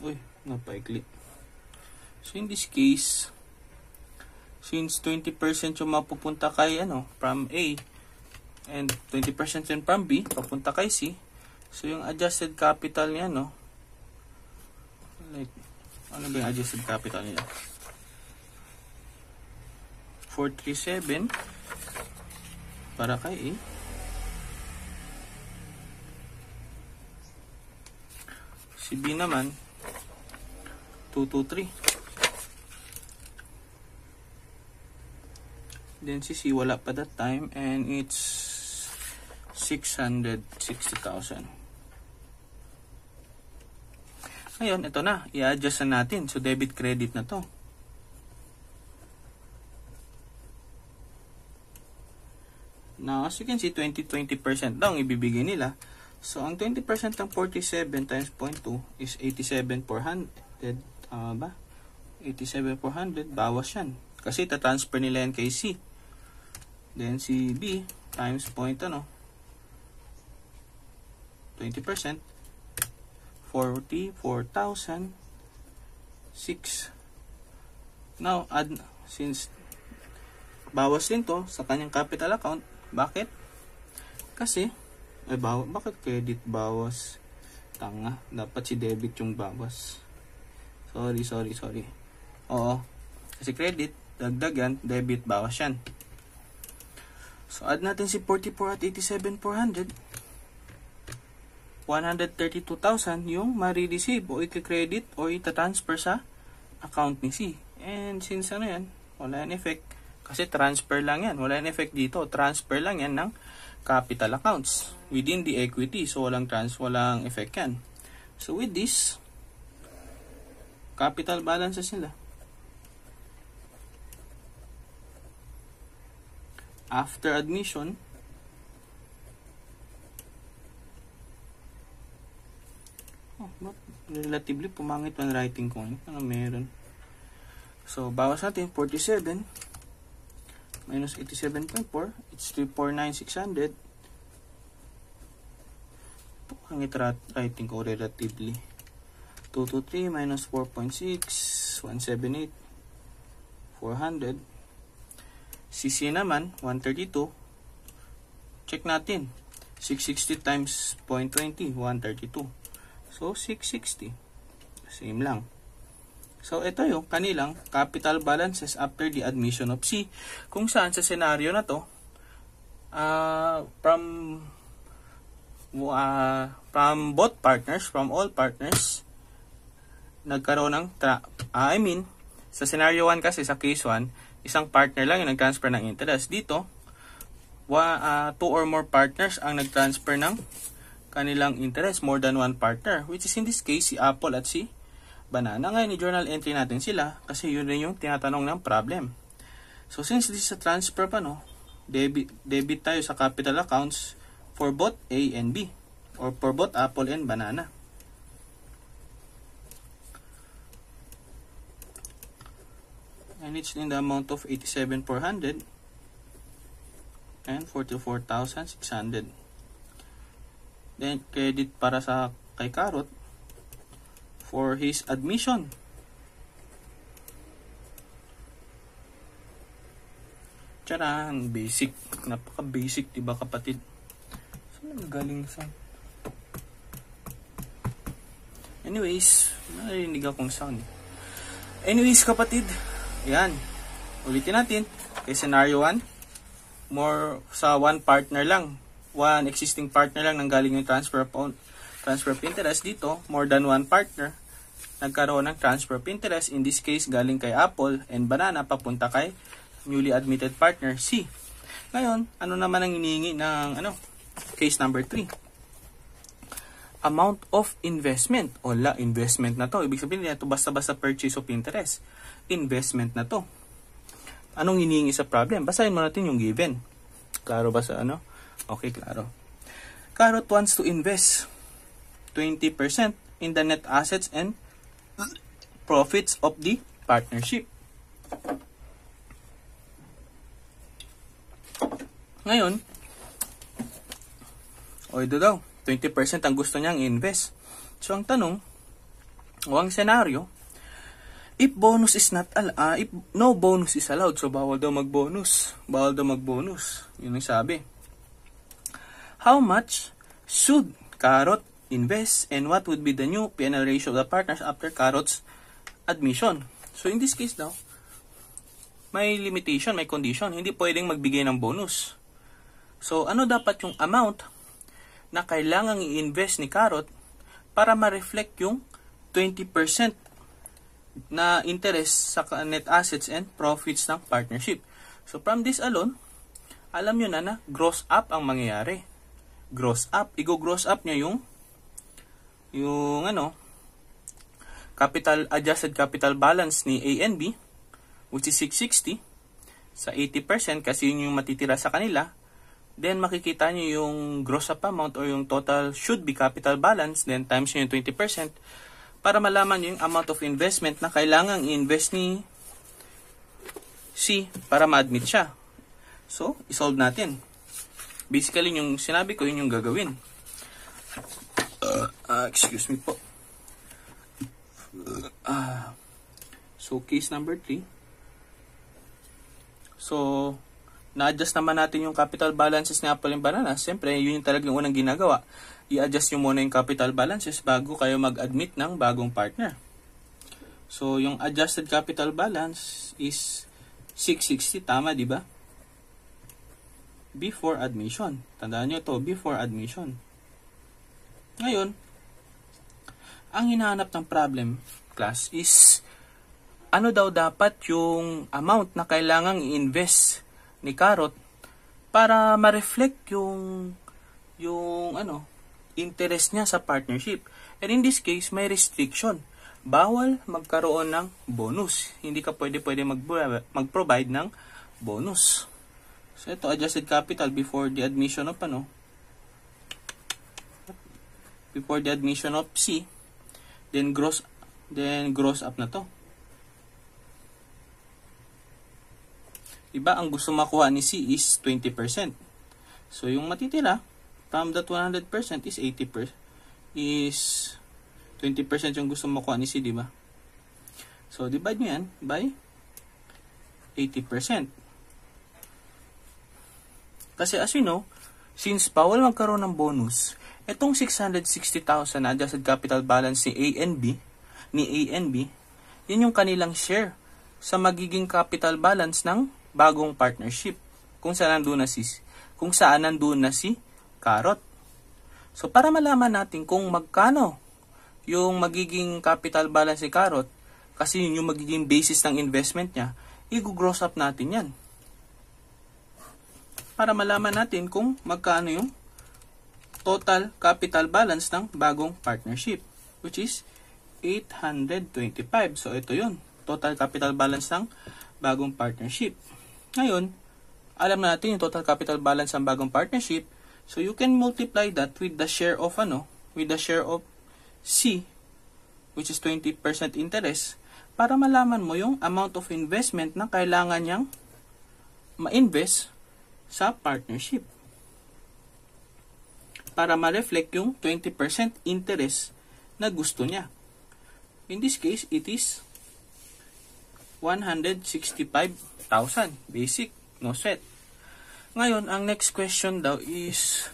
uy napaikli so in this case since 20% yung mapupunta kay ano from A and 20% yun from B, papunta kay C. So, yung adjusted capital niya, no? Like, ano ba yung adjusted capital niya 437 para kay A. Si B naman, 223. Then si C wala pa that time and it's 660,000. Ngayon, ito na. I-adjust na natin. So, debit credit na to. Now, as you can see, 20-20% daw ibibigay nila. So, ang 20% ng 47 times 0.2 is 87,400. Tama ah, ba? 87,400. Bawas yan. Kasi, tatransfer nila yan kay C. Then, si B times point ano, 20%, 44,000, 6. Now, add, since bawas din to sa kanyang capital account, bakit? Kasi, eh, baw bakit credit bawas? Tanga, dapat si debit yung bawas. Sorry, sorry, sorry. Oo, kasi credit, dagdag yan, debit, bawas yan. So, add natin si 44 at 87,400. 132,000 yung marireceive o i-credit o i-transfer sa account ni C. And since ano yan, wala yan effect. Kasi transfer lang yan. Wala yan effect dito. Transfer lang yan ng capital accounts within the equity. So walang trans, walang effect yan. So with this, capital balances nila. After admission, Oh, but relatively pumangit ang writing ko ngayon. Ano meron? So, bawas natin, 47 minus 87.4 it's 349,600 pangit writing ko relatively 223 minus 4.6 178 400 CC naman 132 check natin 660 times 0.20 132 So, 660. Same lang. So, ito yung kanilang capital balances after the admission of C. Kung saan sa scenario na to, uh, from uh, from both partners, from all partners, nagkaroon ng, uh, I mean, sa scenario 1 kasi, sa case 1, isang partner lang yung nag-transfer ng interest. Dito, uh, two or more partners ang nag-transfer ng kanilang interest, more than one partner, which is in this case si Apple at si Banana. Ngayon, i-journal entry natin sila kasi yun rin yung tinatanong ng problem. So, since this is a transfer pa, no, debit, debit tayo sa capital accounts for both A and B or for both Apple and Banana. and it's in the amount of 87,400 and 44,600. Then, credit para sa kay Carrot for his admission. Charan! Basic. Napaka-basic, diba kapatid? Saan ang galing sa... Anyways, narinig akong sound. Anyways, kapatid, yan. Ulitin natin. Kay scenario 1, more sa one partner lang one existing partner lang nanggaling yung transfer of transfer of interest dito, more than one partner nagkaroon ng transfer of interest in this case galing kay Apple and Banana papunta kay newly admitted partner C. Ngayon, ano naman ang hinihingi ng ano case number 3? Amount of investment. O la, investment na to. Ibig sabihin nito basta-basta purchase of interest. Investment na to. Anong hinihingi sa problem? Basahin mo natin yung given. Klaro ba sa ano? Okay, claro. Carrot wants to invest 20% in the net assets and profits of the partnership. Ngayon, o ito daw, 20% ang gusto niyang invest. So ang tanong, o ang senaryo, if bonus is not al uh, if no bonus is allowed, so bawal daw mag-bonus. Bawal daw mag-bonus. Yun ang sabi. How much should Carrot invest and what would be the new PNL ratio of the partners after Carrot's admission? So in this case daw, may limitation, may condition. Hindi pwedeng magbigay ng bonus. So ano dapat yung amount na kailangang i-invest ni Carrot para ma-reflect yung 20% na interest sa net assets and profits ng partnership. So from this alone, alam nyo na na gross up ang mangyayari gross up. I-gross up niya yung yung ano capital adjusted capital balance ni ANB which is 660 sa 80% kasi yun yung matitira sa kanila. Then makikita niyo yung gross up amount or yung total should be capital balance then times nyo yung 20% para malaman nyo yung amount of investment na kailangan i-invest ni C para ma-admit siya. So, isolve natin basically yung sinabi ko, yun yung gagawin. Uh, uh, excuse me po. Uh, uh so, case number 3. So, na-adjust naman natin yung capital balances ni Apple and Banana. Ah. Siyempre, yun yung talagang unang ginagawa. I-adjust nyo muna yung capital balances bago kayo mag-admit ng bagong partner. So, yung adjusted capital balance is 660. Tama, di ba? before admission. Tandaan nyo to before admission. Ngayon, ang hinahanap ng problem class is ano daw dapat yung amount na kailangang i-invest ni Carrot para ma-reflect yung yung ano interest niya sa partnership. And in this case, may restriction. Bawal magkaroon ng bonus. Hindi ka pwede-pwede mag-provide ng bonus. So ito, adjusted capital before the admission of ano? Before the admission of C. Then gross, then gross up na to. Diba? Ang gusto makuha ni C is 20%. So yung matitira from that 100% is 80% is 20% yung gusto makuha ni C, di ba? So, divide nyo yan by 80%. Kasi as we know, since bawal magkaroon ng bonus, itong 660,000 na adjusted capital balance ni A and ni A yun yung kanilang share sa magiging capital balance ng bagong partnership kung saan nandun na si kung saan nandun na si Carrot. So para malaman natin kung magkano yung magiging capital balance ni Carrot kasi yun yung magiging basis ng investment niya, i-gross up natin yan para malaman natin kung magkano yung total capital balance ng bagong partnership which is 825. So ito yun, total capital balance ng bagong partnership. Ngayon, alam natin yung total capital balance ng bagong partnership. So you can multiply that with the share of ano, with the share of C which is 20% interest para malaman mo yung amount of investment na kailangan niyang ma-invest sa partnership. Para ma-reflect yung 20% interest na gusto niya. In this case, it is 165,000 basic no set. Ngayon, ang next question daw is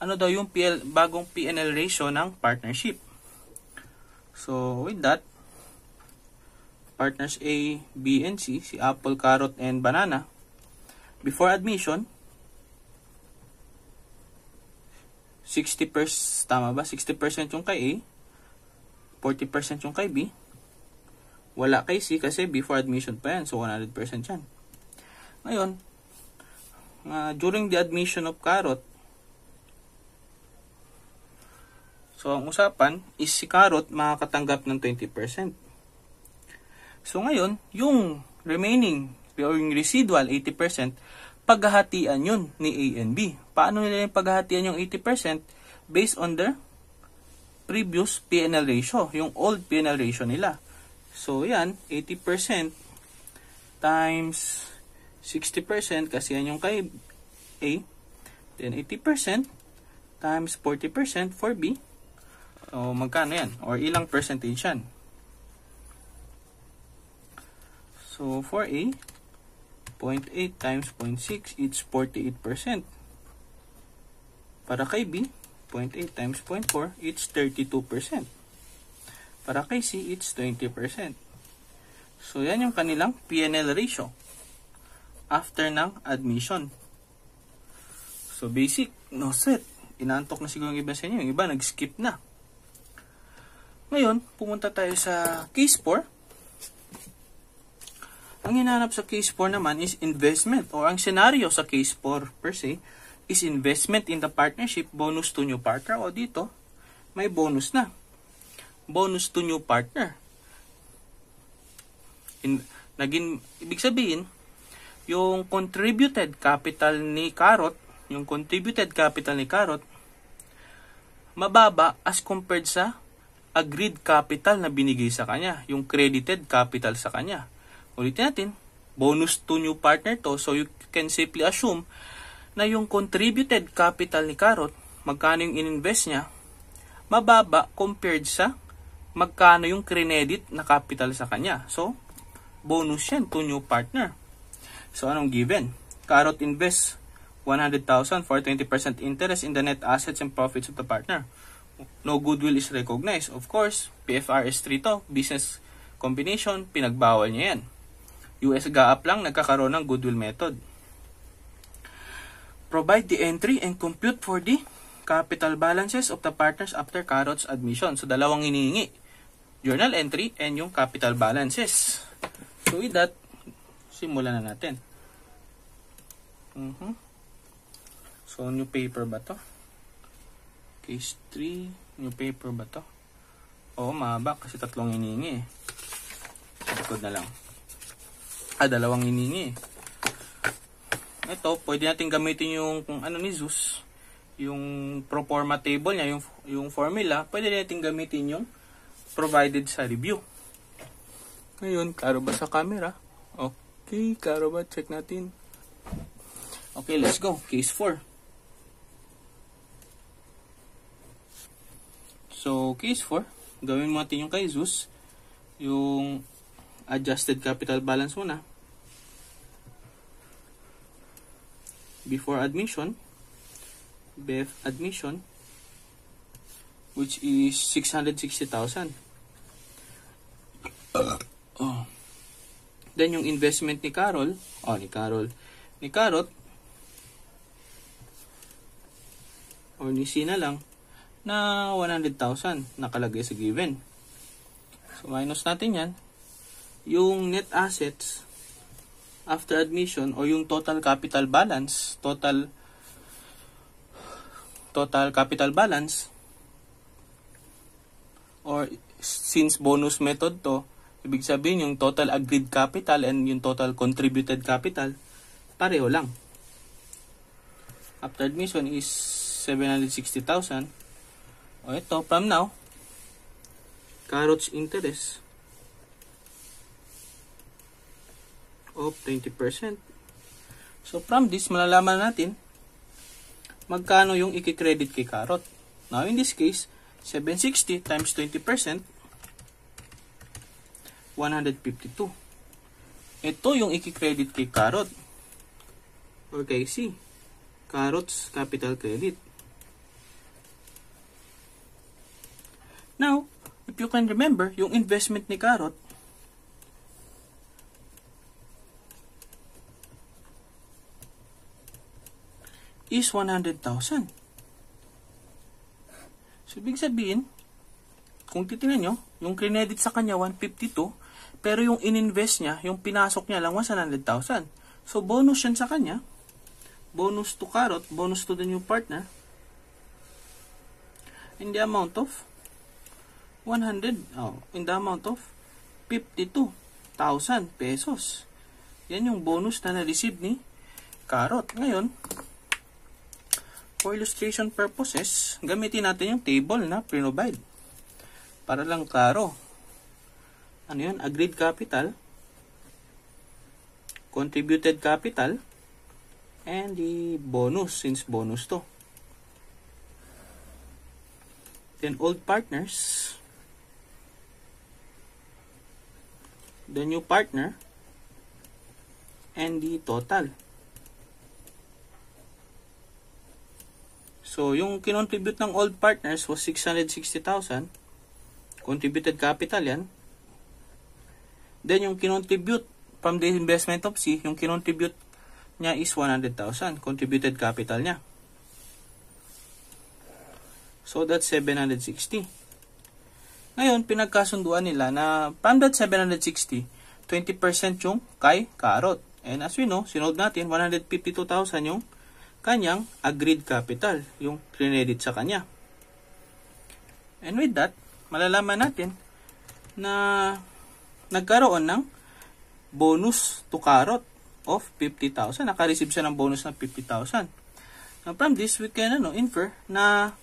ano daw yung PL, bagong PNL ratio ng partnership. So, with that, partners A, B, and C, si Apple, Carrot, and Banana, Before admission, 60%, tama ba? 60% yung kay A, 40% yung kay B. Wala kay C kasi before admission pa yan. So, 100% yan. Ngayon, uh, during the admission of carrot, So, ang usapan is si Carrot makakatanggap ng 20%. So, ngayon, yung remaining or yung residual 80%, paghahatian yun ni A and B. Paano nila yung paghahatian yung 80% based on their previous PNL ratio, yung old PNL ratio nila. So, yan, 80% times 60% kasi yan yung kay A. Then, 80% times 40% for B. O, magkano yan? Or ilang percentage yan? So, for A, 0.8 times 0.6, it's 48%. Para kay B, 0.8 times 0.4, it's 32%. Para kay C, it's 20%. So, yan yung kanilang PNL ratio after ng admission. So, basic, no set. Inaantok na siguro yung iba sa inyo. Yung iba, nag-skip na. Ngayon, pumunta tayo sa case 4. Ang hinanap sa case 4 naman is investment o ang senaryo sa case 4 per se is investment in the partnership bonus to new partner o dito may bonus na. Bonus to new partner. In, naging, ibig sabihin, yung contributed capital ni Carrot, yung contributed capital ni Carrot, mababa as compared sa agreed capital na binigay sa kanya, yung credited capital sa kanya. Ulitin natin, bonus to new partner to. So you can simply assume na yung contributed capital ni Carrot, magkano yung ininvest niya, mababa compared sa magkano yung credit na capital sa kanya. So, bonus yan to new partner. So, anong given? Carrot invest 100,000 for 20% interest in the net assets and profits of the partner. No goodwill is recognized. Of course, PFRS 3 to, business combination, pinagbawal niya yan. US GAAP lang nagkakaroon ng goodwill method. Provide the entry and compute for the capital balances of the partners after Carrot's admission. So, dalawang hinihingi. Journal entry and yung capital balances. So, with that, simulan na natin. Uh mm-hmm. -huh. So, new paper ba to? Case 3, new paper ba to? Oo, mahaba kasi tatlong hinihingi eh. na lang. Ah, dalawang hiningi. Ito, pwede natin gamitin yung kung ano ni Zeus. Yung proforma table niya, yung, yung formula. Pwede natin gamitin yung provided sa review. Ngayon, klaro ba sa camera? Okay, klaro ba? Check natin. Okay, let's go. Case 4. So, case 4, gawin mo natin yung kay Zeus. Yung adjusted capital balance muna. Before admission, BEF admission, which is 660,000. Oh. Then yung investment ni Carol, oh ni Carol, ni Carrot, or ni Sina lang, na 100,000 nakalagay sa given. So minus natin yan, yung net assets after admission o yung total capital balance, total total capital balance or since bonus method to, ibig sabihin yung total agreed capital and yung total contributed capital pareho lang. After admission is 760,000. O ito, from now, carrots interest of 20%. So, from this, malalaman natin magkano yung ikikredit kay Carrot. Now, in this case, 760 times 20%, 152. Ito yung ikikredit kay Carrot or kay C. Carrot's capital credit. Now, if you can remember, yung investment ni Carrot is 100,000. So, ibig sabihin, kung titingnan nyo, yung credit sa kanya 152, pero yung ininvest niya, yung pinasok niya lang 100,000. So, bonus yan sa kanya. Bonus to carrot, bonus to the new partner. In the amount of 100, oh, in the amount of 52,000 pesos. Yan yung bonus na na-receive ni Carrot. Ngayon, for illustration purposes, gamitin natin yung table na pre Para lang klaro. Ano yun? Agreed capital, contributed capital, and the bonus since bonus to. Then old partners, the new partner, and the total. So, yung kinontribute ng old partners was 660,000. Contributed capital yan. Then, yung kinontribute from the investment of C, yung kinontribute niya is 100,000. Contributed capital niya. So, that's 760. Ngayon, pinagkasunduan nila na from that 760, 20% yung kay Carrot. And as we know, sinold natin, 152,000 yung kanyang agreed capital, yung credit sa kanya. And with that, malalaman natin na nagkaroon ng bonus to carrot of 50,000. Nakareceive siya ng bonus ng 50,000. Now from this, we can ano, infer na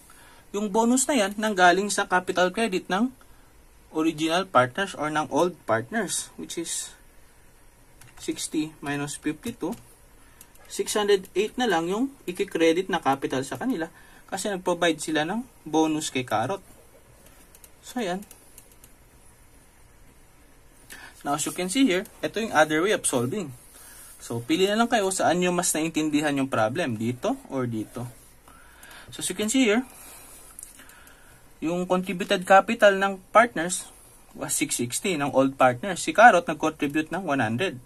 yung bonus na yan nanggaling sa capital credit ng original partners or ng old partners which is 60 minus 52 608 na lang yung ikikredit na capital sa kanila kasi nag-provide sila ng bonus kay Carrot. So, ayan. Now, as you can see here, ito yung other way of solving. So, pili na lang kayo saan yung mas naintindihan yung problem. Dito or dito. So, as you can see here, yung contributed capital ng partners was 660 ng old partners. Si Carrot nag-contribute ng 100.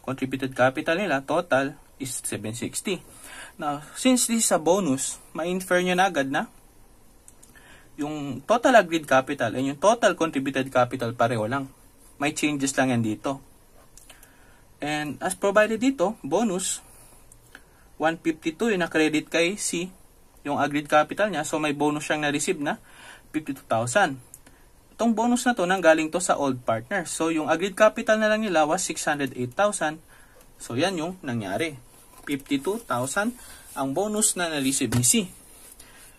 Contributed capital nila, total, is 760. Now, since this is a bonus, ma-infer nyo na agad na yung total agreed capital and yung total contributed capital pareho lang. May changes lang yan dito. And as provided dito, bonus, 152 yung na-credit kay C, yung agreed capital niya. So, may bonus siyang na-receive na 52,000. Itong bonus na to nanggaling to sa old partner. So, yung agreed capital na lang nila was 608,000. So, yan yung nangyari. 52,000 ang bonus na na-receive ni C.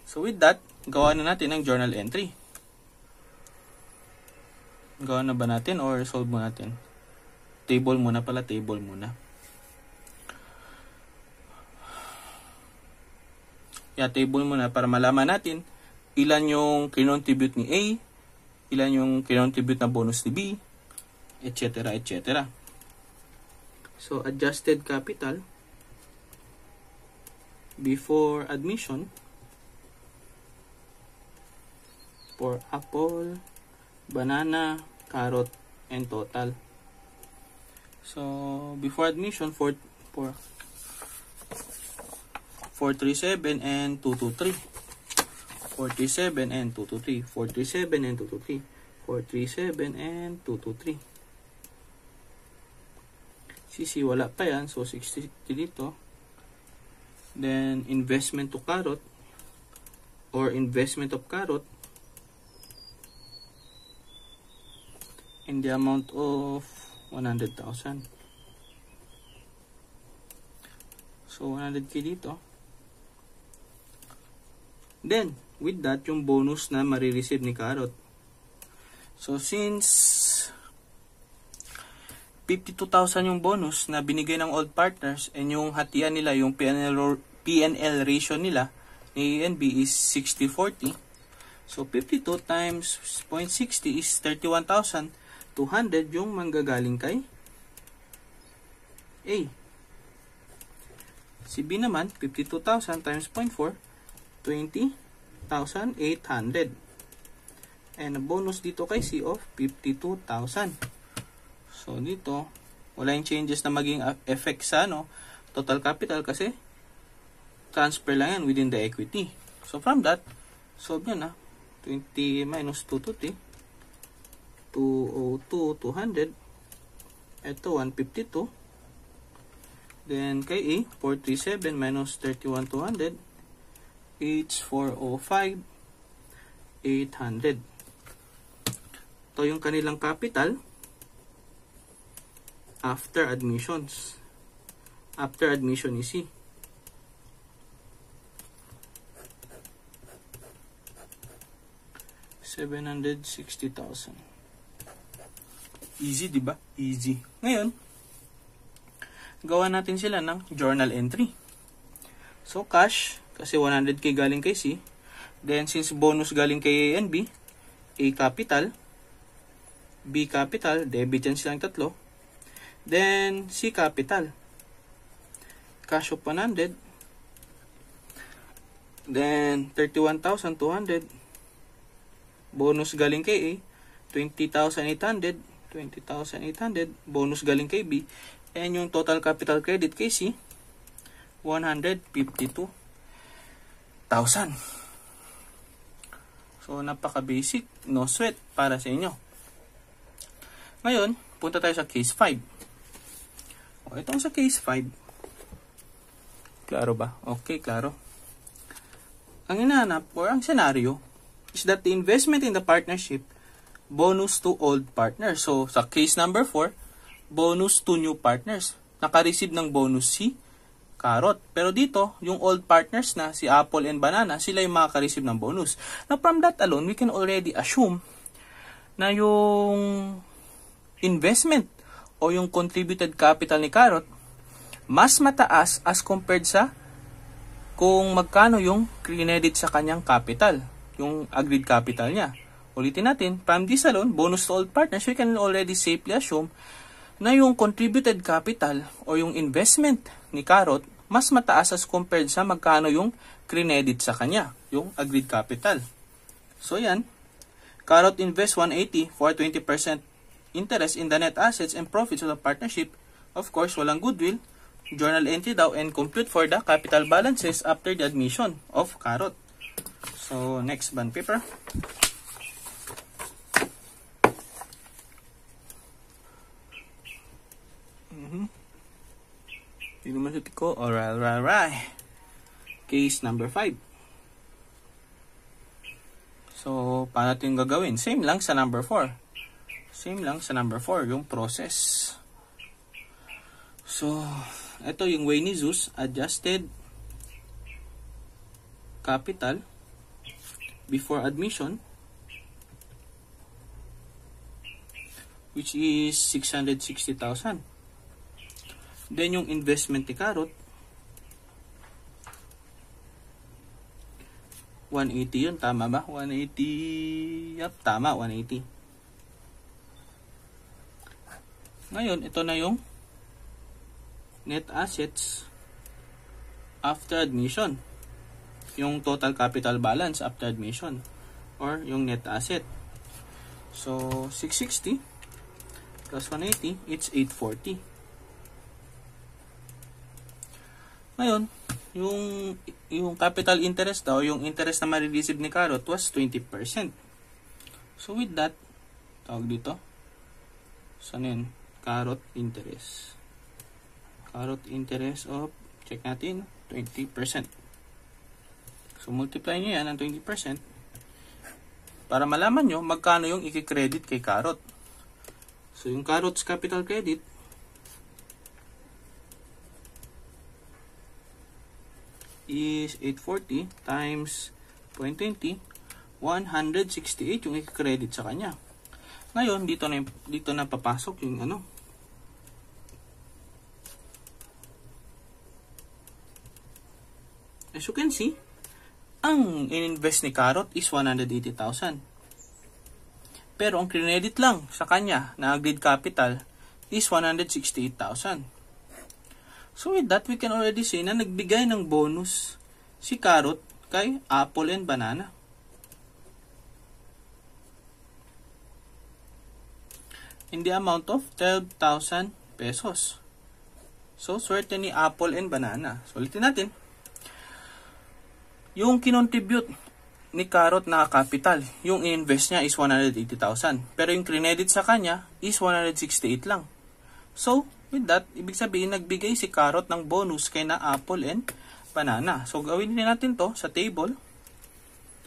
So with that, gawa na natin ang journal entry. Gawa na ba natin or solve mo natin? Table muna pala, table muna. Yeah, table muna para malaman natin ilan yung kinontribute ni A, ilan yung kinontribute na bonus ni B, etc. etc. So, adjusted capital before admission for apple, banana, carrot, and total. So, before admission, for, 4, 437 and 223. 437 and 223. 437 and 223. 437 and 223. CC wala pa yan. So, 60 dito. Then, investment to carrot or investment of carrot in the amount of 100,000. So, 100k dito. Then, with that, yung bonus na marireceive ni Carrot. So, since 52,000 yung bonus na binigay ng old partners and yung hatian nila, yung PNL PNL ratio nila ni ANB is 60-40. So, 52 times 0.60 is 31,200 yung manggagaling kay A. Si B naman, 52,000 times 0.4, 20,800. And bonus dito kay C of 52,000. So, dito, wala yung changes na maging effect sa ano, total capital kasi transfer lang yan within the equity. So, from that, solve nyo na. 20 minus 220. 202, 200. Ito, 152. Then, kay A, 437 minus 31, 200. H, 405, 800. Ito yung kanilang capital after admissions. After admission is C. 760,000. Easy, di ba? Easy. Ngayon, gawa natin sila ng journal entry. So, cash, kasi 100k galing kay C. Then, since bonus galing kay A A capital, B capital, debit yan silang tatlo. Then, C capital. Cash of 100. Then, 31,200. Bonus galing kay A, 20,800, 20,800, bonus galing kay B. And yung total capital credit kay C, 152,000. So, napaka-basic, no sweat para sa inyo. Ngayon, punta tayo sa case 5. O, itong sa case 5, klaro ba? Okay, klaro. Ang hinahanap, or ang senaryo, is that the investment in the partnership bonus to old partners. So, sa case number 4, bonus to new partners. Naka-receive ng bonus si Carrot. Pero dito, yung old partners na, si Apple and Banana, sila yung makaka-receive ng bonus. Now, from that alone, we can already assume na yung investment o yung contributed capital ni Carrot, mas mataas as compared sa kung magkano yung credit sa kanyang capital yung agreed capital niya. Ulitin natin, from this alone, bonus to all partners, we can already safely assume na yung contributed capital o yung investment ni Carrot mas mataas as compared sa magkano yung credit sa kanya, yung agreed capital. So yan, Carrot invest 180 for 20% interest in the net assets and profits of the partnership. Of course, walang goodwill, journal entry daw and compute for the capital balances after the admission of Carrot. So, next bond paper. Mm-hmm. Hindi naman sa tiko. Alright, alright, alright. Case number 5. So, paano ito yung gagawin? Same lang sa number 4. Same lang sa number 4, yung process. So, ito yung way ni Zeus, adjusted capital before admission which is 660,000. Then yung investment ni Carrot 180 yun, tama ba? 180, yep, tama, 180. Ngayon, ito na yung net assets after admission yung total capital balance after admission or yung net asset. So, 660 plus 180, it's 840. Ngayon, yung, yung capital interest daw, yung interest na marireceive ni Carrot was 20%. So, with that, tawag dito, saan yun? Carrot interest. Carrot interest of, check natin, 20%. So, multiply nyo yan ang 20% para malaman nyo magkano yung i-credit kay carrot. So, yung carrot's capital credit is 840 times 0.20 168 yung i-credit sa kanya. Ngayon, dito na, dito na papasok yung ano. As you can see, ang ininvest ni Carrot is 180,000. Pero ang credit lang sa kanya na agreed capital is 168,000. So with that, we can already see na nagbigay ng bonus si Carrot kay Apple and Banana. in the amount of 12,000 pesos. So, swerte ni Apple and Banana. So, ulitin natin. Yung kinontribute ni Carrot na capital, yung invest niya is 180,000. Pero yung credit sa kanya is 168 lang. So, with that, ibig sabihin nagbigay si Carrot ng bonus kay na Apple and banana. So, gawin natin to sa table.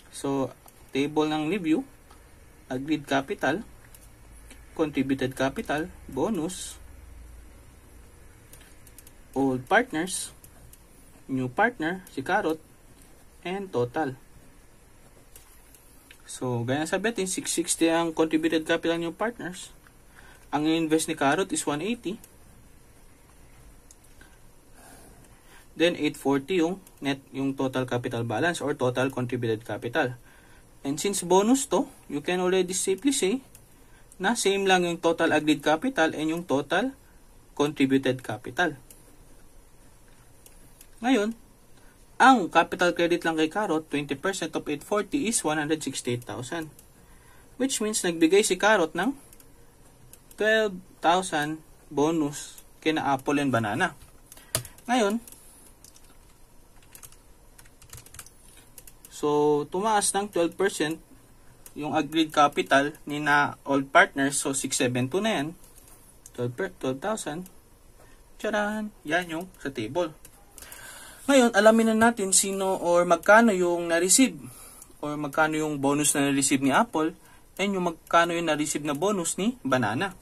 So, table ng review, agreed capital, contributed capital, bonus, old partners, new partner, si Carrot, and total. So, gaya sa betting, 660 ang contributed capital ng partners. Ang invest ni Carrot is 180. Then, 840 yung net, yung total capital balance or total contributed capital. And since bonus to, you can already safely say na same lang yung total agreed capital and yung total contributed capital. Ngayon, ang capital credit lang kay Carrot, 20% of 840 is 168,000. Which means, nagbigay si Carrot ng 12,000 bonus kina apple and banana. Ngayon, so, tumaas ng 12% yung agreed capital ni na all partners. So, 672 na yan. 12,000. 12, Charan! Yan yung sa table. Ngayon, alamin na natin sino or magkano yung na-receive or magkano yung bonus na na-receive ni Apple and yung magkano yung na-receive na bonus ni Banana.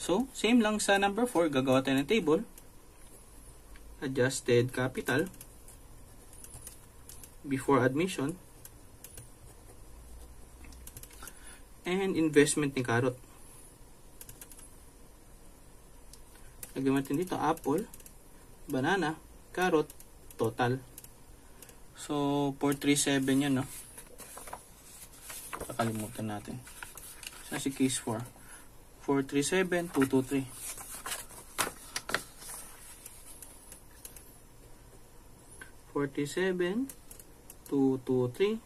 So, same lang sa number 4, gagawa tayo ng table. Adjusted capital before admission and investment ni Carrot. Lagyan natin dito apple, banana, carrot, total. So, 437 yun, no? Kakalimutan natin. Saan si case 4? 437, 223. 47, 223. two, two, three.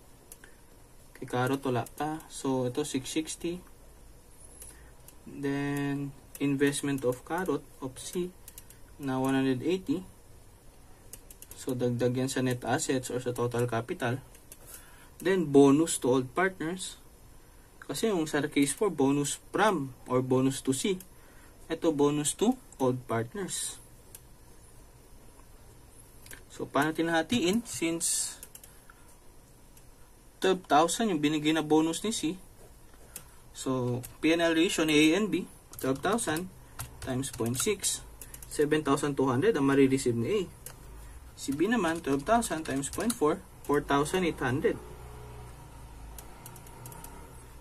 Kay Karo, tula pa. So, ito, 660. Then, investment of carrot of C na 180 So, dagdag yan sa net assets or sa total capital. Then, bonus to old partners. Kasi yung sa case 4, bonus from or bonus to C. Ito, bonus to old partners. So, paano tinahatiin? Since 12,000 yung binigay na bonus ni C. So, PNL ratio ni A and B, 12,000 times 0.6. 7,200 ang marireceive ni A. Si B naman, 12,000 times 0.4, 4,800.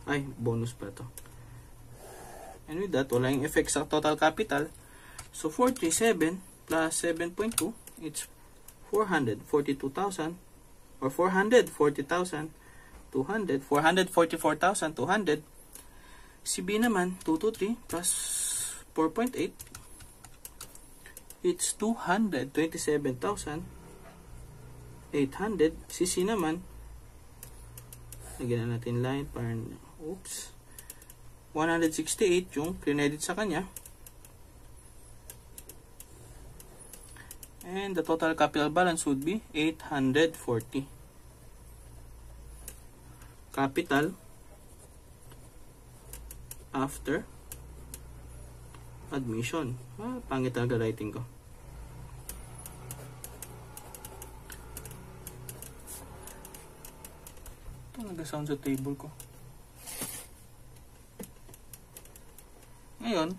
Ay, bonus pa to. And with that, wala yung effect sa total capital. So, 437 plus 7.2, it's 442,000 or 440,000 200, 444,200. Si B naman, 223 plus 4.8, it's 227,800. CC naman, lagyan na natin line, parang, oops, 168 yung credit sa kanya. And the total capital balance would be 840. Capital after admission. Ah, pangit talaga writing ko. Ito nag-sound sa table ko. Ngayon,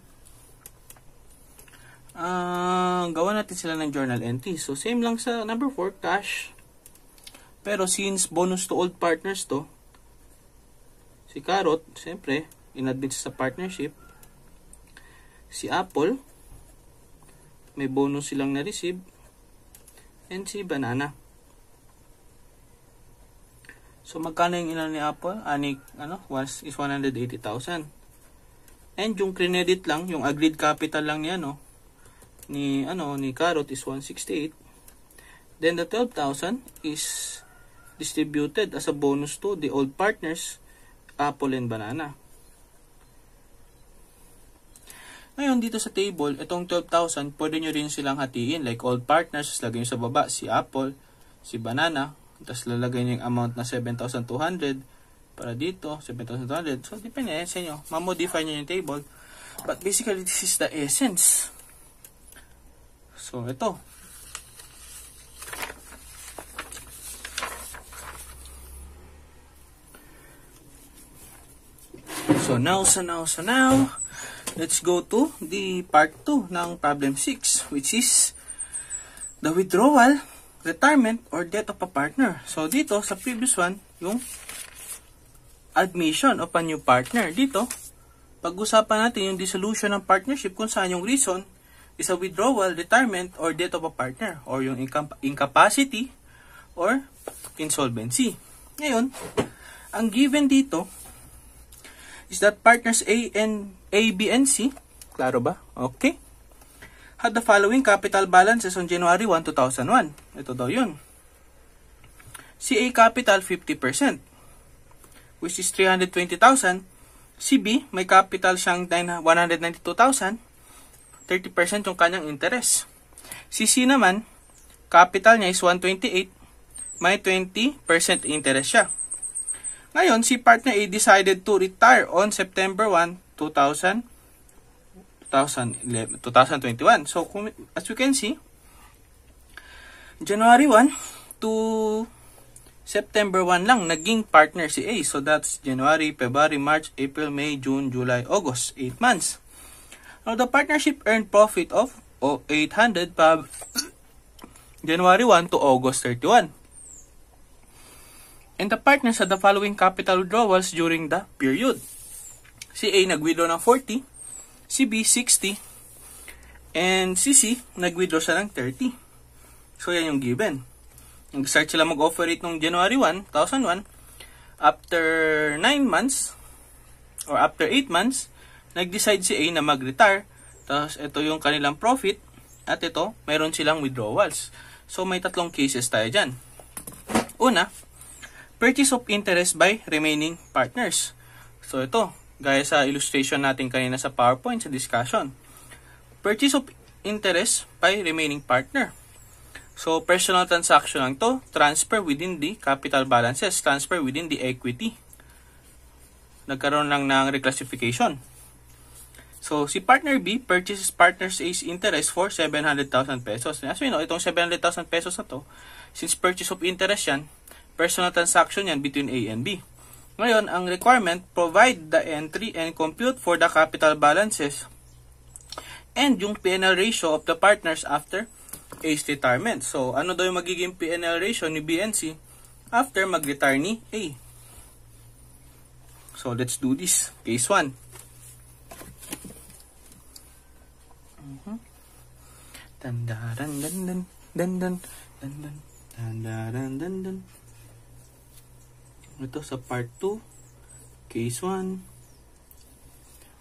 ah, gawa natin sila ng journal entry. So, same lang sa number 4, cash. Pero since bonus to old partners to, si Carrot, siyempre, in-admit sa partnership, si apple, may bonus silang na-receive, and si banana. So, magkano yung ilan ni apple? Ani, ah, ano, was is 180,000. And yung credit lang, yung agreed capital lang ni, ano, ni, ano, ni carrot is 168. Then, the 12,000 is distributed as a bonus to the old partners, apple and banana. Ngayon, dito sa table, itong 12,000, pwede nyo rin silang hatiin. Like all partners, lagay nyo sa baba si Apple, si Banana. Tapos lalagay nyo yung amount na 7,200 para dito, 7,200. So, depende eh, sa inyo. Mamodify nyo yung table. But basically, this is the essence. So, ito. So, now, so now, so now let's go to the part 2 ng problem 6 which is the withdrawal, retirement, or death of a partner. So dito sa previous one, yung admission of a new partner. Dito, pag-usapan natin yung dissolution ng partnership kung saan yung reason is a withdrawal, retirement, or death of a partner or yung incapacity or insolvency. Ngayon, ang given dito is that partners A and A, B, and C. Klaro ba? Okay. Had the following capital balances on January 1, 2001. Ito daw yun. Si A capital 50%, which is 320,000. Si B, may capital siyang 192,000. 30% yung kanyang interest. Si C naman, capital niya is 128. May 20% interest siya. Ngayon, si partner A decided to retire on September 1, 2000, 2011, 2021. So, as you can see, January 1 to September 1 lang, naging partner si A. So, that's January, February, March, April, May, June, July, August. 8 months. Now, the partnership earned profit of 800 pa January 1 to August 31. And the partners had the following capital withdrawals during the period. Si A nag ng 40, si B 60, and si C nag-withdraw siya ng 30. So yan yung given. Nag-start sila mag-offerate nung January 1, 2001. After 9 months, or after 8 months, nag-decide si A na mag-retire. Tapos ito yung kanilang profit, at ito, mayroon silang withdrawals. So may tatlong cases tayo dyan. Una, purchase of interest by remaining partners. So ito, gaya sa illustration natin kanina sa PowerPoint sa discussion. Purchase of interest by remaining partner. So, personal transaction lang to, transfer within the capital balances, transfer within the equity. Nagkaroon lang ng reclassification. So, si partner B purchases partner's A's interest for 700,000 pesos. As we know, itong 700,000 pesos na to, since purchase of interest yan, personal transaction yan between A and B. Ngayon, ang requirement, provide the entry and compute for the capital balances and yung P&L ratio of the partners after A's retirement. So, ano daw yung magiging P&L ratio ni BNC after mag-retire ni A? So, let's do this. Case 1. Dandaran, dandan, dandan, dandan, dandaran, dandan. Ito sa part 2, case 1.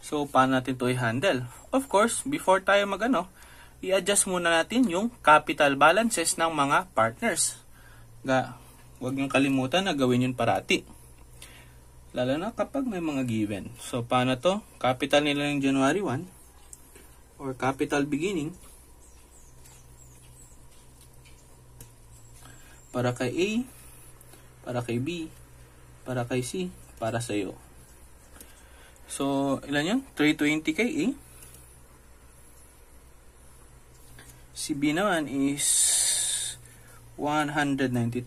So, paano natin ito i-handle? Of course, before tayo magano, i-adjust muna natin yung capital balances ng mga partners. Ga, huwag niyong kalimutan na gawin yun parati. Lalo na kapag may mga given. So, paano to? Capital nila ng January 1 or capital beginning para kay A, para kay B, para kay C, para sa iyo. So, ilan 'yon? 320 k eh. Si B naman is 192.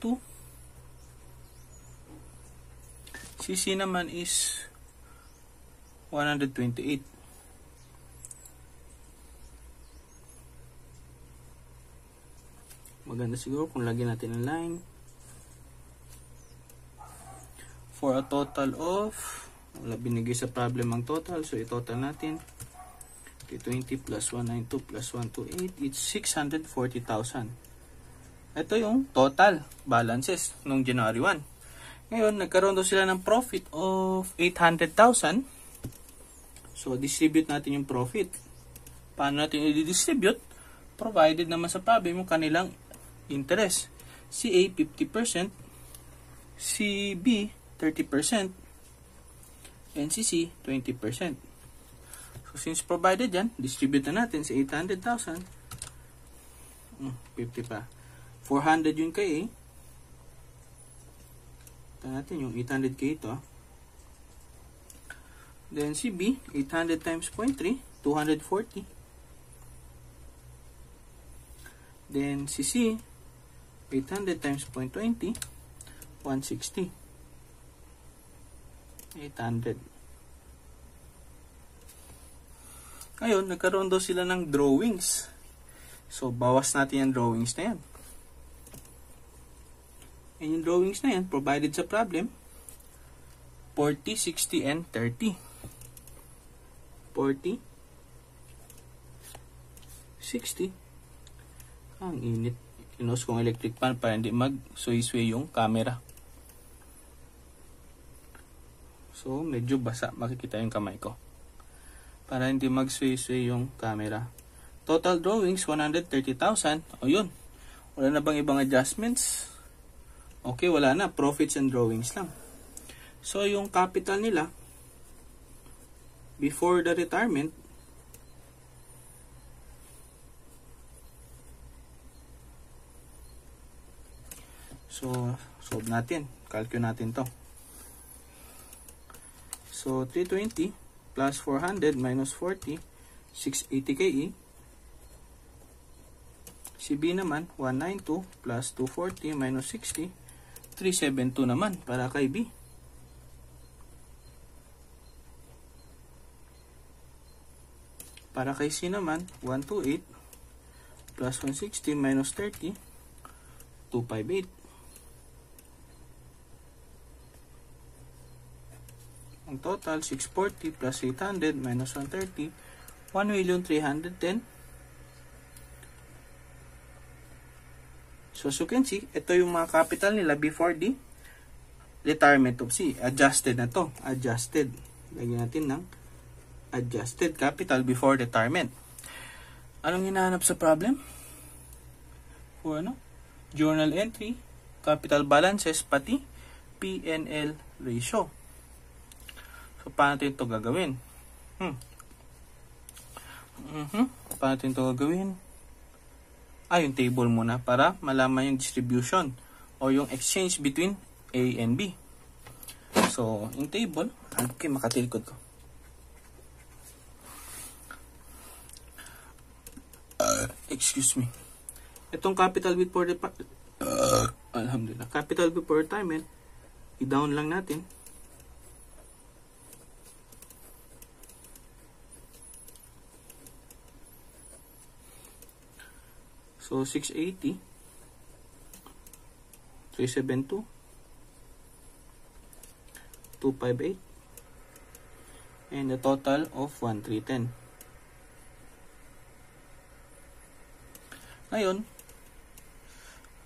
Si C naman is 128. Maganda siguro kung lagyan natin ng line. for a total of wala binigay sa problem ang total so i-total natin 320 plus 192 plus 128 it's 640,000 ito yung total balances nung January 1 ngayon nagkaroon daw sila ng profit of 800,000 so distribute natin yung profit paano natin i-distribute provided naman sa problem yung kanilang interest si A 50% si B 30%. NCC, 20%. So, since provided yan, distribute na natin sa 800,000. Hmm, 50 pa. 400 yun kay A. Ito natin yung 800 kay ito. Then si B, 800 times 0.3, 240. Then si C, 800 times 0.20, 160. 800. Ngayon, nagkaroon daw sila ng drawings. So, bawas natin yung drawings na yan. And yung drawings na yan, provided sa problem, 40, 60, and 30. 40, 60. Ang init. Inos kong electric fan para hindi mag-suy-suy yung camera. So, medyo basa. Makikita yung kamay ko. Para hindi mag-sway-sway yung camera. Total drawings, 130,000. O yun. Wala na bang ibang adjustments? Okay, wala na. Profits and drawings lang. So, yung capital nila, before the retirement, So, solve natin. Calculate natin to. So, 320 plus 400 minus 40, 680 KE. Si B naman, 192 plus 240 minus 60, 372 naman para kay B. Para kay C naman, 128 plus 160 minus 30, 258. Ang total, 640 plus 800 minus 130, 1,310. So, as you can see, ito yung mga capital nila before the retirement of C. Adjusted na to. Adjusted. Lagyan natin ng adjusted capital before retirement. Anong hinahanap sa problem? For ano? Journal entry, capital balances, pati PNL ratio. So, paano natin ito gagawin? Hmm. Mm -hmm. Paano natin ito gagawin? Ah, yung table muna para malaman yung distribution o yung exchange between A and B. So, yung table, ah, okay, makatilikod ko. Uh, excuse me. Itong capital before for the... Uh, alhamdulillah. Capital before retirement, i-down lang natin. So, 680. 372. 258. And the total of 1,310. Ngayon,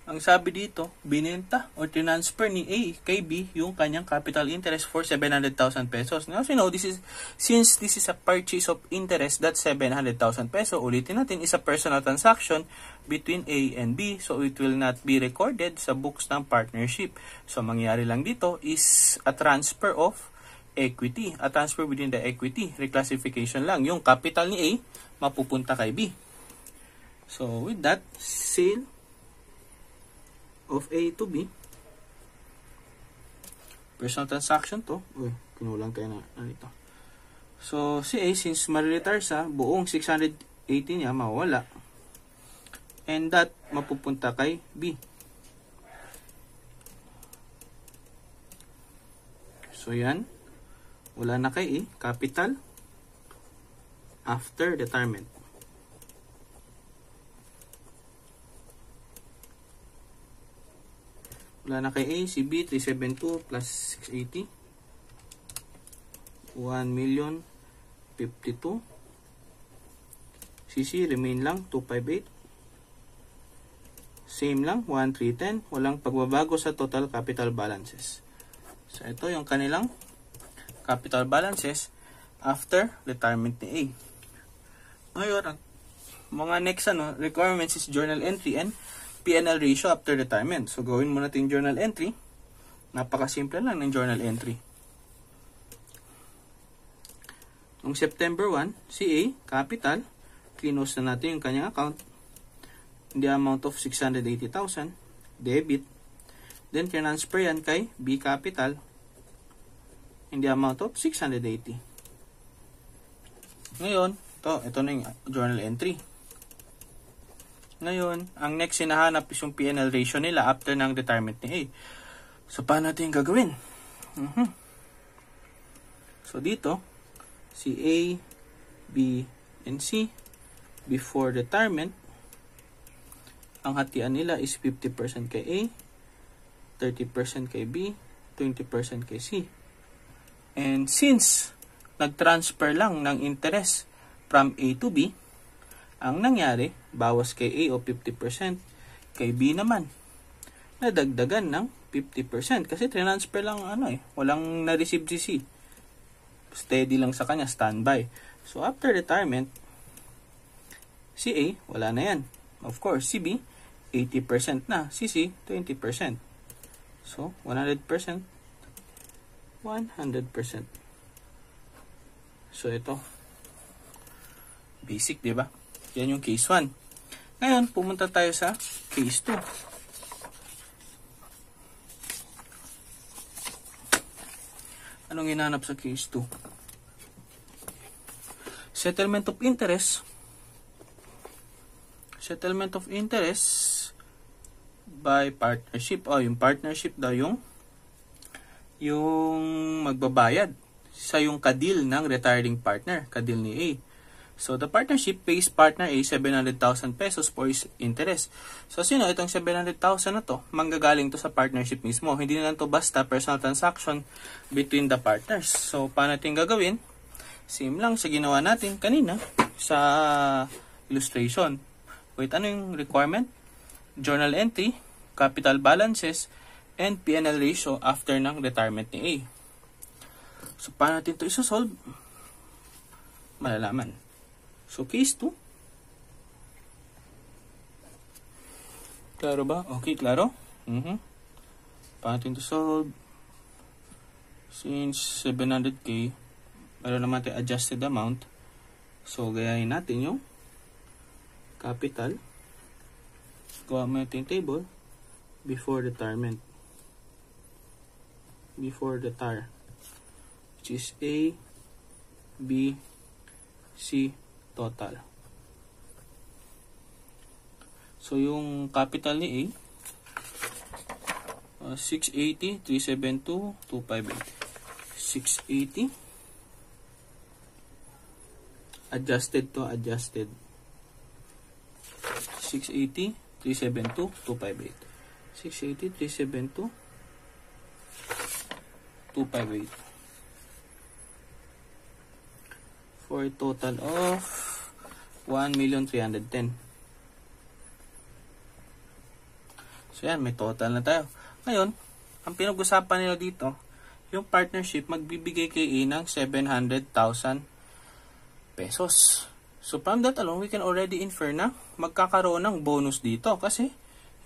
ang sabi dito, binenta or transfer ni A kay B yung kanyang capital interest for 700,000 pesos. Now, you know, this is, since this is a purchase of interest, that 700,000 pesos, Ulitin natin, is a personal transaction between A and B. So, it will not be recorded sa books ng partnership. So, mangyari lang dito is a transfer of equity. A transfer within the equity. Reclassification lang. Yung capital ni A, mapupunta kay B. So, with that, sale of A to B. Personal transaction to. Uy, kinulang kayo na. Ano ito? So, si A, since ma-retire sa buong 618 niya, mawala and that mapupunta kay B. So, yan. Wala na kay E. Capital after retirement. Wala na kay A, si B, 372 plus 680. 1 million 52. Si CC, remain lang, 258. Same lang, 1, 3, 10. Walang pagbabago sa total capital balances. So, ito yung kanilang capital balances after retirement ni A. Ngayon, ang mga next ano, requirements is journal entry and PNL ratio after retirement. So, gawin mo natin journal entry. Napakasimple lang ng journal entry. Noong September 1, si A, capital, close na natin yung kanyang account in the amount of 680,000 debit. Then, transfer yan kay B Capital in the amount of 680. Ngayon, ito, ito na yung journal entry. Ngayon, ang next sinahanap is yung P&L ratio nila after ng retirement ni A. So, paano natin gagawin? Uh mhm. -huh. So, dito, si A, B, and C before retirement ang hatian nila is 50% kay A, 30% kay B, 20% kay C. And since nag-transfer lang ng interest from A to B, ang nangyari, bawas kay A o 50%, kay B naman, nadagdagan ng 50%. Kasi transfer lang ano eh, walang na-receive si C. Steady lang sa kanya, standby. So after retirement, si A, wala na yan. Of course, si B, 80% na. CC, 20%. So, 100%. 100%. So, ito. Basic, di ba? Yan yung case 1. Ngayon, pumunta tayo sa case 2. Anong hinanap sa case 2? Settlement of interest. Settlement of interest by partnership. O, oh, yung partnership daw yung yung magbabayad sa yung kadil ng retiring partner, kadil ni A. So, the partnership pays partner A 700,000 pesos for his interest. So, sino itong 700,000 na to? Manggagaling to sa partnership mismo. Hindi na lang to basta personal transaction between the partners. So, paano natin gagawin? Same lang sa ginawa natin kanina sa illustration. Wait, ano yung requirement? journal entry, capital balances, and P&L ratio after ng retirement ni A. So, paano natin ito isosolve? Malalaman. So, case 2. Klaro ba? Okay, klaro? Mm -hmm. Paano natin ito solve? Since 700k, meron naman tayo adjusted amount. So, gayahin natin yung capital. Capital kuha mo ito yung table before the tarment before the tar which is A B C total so yung capital ni A uh, 680 372 258 680 adjusted to adjusted 680 372, 258. 680, 372, 258. For a total of 1,310,000. So yan, may total na tayo. Ngayon, ang pinag-usapan nila dito, yung partnership magbibigay kay A e ng 700,000 pesos. So from that alone, we can already infer na magkakaroon ng bonus dito kasi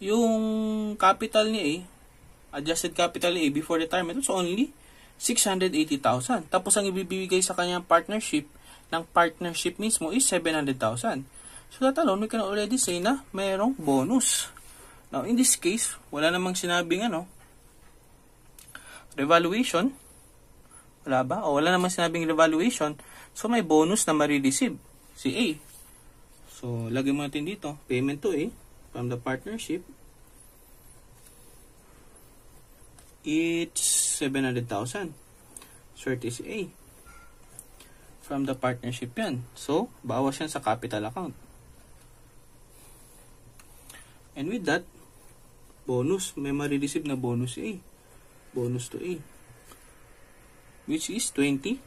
yung capital ni A, adjusted capital ni A before retirement was only 680,000. Tapos ang ibibigay sa kanyang partnership ng partnership mismo is 700,000. So that alone, we can already say na mayroong bonus. Now, in this case, wala namang sinabing ano, revaluation. Wala ba? O wala namang sinabing revaluation. So, may bonus na marireceive si A. So, lagay mo natin dito, payment to A from the partnership. It's 700,000. Short is A. From the partnership yan. So, bawas yan sa capital account. And with that, bonus, may marireceive na bonus A. Bonus to A. Which is 20,000.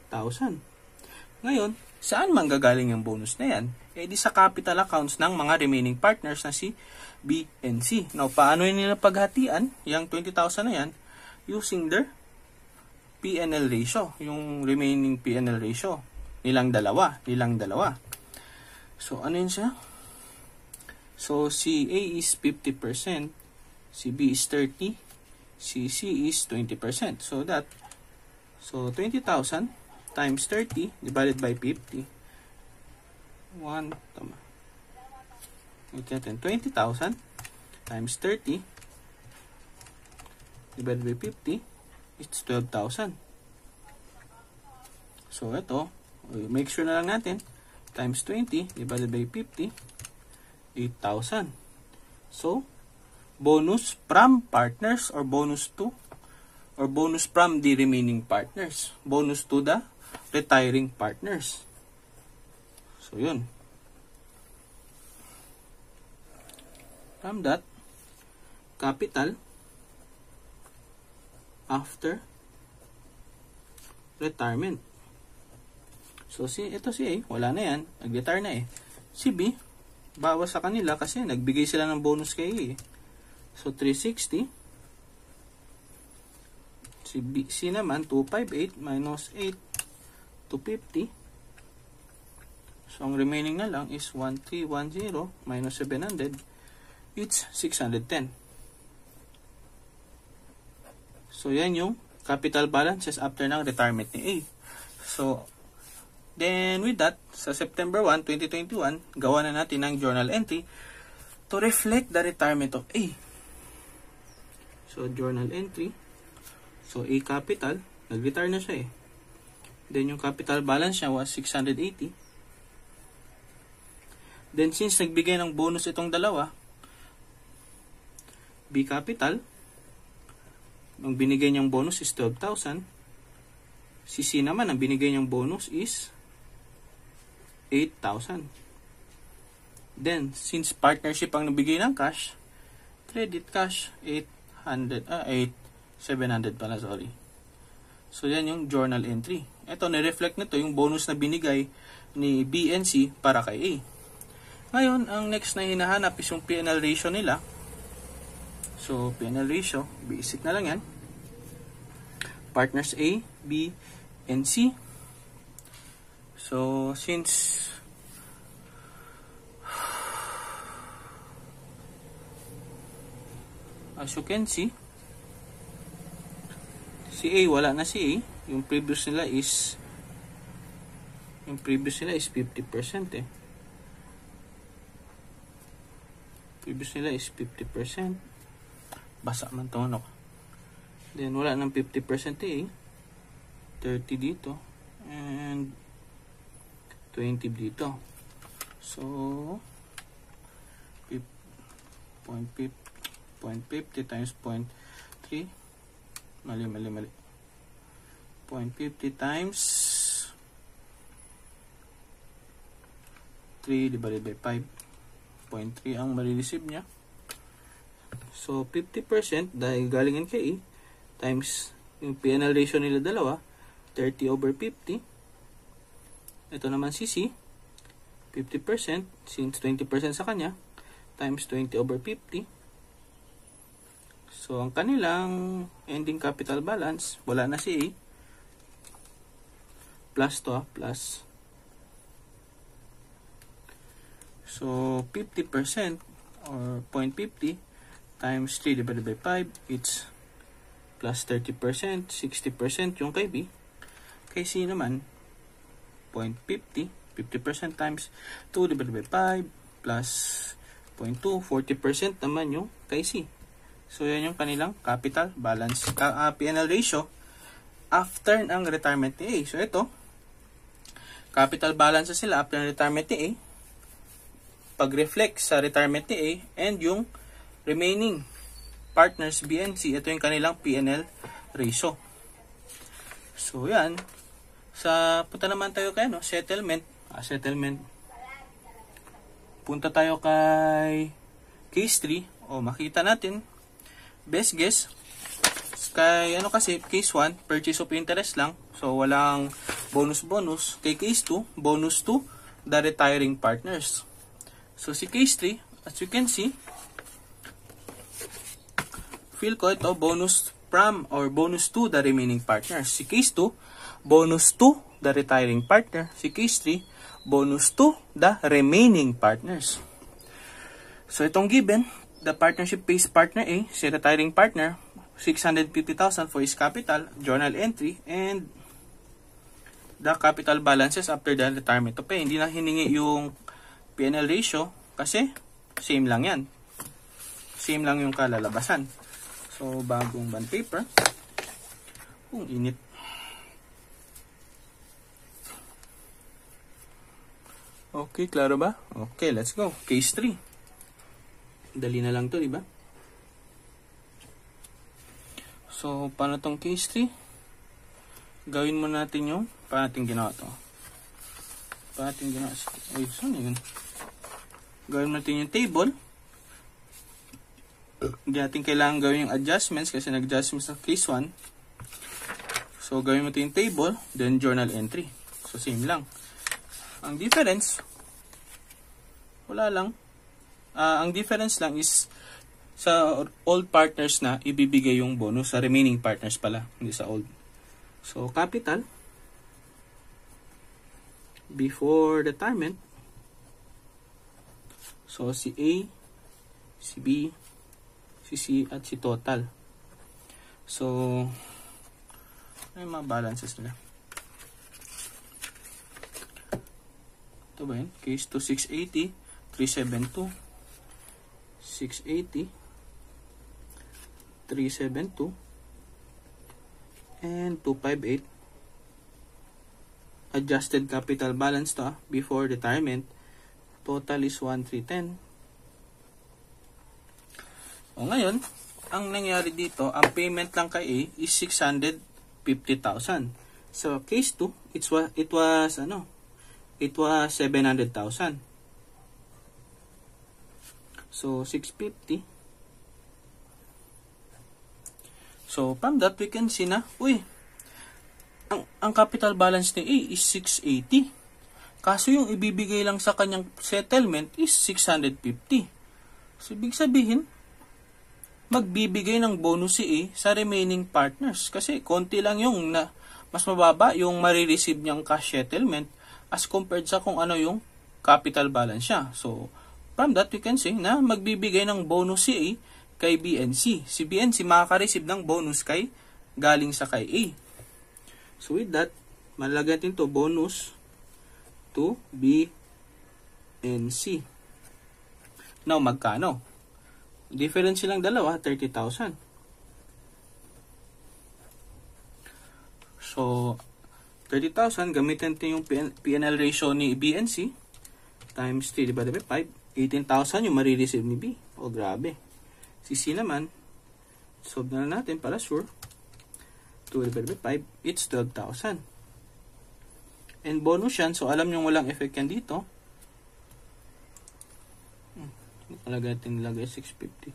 Ngayon, Saan man gagaling yung bonus na yan? Eh di sa capital accounts ng mga remaining partners na si B and C. Now, paano nila paghatian yung 20,000 na yan? Using their PNL ratio, yung remaining PNL ratio nilang dalawa, nilang dalawa. So, ano yun siya? So, si A is 50%, si B is 30, si C is 20%. So, that, so 20,000 times 30 divided by 50. 1, tama. Ito natin, 20,000 times 30 divided by 50 it's 12,000. So, ito, uh, make sure na lang natin, times 20 divided by 50, 8,000. So, bonus from partners or bonus to or bonus from the remaining partners. Bonus to the retiring partners. So, yun. Ramdat, capital, after, retirement. So, si, ito si A, wala na yan. Nag-retire na eh. Si B, bawas sa kanila kasi nagbigay sila ng bonus kay A. Eh. So, 360. Si B, C naman, 258 minus 8 to 50. So, ang remaining na lang is 1310 minus 700. It's 610. So, yan yung capital balances after ng retirement ni A. So, then with that, sa September 1, 2021, gawa na natin ang journal entry to reflect the retirement of A. So, journal entry. So, A capital, nag-retire na siya eh. Then yung capital balance niya was 680. Then since nagbigay ng bonus itong dalawa, B capital, ang binigay niyang bonus is 12,000. Si C naman, ang binigay niyang bonus is 8,000. Then, since partnership ang nabigay ng cash, credit cash, 800, ah, 8, 700 pala, sorry. So, yan yung journal entry. Ito, nireflect nito yung bonus na binigay ni BNC para kay A. Ngayon, ang next na hinahanap is yung PNL ratio nila. So, PNL ratio, basic na lang yan. Partners A, B, and C. So, since as you can see, si A wala na si A yung previous nila is yung previous nila is 50% eh previous nila is 50% basa man tono then wala ng 50% eh 30 dito and 20 dito so 0.50 times 0.3 mali mali mali 0.50 times 3 divided by 5. 0.3 ang marireceive niya. So, 50% dahil galing yan kay E times yung PNL ratio nila dalawa, 30 over 50. Ito naman si C, 50% since 20% sa kanya times 20 over 50. So, ang kanilang ending capital balance, wala na si A plus to ah, plus. So, 50% or 0.50 times 3 divided by 5, it's plus 30%, 60% yung kay B. Kay C naman, 0.50, 50% times 2 divided by 5 plus 0.2, 40% naman yung kay C. So, yan yung kanilang capital balance, uh, ah, ah, PNL ratio after ng retirement ni A. So, ito, Capital balance sila after retirement ni A, pag-reflect sa retirement ni A, and yung remaining partners BNC, ito yung kanilang PNL ratio. So, yan. Sa, punta naman tayo kay no? settlement. Ah, settlement. Punta tayo kay case 3. O, makita natin. Best guess, kay ano kasi, case 1, purchase of interest lang. So, walang bonus-bonus. Kay case 2, bonus to the retiring partners. So, si case 3, as you can see, feel ko ito, bonus from or bonus to the remaining partners. Si case 2, bonus to the retiring partner. Si case 3, bonus to the remaining partners. So, itong given, the partnership pays partner A, si retiring partner, 650,000 for his capital, journal entry, and the capital balances after the retirement to pay. Hindi na hiningi yung P&L ratio kasi same lang yan. Same lang yung kalalabasan. So, bagong bond paper. Kung init. Okay, klaro ba? Okay, let's go. Case 3. Dali na lang to, di ba? So, paano tong case 3? Gawin mo natin yung Paano natin ginawa to? Paano natin ginawa? Ay, saan yun? Gawin natin yung table. Hindi natin kailangan gawin yung adjustments kasi nag-adjustments sa case 1. So, gawin mo ito yung table, then journal entry. So, same lang. Ang difference, wala lang. Uh, ang difference lang is sa old partners na ibibigay yung bonus sa remaining partners pala, hindi sa old. So, capital, before retirement. So, si A, si B, si C, at si total. So, may mga balances nila. Ito ba yun? Case 2, 680, 372, 680, 372, and 258, adjusted capital balance to ah, before retirement. Total is 1,310. O ngayon, ang nangyari dito, ang payment lang kay A is 650,000. So case 2, it was it was ano? It was 700,000. So 650 So from that we can see na, uy, ang, ang capital balance ni A is 680. Kaso yung ibibigay lang sa kanyang settlement is 650. So, ibig sabihin, magbibigay ng bonus si A sa remaining partners. Kasi konti lang yung na, mas mababa yung marireceive niyang cash settlement as compared sa kung ano yung capital balance siya. So, from that, we can see na magbibigay ng bonus si A kay BNC. Si BNC makaka-receive ng bonus kay galing sa kay A. So with that, malagay natin to bonus to B and C. Now, magkano? Difference silang dalawa, 30,000. So, 30,000, gamitin natin yung PNL ratio ni B and C times 3 divided by 5. 18,000 yung marireceive ni B. O, oh, grabe. Si C naman, solve na natin para sure. 2 divided by 5, it's 12,000. And bonus yan, so alam nyo walang effect yan dito. Hmm, talaga natin nilagay 650.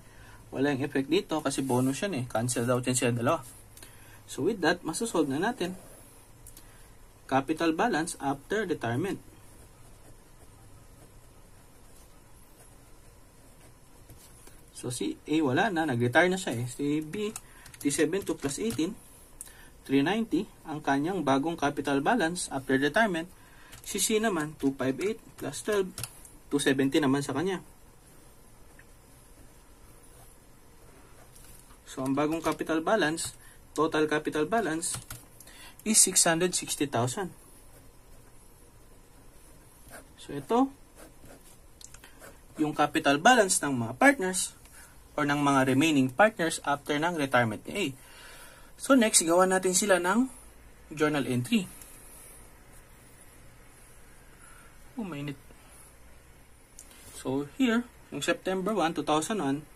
Wala yung effect dito kasi bonus yan eh. Cancel out yan siya dalawa. So with that, masasolve na natin. Capital balance after retirement. So si A wala na, nag-retire na siya eh. Si B, T7 plus 18 390 ang kanyang bagong capital balance after retirement. Si C naman, 258 plus 12, 270 naman sa kanya. So, ang bagong capital balance, total capital balance, is 660,000. So, ito, yung capital balance ng mga partners or ng mga remaining partners after ng retirement ni A. Eh, So next, gawa natin sila ng journal entry. Oh, mainit. So here, yung September 1, 2001,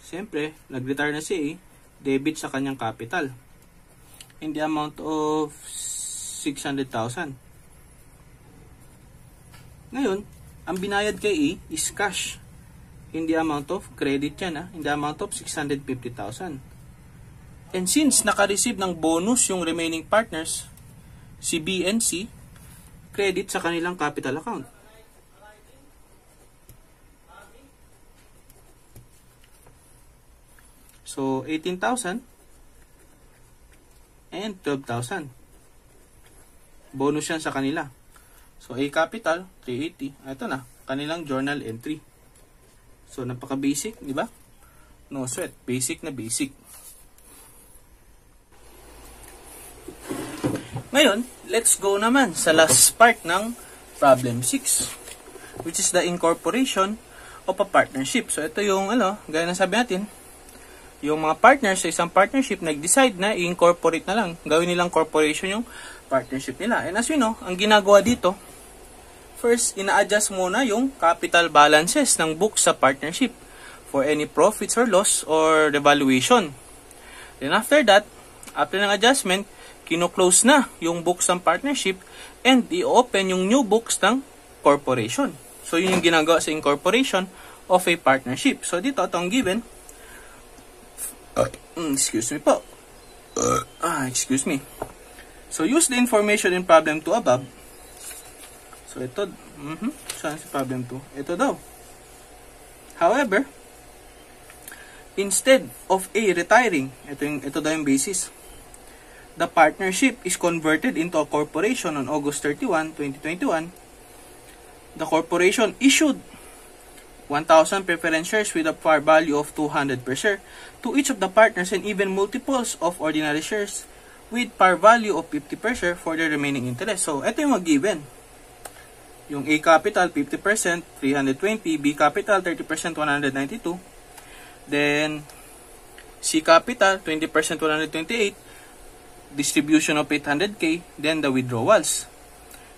siyempre, nag-retire na si A, debit sa kanyang capital in the amount of 600,000. Ngayon, ang binayad kay A is cash in the amount of credit yan, ha? in the amount of 650,000. And since naka-receive ng bonus yung remaining partners, si BNC, credit sa kanilang capital account. So, 18,000 and 12,000. Bonus yan sa kanila. So, A capital, 380. Ito na, kanilang journal entry. So, napaka-basic, di ba? No sweat. Basic na basic. Ngayon, let's go naman sa last part ng problem 6 which is the incorporation of a partnership. So ito yung ano, gaya na sabi natin, yung mga partners sa isang partnership nag-decide na i-incorporate na lang, gawin nilang corporation yung partnership nila. And as we know, ang ginagawa dito, first, ina-adjust muna yung capital balances ng books sa partnership for any profits or loss or revaluation. Then after that, after ng adjustment, kino-close na yung books ng partnership and i-open yung new books ng corporation. So, yun yung ginagawa sa incorporation of a partnership. So, dito itong given, mm, excuse me po, ah, excuse me. So, use the information in problem 2 above. So, ito, mm -hmm, saan si problem 2? Ito daw. However, instead of A retiring, ito, yung, ito daw yung basis, the partnership is converted into a corporation on August 31, 2021, the corporation issued 1,000 preference shares with a par value of 200 per share to each of the partners and even multiples of ordinary shares with par value of 50 per share for the remaining interest. So, ito yung mag-given. Yung A capital, 50%, 320. B capital, 30%, 192. Then, C capital, 20%, 128 distribution of 800k, then the withdrawals.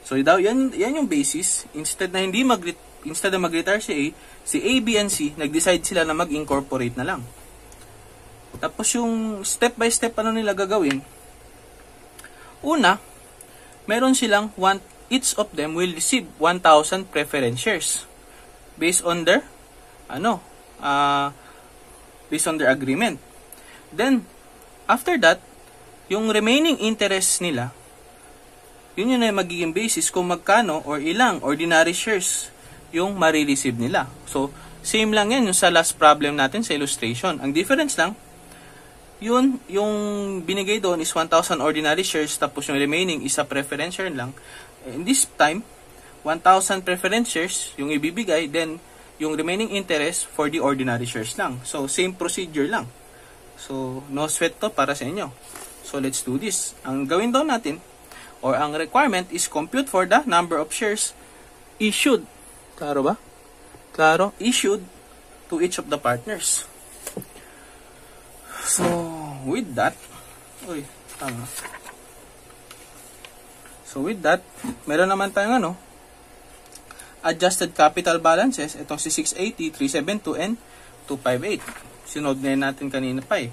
So daw yan yan yung basis instead na hindi mag instead na mag-retire si A, si A, B and C nag-decide sila na mag-incorporate na lang. Tapos yung step by step ano nila gagawin? Una, meron silang one each of them will receive 1,000 preference shares based on their ano uh, based on their agreement. Then after that, yung remaining interest nila, yun yun ay magiging basis kung magkano or ilang ordinary shares yung marireceive nila. So, same lang yan yung sa last problem natin sa illustration. Ang difference lang, yun, yung binigay doon is 1,000 ordinary shares tapos yung remaining is a preference share lang. Eh, in this time, 1,000 preference shares yung ibibigay, then yung remaining interest for the ordinary shares lang. So, same procedure lang. So, no sweat to para sa inyo. So let's do this. Ang gawin daw natin, or ang requirement is compute for the number of shares issued. Klaro ba? Klaro? Issued to each of the partners. So, with that, uy, tama. So, with that, meron naman tayong ano, adjusted capital balances. Itong si 680, 372, and 258. Sinod na natin kanina pa eh.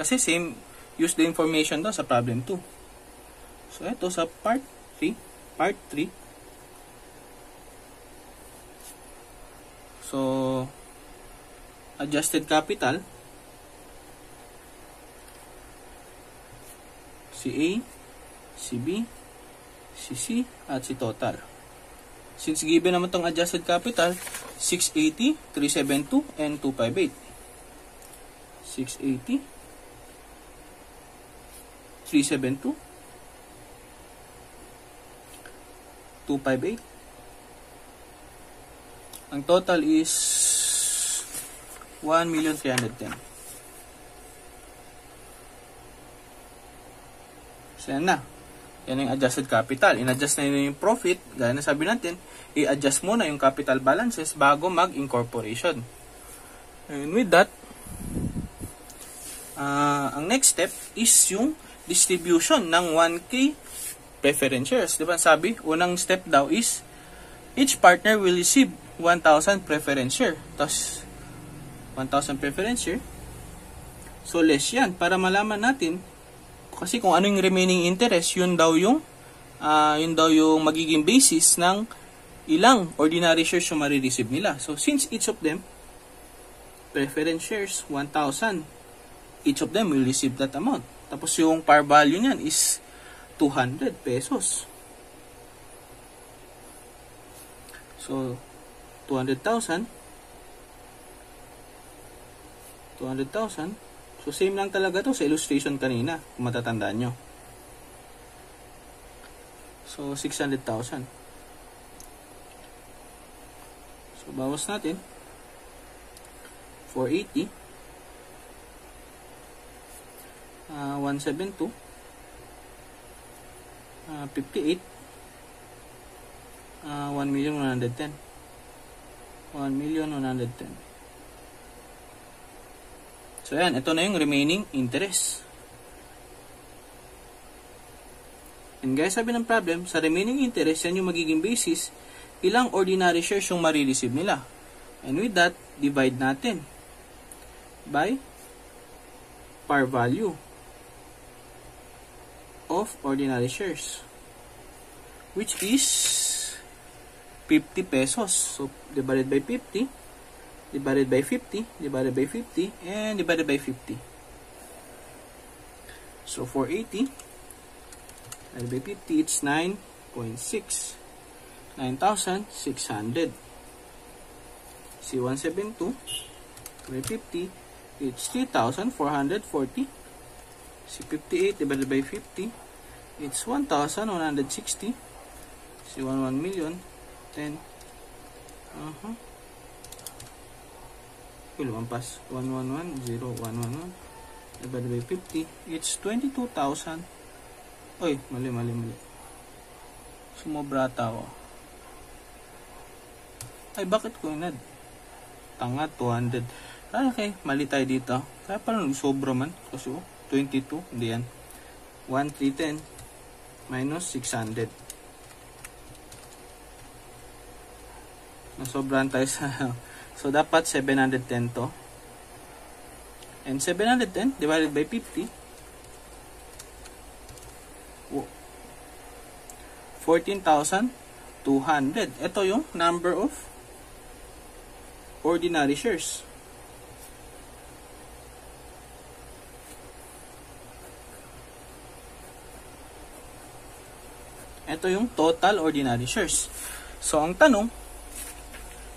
Kasi same Use the information daw sa problem 2. So, ito sa part 3. Part 3. So, adjusted capital. Si A, si B, si C, at si total. Since given naman itong adjusted capital, 680, 372, and 258. 680, 372, 258. Ang total is 1,310,000. So, yan na. Yan ang adjusted capital. In-adjust na yun yung profit. Gaya na sabi natin, i-adjust muna yung capital balances bago mag-incorporation. And with that, uh, ang next step is yung distribution ng 1K preference shares. Diba? Sabi, unang step daw is each partner will receive 1,000 preference share. Tapos, 1,000 preference share. So, less yan. Para malaman natin, kasi kung ano yung remaining interest, yun daw yung, uh, yun daw yung magiging basis ng ilang ordinary shares yung marireceive nila. So, since each of them, preference shares, 1,000, each of them will receive that amount. Tapos yung par value niyan is 200 pesos. So, 200,000. 200,000. So, same lang talaga to sa illustration kanina, kung matatandaan nyo. So, 600,000. So, bawas natin. 480. 172 uh, 58 uh, 1 million so yan ito na yung remaining interest and guys sabi ng problem sa remaining interest yan yung magiging basis ilang ordinary shares yung marireceive nila and with that divide natin by par value of ordinary shares which is 50 pesos. So, divided by 50, divided by 50, divided by 50, and divided by 50. So, eighty divided by 50, it's 9.6. 9,600. See, 172 by 50, it's 3,440. See, 58 divided by 50, It's 1,160. Si 11 million. 10. Uh-huh. Will lumampas. 111, 0, 111. Divided by 50. It's 22,000. Oy, mali, mali, mali. Sumobra ako. Ay, bakit ko inad? Tanga, 200. Ah, okay, mali tayo dito. Kaya parang sobra man. Kasi, oh, 22. Hindi yan. 1, 3, 10 minus 600. Nasobrahan tayo sa... so, dapat 710 to. And 710 divided by 50. 14,200. Ito yung number of ordinary shares. Ito yung total ordinary shares. So, ang tanong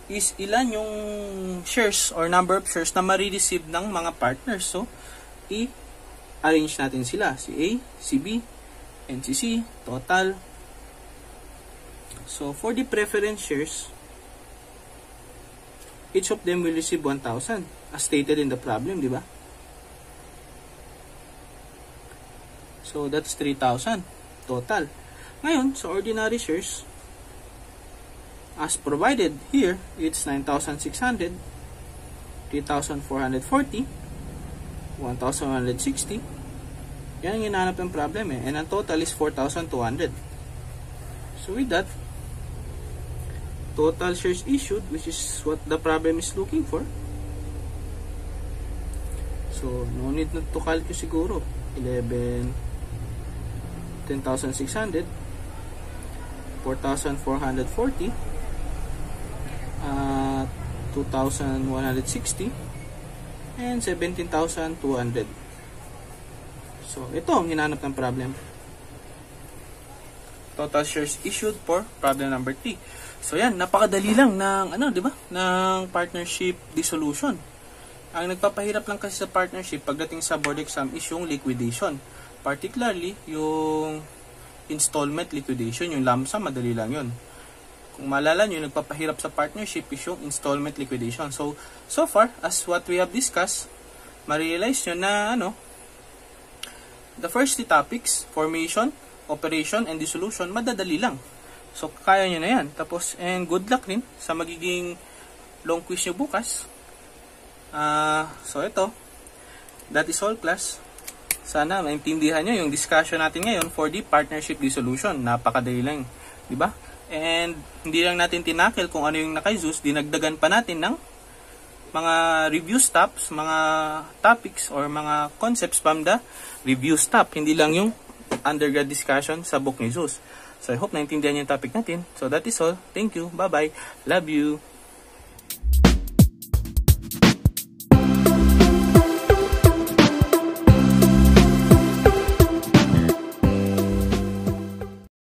is ilan yung shares or number of shares na marireceive ng mga partners. So, i-arrange natin sila. Si A, si B, and si C, total. So, for the preference shares, each of them will receive 1,000 as stated in the problem, di ba? So, that's 3,000 total. Ngayon, sa ordinary shares, as provided here, it's 9,600, 3,440, 1,160. Yan ang hinanap ng problem eh. And ang total is 4,200. So with that, total shares issued, which is what the problem is looking for. So, no need na to calculate siguro. 11, 10,600. 4,440 at 2,160 and 17,200 so ito ang hinanap ng problem total shares issued for problem number 3 so yan napakadali lang ng ano di ba ng partnership dissolution ang nagpapahirap lang kasi sa partnership pagdating sa board exam is yung liquidation particularly yung installment liquidation, yung lump sum, madali lang yun. Kung malala nyo, nagpapahirap sa partnership is yung installment liquidation. So, so far, as what we have discussed, ma-realize nyo na ano, the first three topics, formation, operation, and dissolution, madadali lang. So, kaya nyo na yan. Tapos, and good luck rin sa magiging long quiz nyo bukas. Uh, so, ito. That is all class. Sana maintindihan nyo yung discussion natin ngayon for the partnership dissolution. Napakadali lang, di ba? And hindi lang natin tinakil kung ano yung nakay Zeus, dinagdagan pa natin ng mga review stops, mga topics or mga concepts from the review stop. Hindi lang yung undergrad discussion sa book ni Zeus. So I hope naintindihan niyo yung topic natin. So that is all. Thank you. Bye-bye. Love you.